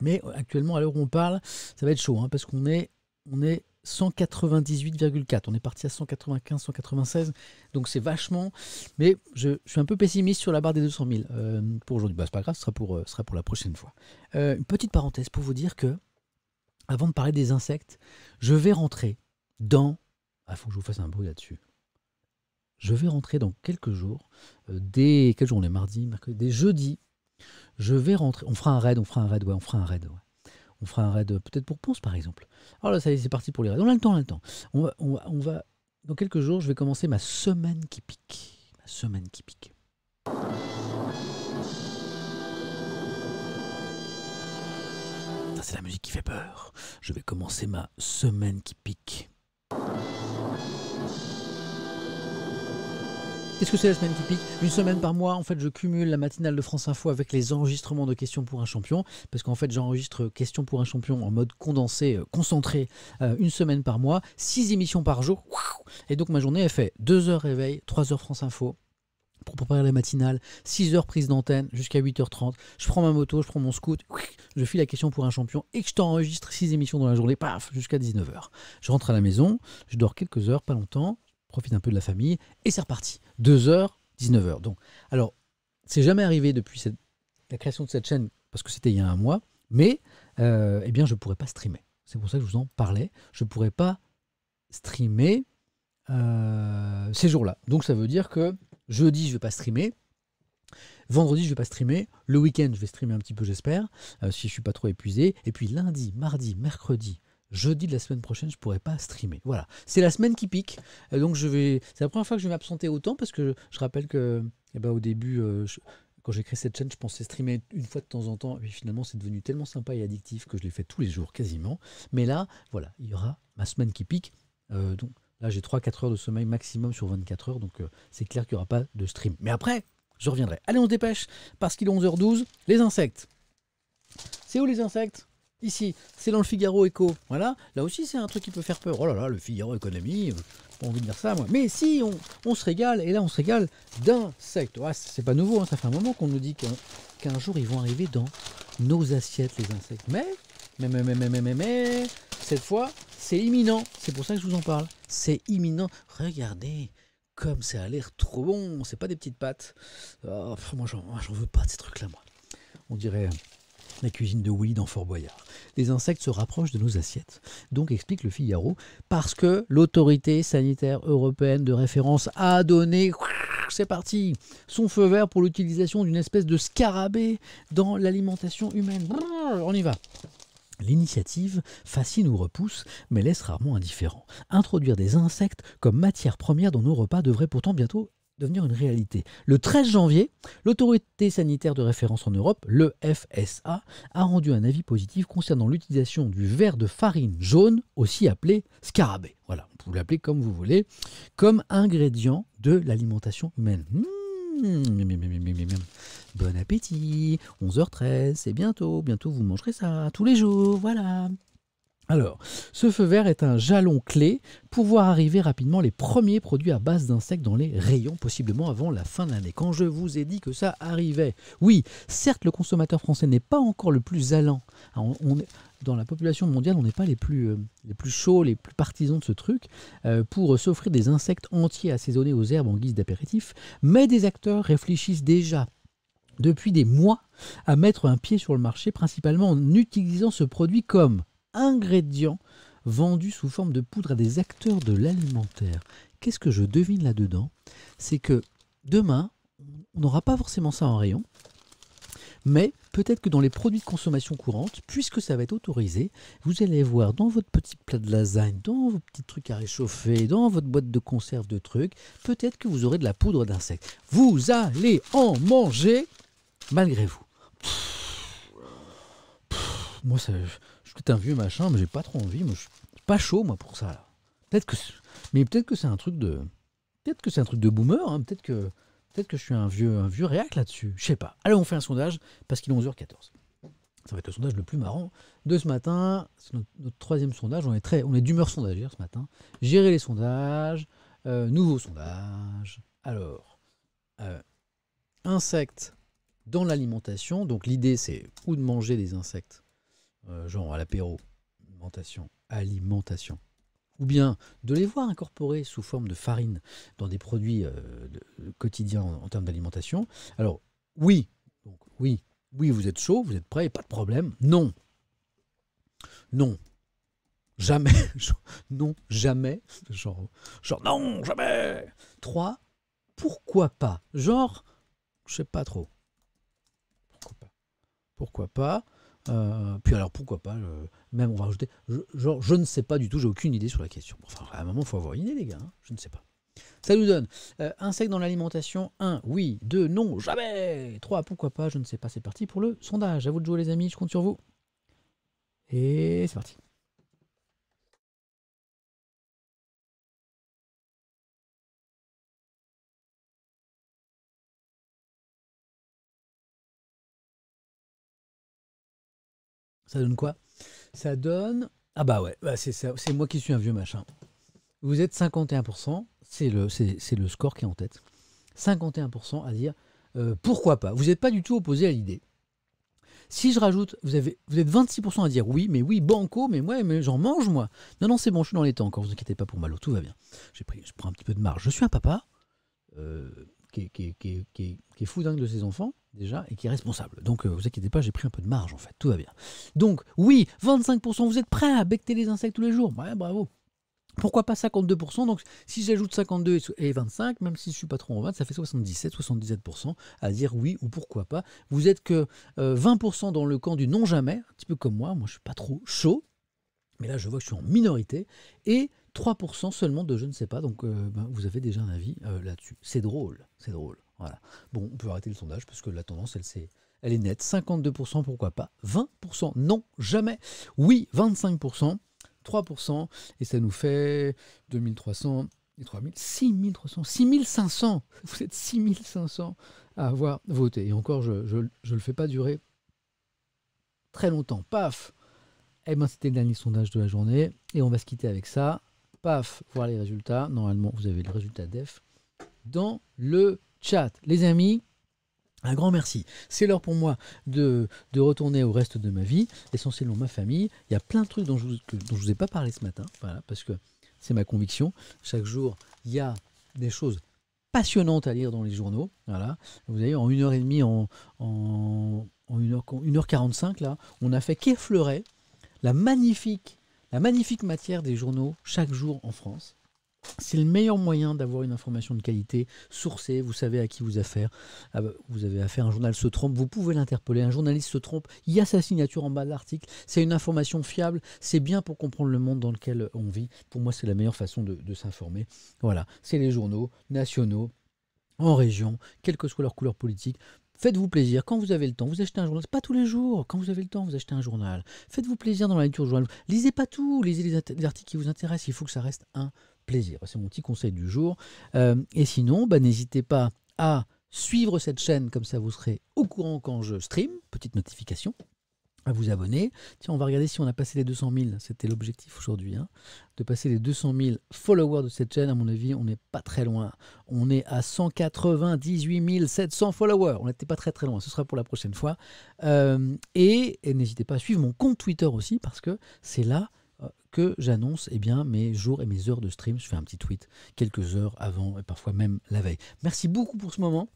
A: Mais actuellement, à l'heure où on parle, ça va être chaud, hein, parce qu'on est on est 198,4. On est parti à 195, 196. Donc c'est vachement. Mais je, suis un peu pessimiste sur la barre des 200 000 euh, pour aujourd'hui. Ce bah, c'est pas grave, ce sera pour, euh, pour la prochaine fois. Euh, une petite parenthèse pour vous dire que, avant de parler des insectes, je vais rentrer dans. Ah, faut que je vous fasse un bruit là-dessus. Je vais rentrer dans quelques jours, dès. Quel jour on est mardi, mercredi Dès jeudi, Je vais rentrer. On fera un raid, on fera un raid, ouais, on fera un raid, ouais on fera un raid euh, peut-être pour Ponce par exemple. Alors oh là, ça y est, c'est parti pour les raids. On a le temps, on a le temps. On va, on, dans quelques jours, je vais commencer ma semaine qui pique. Ma semaine qui pique. Ah, c'est la musique qui fait peur. Je vais commencer ma semaine qui pique. Qu'est-ce que c'est la semaine typique Une semaine par mois, en fait, je cumule la matinale de France Info avec les enregistrements de questions pour un champion, parce qu'en fait, j'enregistre questions pour un champion en mode condensé, euh, concentré, euh, une semaine par mois, six émissions par jour. Et donc ma journée, elle fait 2 heures réveil, 3 heures France Info, pour préparer la matinale, 6 heures prise d'antenne jusqu'à 8h30. Je prends ma moto, je prends mon scoot, je file la question pour un champion et que je t'enregistre 6 émissions dans la journée, paf, jusqu'à 19h. Je rentre à la maison, je dors quelques heures, pas longtemps, profite un peu de la famille, et c'est reparti. 2h, 19h. Donc, alors, c'est jamais arrivé depuis la création de cette chaîne, parce que c'était il y a un mois, mais euh, eh bien, je ne pourrais pas streamer. C'est pour ça que je vous en parlais. Je ne pourrais pas streamer euh, ces jours-là. Donc ça veut dire que jeudi, je ne vais pas streamer. Vendredi, je ne vais pas streamer. Le week-end, je vais streamer un petit peu, j'espère, euh, si je ne suis pas trop épuisé. Et puis lundi, mardi, mercredi, jeudi de la semaine prochaine, je pourrai pas streamer. Voilà, c'est la semaine qui pique. Euh, donc je vais, c'est la première fois que je vais m'absenter autant parce que je, rappelle que, eh ben, au début, euh, quand j'ai créé cette chaîne, je pensais streamer une fois de temps en temps, et finalement, c'est devenu tellement sympa et addictif que je l'ai fait tous les jours quasiment. Mais là, voilà, il y aura ma semaine qui pique. Euh, donc là, j'ai 3-4 heures de sommeil maximum sur 24 heures, donc c'est clair qu'il n'y aura pas de stream. Mais après, je reviendrai. Allez, on se dépêche parce qu'il est 11h12. Les insectes. C'est où les insectes Ici, c'est dans le Figaro Éco. Voilà, là aussi c'est un truc qui peut faire peur. Oh là là, le Figaro Économie, pas envie de dire ça moi. Mais si, on, se régale, et là on se régale d'insectes. Ah, c'est pas nouveau, hein. ça fait un moment qu'on nous dit qu'un jour ils vont arriver dans nos assiettes, les insectes. Mais, mais, mais, mais, mais, mais, mais, cette fois, c'est imminent. C'est pour ça que je vous en parle. C'est imminent. Regardez, comme ça a l'air trop bon. C'est pas des petites pattes. Ah, moi, j'en veux pas de ces trucs-là, moi. On dirait euh, la cuisine de Willy dans Fort Boyard. Les insectes se rapprochent de nos assiettes. Donc explique le Figaro, parce que l'autorité sanitaire européenne de référence a donné, c'est parti, son feu vert pour l'utilisation d'une espèce de scarabée dans l'alimentation humaine. On y va. L'initiative fascine ou repousse, mais laisse rarement indifférent. Introduire des insectes comme matière première dans nos repas devrait pourtant bientôt devenir une réalité. Le 13 janvier, l'autorité sanitaire de référence en Europe, le FSA, a rendu un avis positif concernant l'utilisation du verre de farine jaune, aussi appelé scarabée. Voilà, vous l'appeler comme vous voulez, comme ingrédient de l'alimentation humaine. Mmh, bon appétit, 11h13, c'est bientôt, bientôt vous mangerez ça tous les jours, voilà. Alors, ce feu vert est un jalon clé pour voir arriver rapidement les premiers produits à base d'insectes dans les rayons, possiblement avant la fin de l'année. Quand je vous ai dit que ça arrivait, oui, certes, le consommateur français n'est pas encore le plus allant. Ah, dans la population mondiale, on n'est pas les plus, euh, les plus chauds, les plus partisans de ce truc, euh, pour s'offrir des insectes entiers assaisonnés aux herbes en guise d'apéritif, mais des acteurs réfléchissent déjà depuis des mois à mettre un pied sur le marché, principalement en utilisant ce produit comme ingrédients vendus sous forme de poudre à des acteurs de l'alimentaire. Qu'est-ce que je devine là-dedans C'est que demain, on n'aura pas forcément ça en rayon, mais peut-être que dans les produits de consommation courante, puisque ça va être autorisé, vous allez voir dans votre petit plat de lasagne, dans vos petits trucs à réchauffer, dans votre boîte de conserve de trucs, peut-être que vous aurez de la poudre d'insecte. Vous allez en manger malgré vous. moi, ça, un vieux machin, mais j'ai pas trop envie. Moi, je suis pas chaud, moi, pour ça. Peut-être que, mais peut-être que c'est un truc de, peut-être que c'est un truc de boomer. Hein, peut-être que, peut-être que je suis un vieux, un vieux réac là-dessus. Je sais pas. Allez, on fait un sondage parce qu'il est 11h14. Ça va être le sondage le plus marrant de ce matin. C'est notre, troisième sondage. On est très, on est d'humeur sondagère ce matin. Gérer les sondages, euh, nouveau sondage. Alors, euh, insectes dans l'alimentation. Donc l'idée c'est où de manger des insectes euh, genre à l'apéro, alimentation, alimentation. Ou bien de les voir incorporés sous forme de farine dans des produits euh, quotidiens en, termes d'alimentation. Alors, oui, oui, oui, vous êtes chaud, vous êtes prêt, pas de problème. Non, non, jamais, non, jamais, genre, genre non, jamais. Trois, Pourquoi pas Genre, je sais pas trop. Pourquoi pas Pourquoi pas euh, puis alors pourquoi pas, euh, même on va rajouter, genre je ne sais pas du tout, j'ai aucune idée sur la question. Enfin à un moment il faut avoir une idée les gars, hein, je ne sais pas. Ça nous donne euh, insectes dans l'alimentation 1, oui, 2, non, jamais 3, pourquoi pas, je ne sais pas, c'est parti pour le sondage. À vous de jouer les amis, je compte sur vous. Et c'est parti. Ça donne quoi Ça donne. Ah bah ouais, bah c'est moi qui suis un vieux machin. Vous êtes 51%, c'est le, c'est le score qui est en tête. 51% à dire euh, pourquoi pas. Vous n'êtes pas du tout opposé à l'idée. Si je rajoute, vous, avez, vous êtes 26% à dire oui, mais oui, banco, mais moi, mais j'en mange moi. Non, non, c'est bon, je suis dans les temps encore, vous inquiétez pas pour Malo, tout va bien. J'ai pris, je prends un petit peu de marge. Je suis un papa euh, qui, est, qui, qui, est, fou dingue de ses enfants, déjà et qui est responsable. Donc ne euh, vous inquiétez pas, j'ai pris un peu de marge en fait, tout va bien. Donc oui, 25%, vous êtes prêts à becter les insectes tous les jours Ouais, bravo. Pourquoi pas 52% Donc si j'ajoute 52 et 25, même si je suis pas trop en 20, ça fait 77, 77% à dire oui ou pourquoi pas. Vous êtes que 20% euh, dans le camp du non jamais, un petit peu comme moi, moi je suis pas trop chaud, mais là je vois que je suis en minorité, et 3% seulement de je ne sais pas, donc euh, ben, vous avez déjà un avis là-dessus. C'est drôle, c'est drôle. Voilà. Bon, on peut arrêter le sondage parce que la tendance, elle elle est nette. 52%, pourquoi pas 20% Non, jamais. Oui, 25%, 3%, et ça nous fait 2300, et 3000, 6300, 6500. Vous êtes 6500 à avoir voté. Et encore, je ne le fais pas durer très longtemps. Paf Eh bien, c'était le dernier sondage de la journée, et on va se quitter avec ça. Paf, voir les résultats. Normalement, vous avez le résultat d'EF dans le chat. Les amis, un grand merci. C'est l'heure pour moi de, retourner au reste de ma vie, essentiellement ma famille. Il y a plein de trucs dont je ne vous, ai pas parlé ce matin, voilà, parce que c'est ma conviction. Chaque jour, il y a des choses passionnantes à lire dans les journaux. Voilà. Vous avez en 1h30, en, en, 1h45, là, on a fait qu'effleurer la magnifique, la magnifique matière des journaux chaque jour en France. C'est le meilleur moyen d'avoir une information de qualité, sourcée, vous savez à qui vous, affaire, ah bah, vous avez affaire, un journal se trompe, vous pouvez l'interpeller, un journaliste se trompe, il y a sa signature en bas de l'article, c'est une information fiable, c'est bien pour comprendre le monde dans lequel on vit, pour moi c'est la meilleure façon de, s'informer. Voilà, c'est les journaux nationaux, en région, quelle que soit leur couleur politique, Faites-vous plaisir. Quand vous avez le temps, vous achetez un journal. n'est pas tous les jours. Quand vous avez le temps, vous achetez un journal. Faites-vous plaisir dans la lecture du journal. Lisez pas tout. Lisez les, articles qui vous intéressent. Il faut que ça reste un plaisir. C'est mon petit conseil du jour. Euh, et sinon, bah, n'hésitez pas à suivre cette chaîne, comme ça vous serez au courant quand je stream, petite notification, à vous abonner. Tiens, on va regarder si on a passé les 200 000, c'était l'objectif aujourd'hui, hein, de passer les 200 000 followers de cette chaîne. À mon avis, on n'est pas très loin. On est à 198 700 followers. On n'était pas très très loin, ce sera pour la prochaine fois. Euh, et, et n'hésitez pas à suivre mon compte Twitter aussi, parce que c'est là que j'annonce eh bien mes jours et mes heures de stream. Je fais un petit tweet quelques heures avant et parfois même la veille. Merci beaucoup pour ce moment.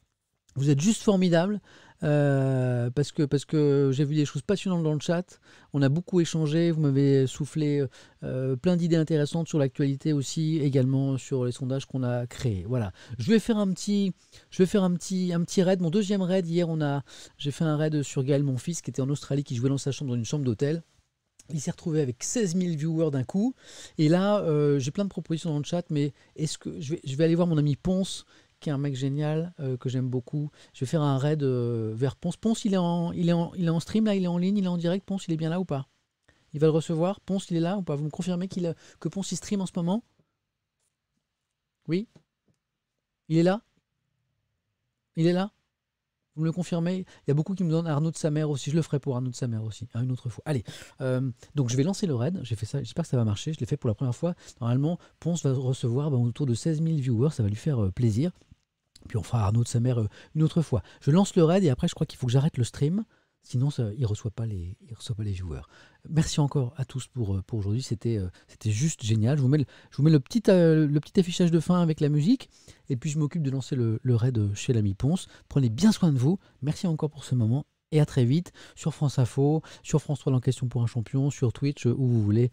A: Vous êtes juste formidable euh, parce que, parce que j'ai vu des choses passionnantes dans le chat. On a beaucoup échangé. Vous m'avez soufflé euh, plein d'idées intéressantes sur l'actualité aussi, également sur les sondages qu'on a créés. Voilà. Je vais faire un petit, je vais faire un petit, un petit raid. Mon deuxième raid hier, on a, j'ai fait un raid sur Gaël, mon fils, qui était en Australie, qui jouait dans sa chambre, dans une chambre d'hôtel. Il s'est retrouvé avec 16 000 viewers d'un coup. Et là, euh, j'ai plein de propositions dans le chat, mais est-ce que je vais, aller voir mon ami Ponce, qui est un mec génial euh, que j'aime beaucoup. Je vais faire un raid euh, vers Ponce. Ponce, il est, en, il, est il est en stream là, il est en ligne, il est en direct. Ponce, il est bien là ou pas Il va le recevoir. Ponce, il est là ou pas Vous me confirmez que Ponce, il stream en ce moment Oui Il est là Il est là vous me le confirmez Il y a beaucoup qui me donnent Arnaud de sa mère aussi. Je le ferai pour Arnaud de sa mère aussi, hein, une autre fois. Allez, euh, donc je vais lancer le raid. J'ai fait ça. J'espère que ça va marcher. Je l'ai fait pour la première fois. Normalement, Ponce va recevoir ben, autour de 16 000 viewers. Ça va lui faire euh, plaisir. Puis on fera Arnaud de sa mère euh, une autre fois. Je lance le raid et après, je crois qu'il faut que j'arrête le stream. Sinon, ça, il ne reçoit, pas les, pas les joueurs. Merci encore à tous pour, euh, pour aujourd'hui. C'était euh, c'était juste génial. Je vous mets, le, petit, euh, le petit affichage de fin avec la musique. Et puis, je m'occupe de lancer le, raid chez l'ami Ponce. Prenez bien soin de vous. Merci encore pour ce moment. Et à très vite sur France Info, sur France 3 en Question pour un champion, sur Twitch, où vous voulez.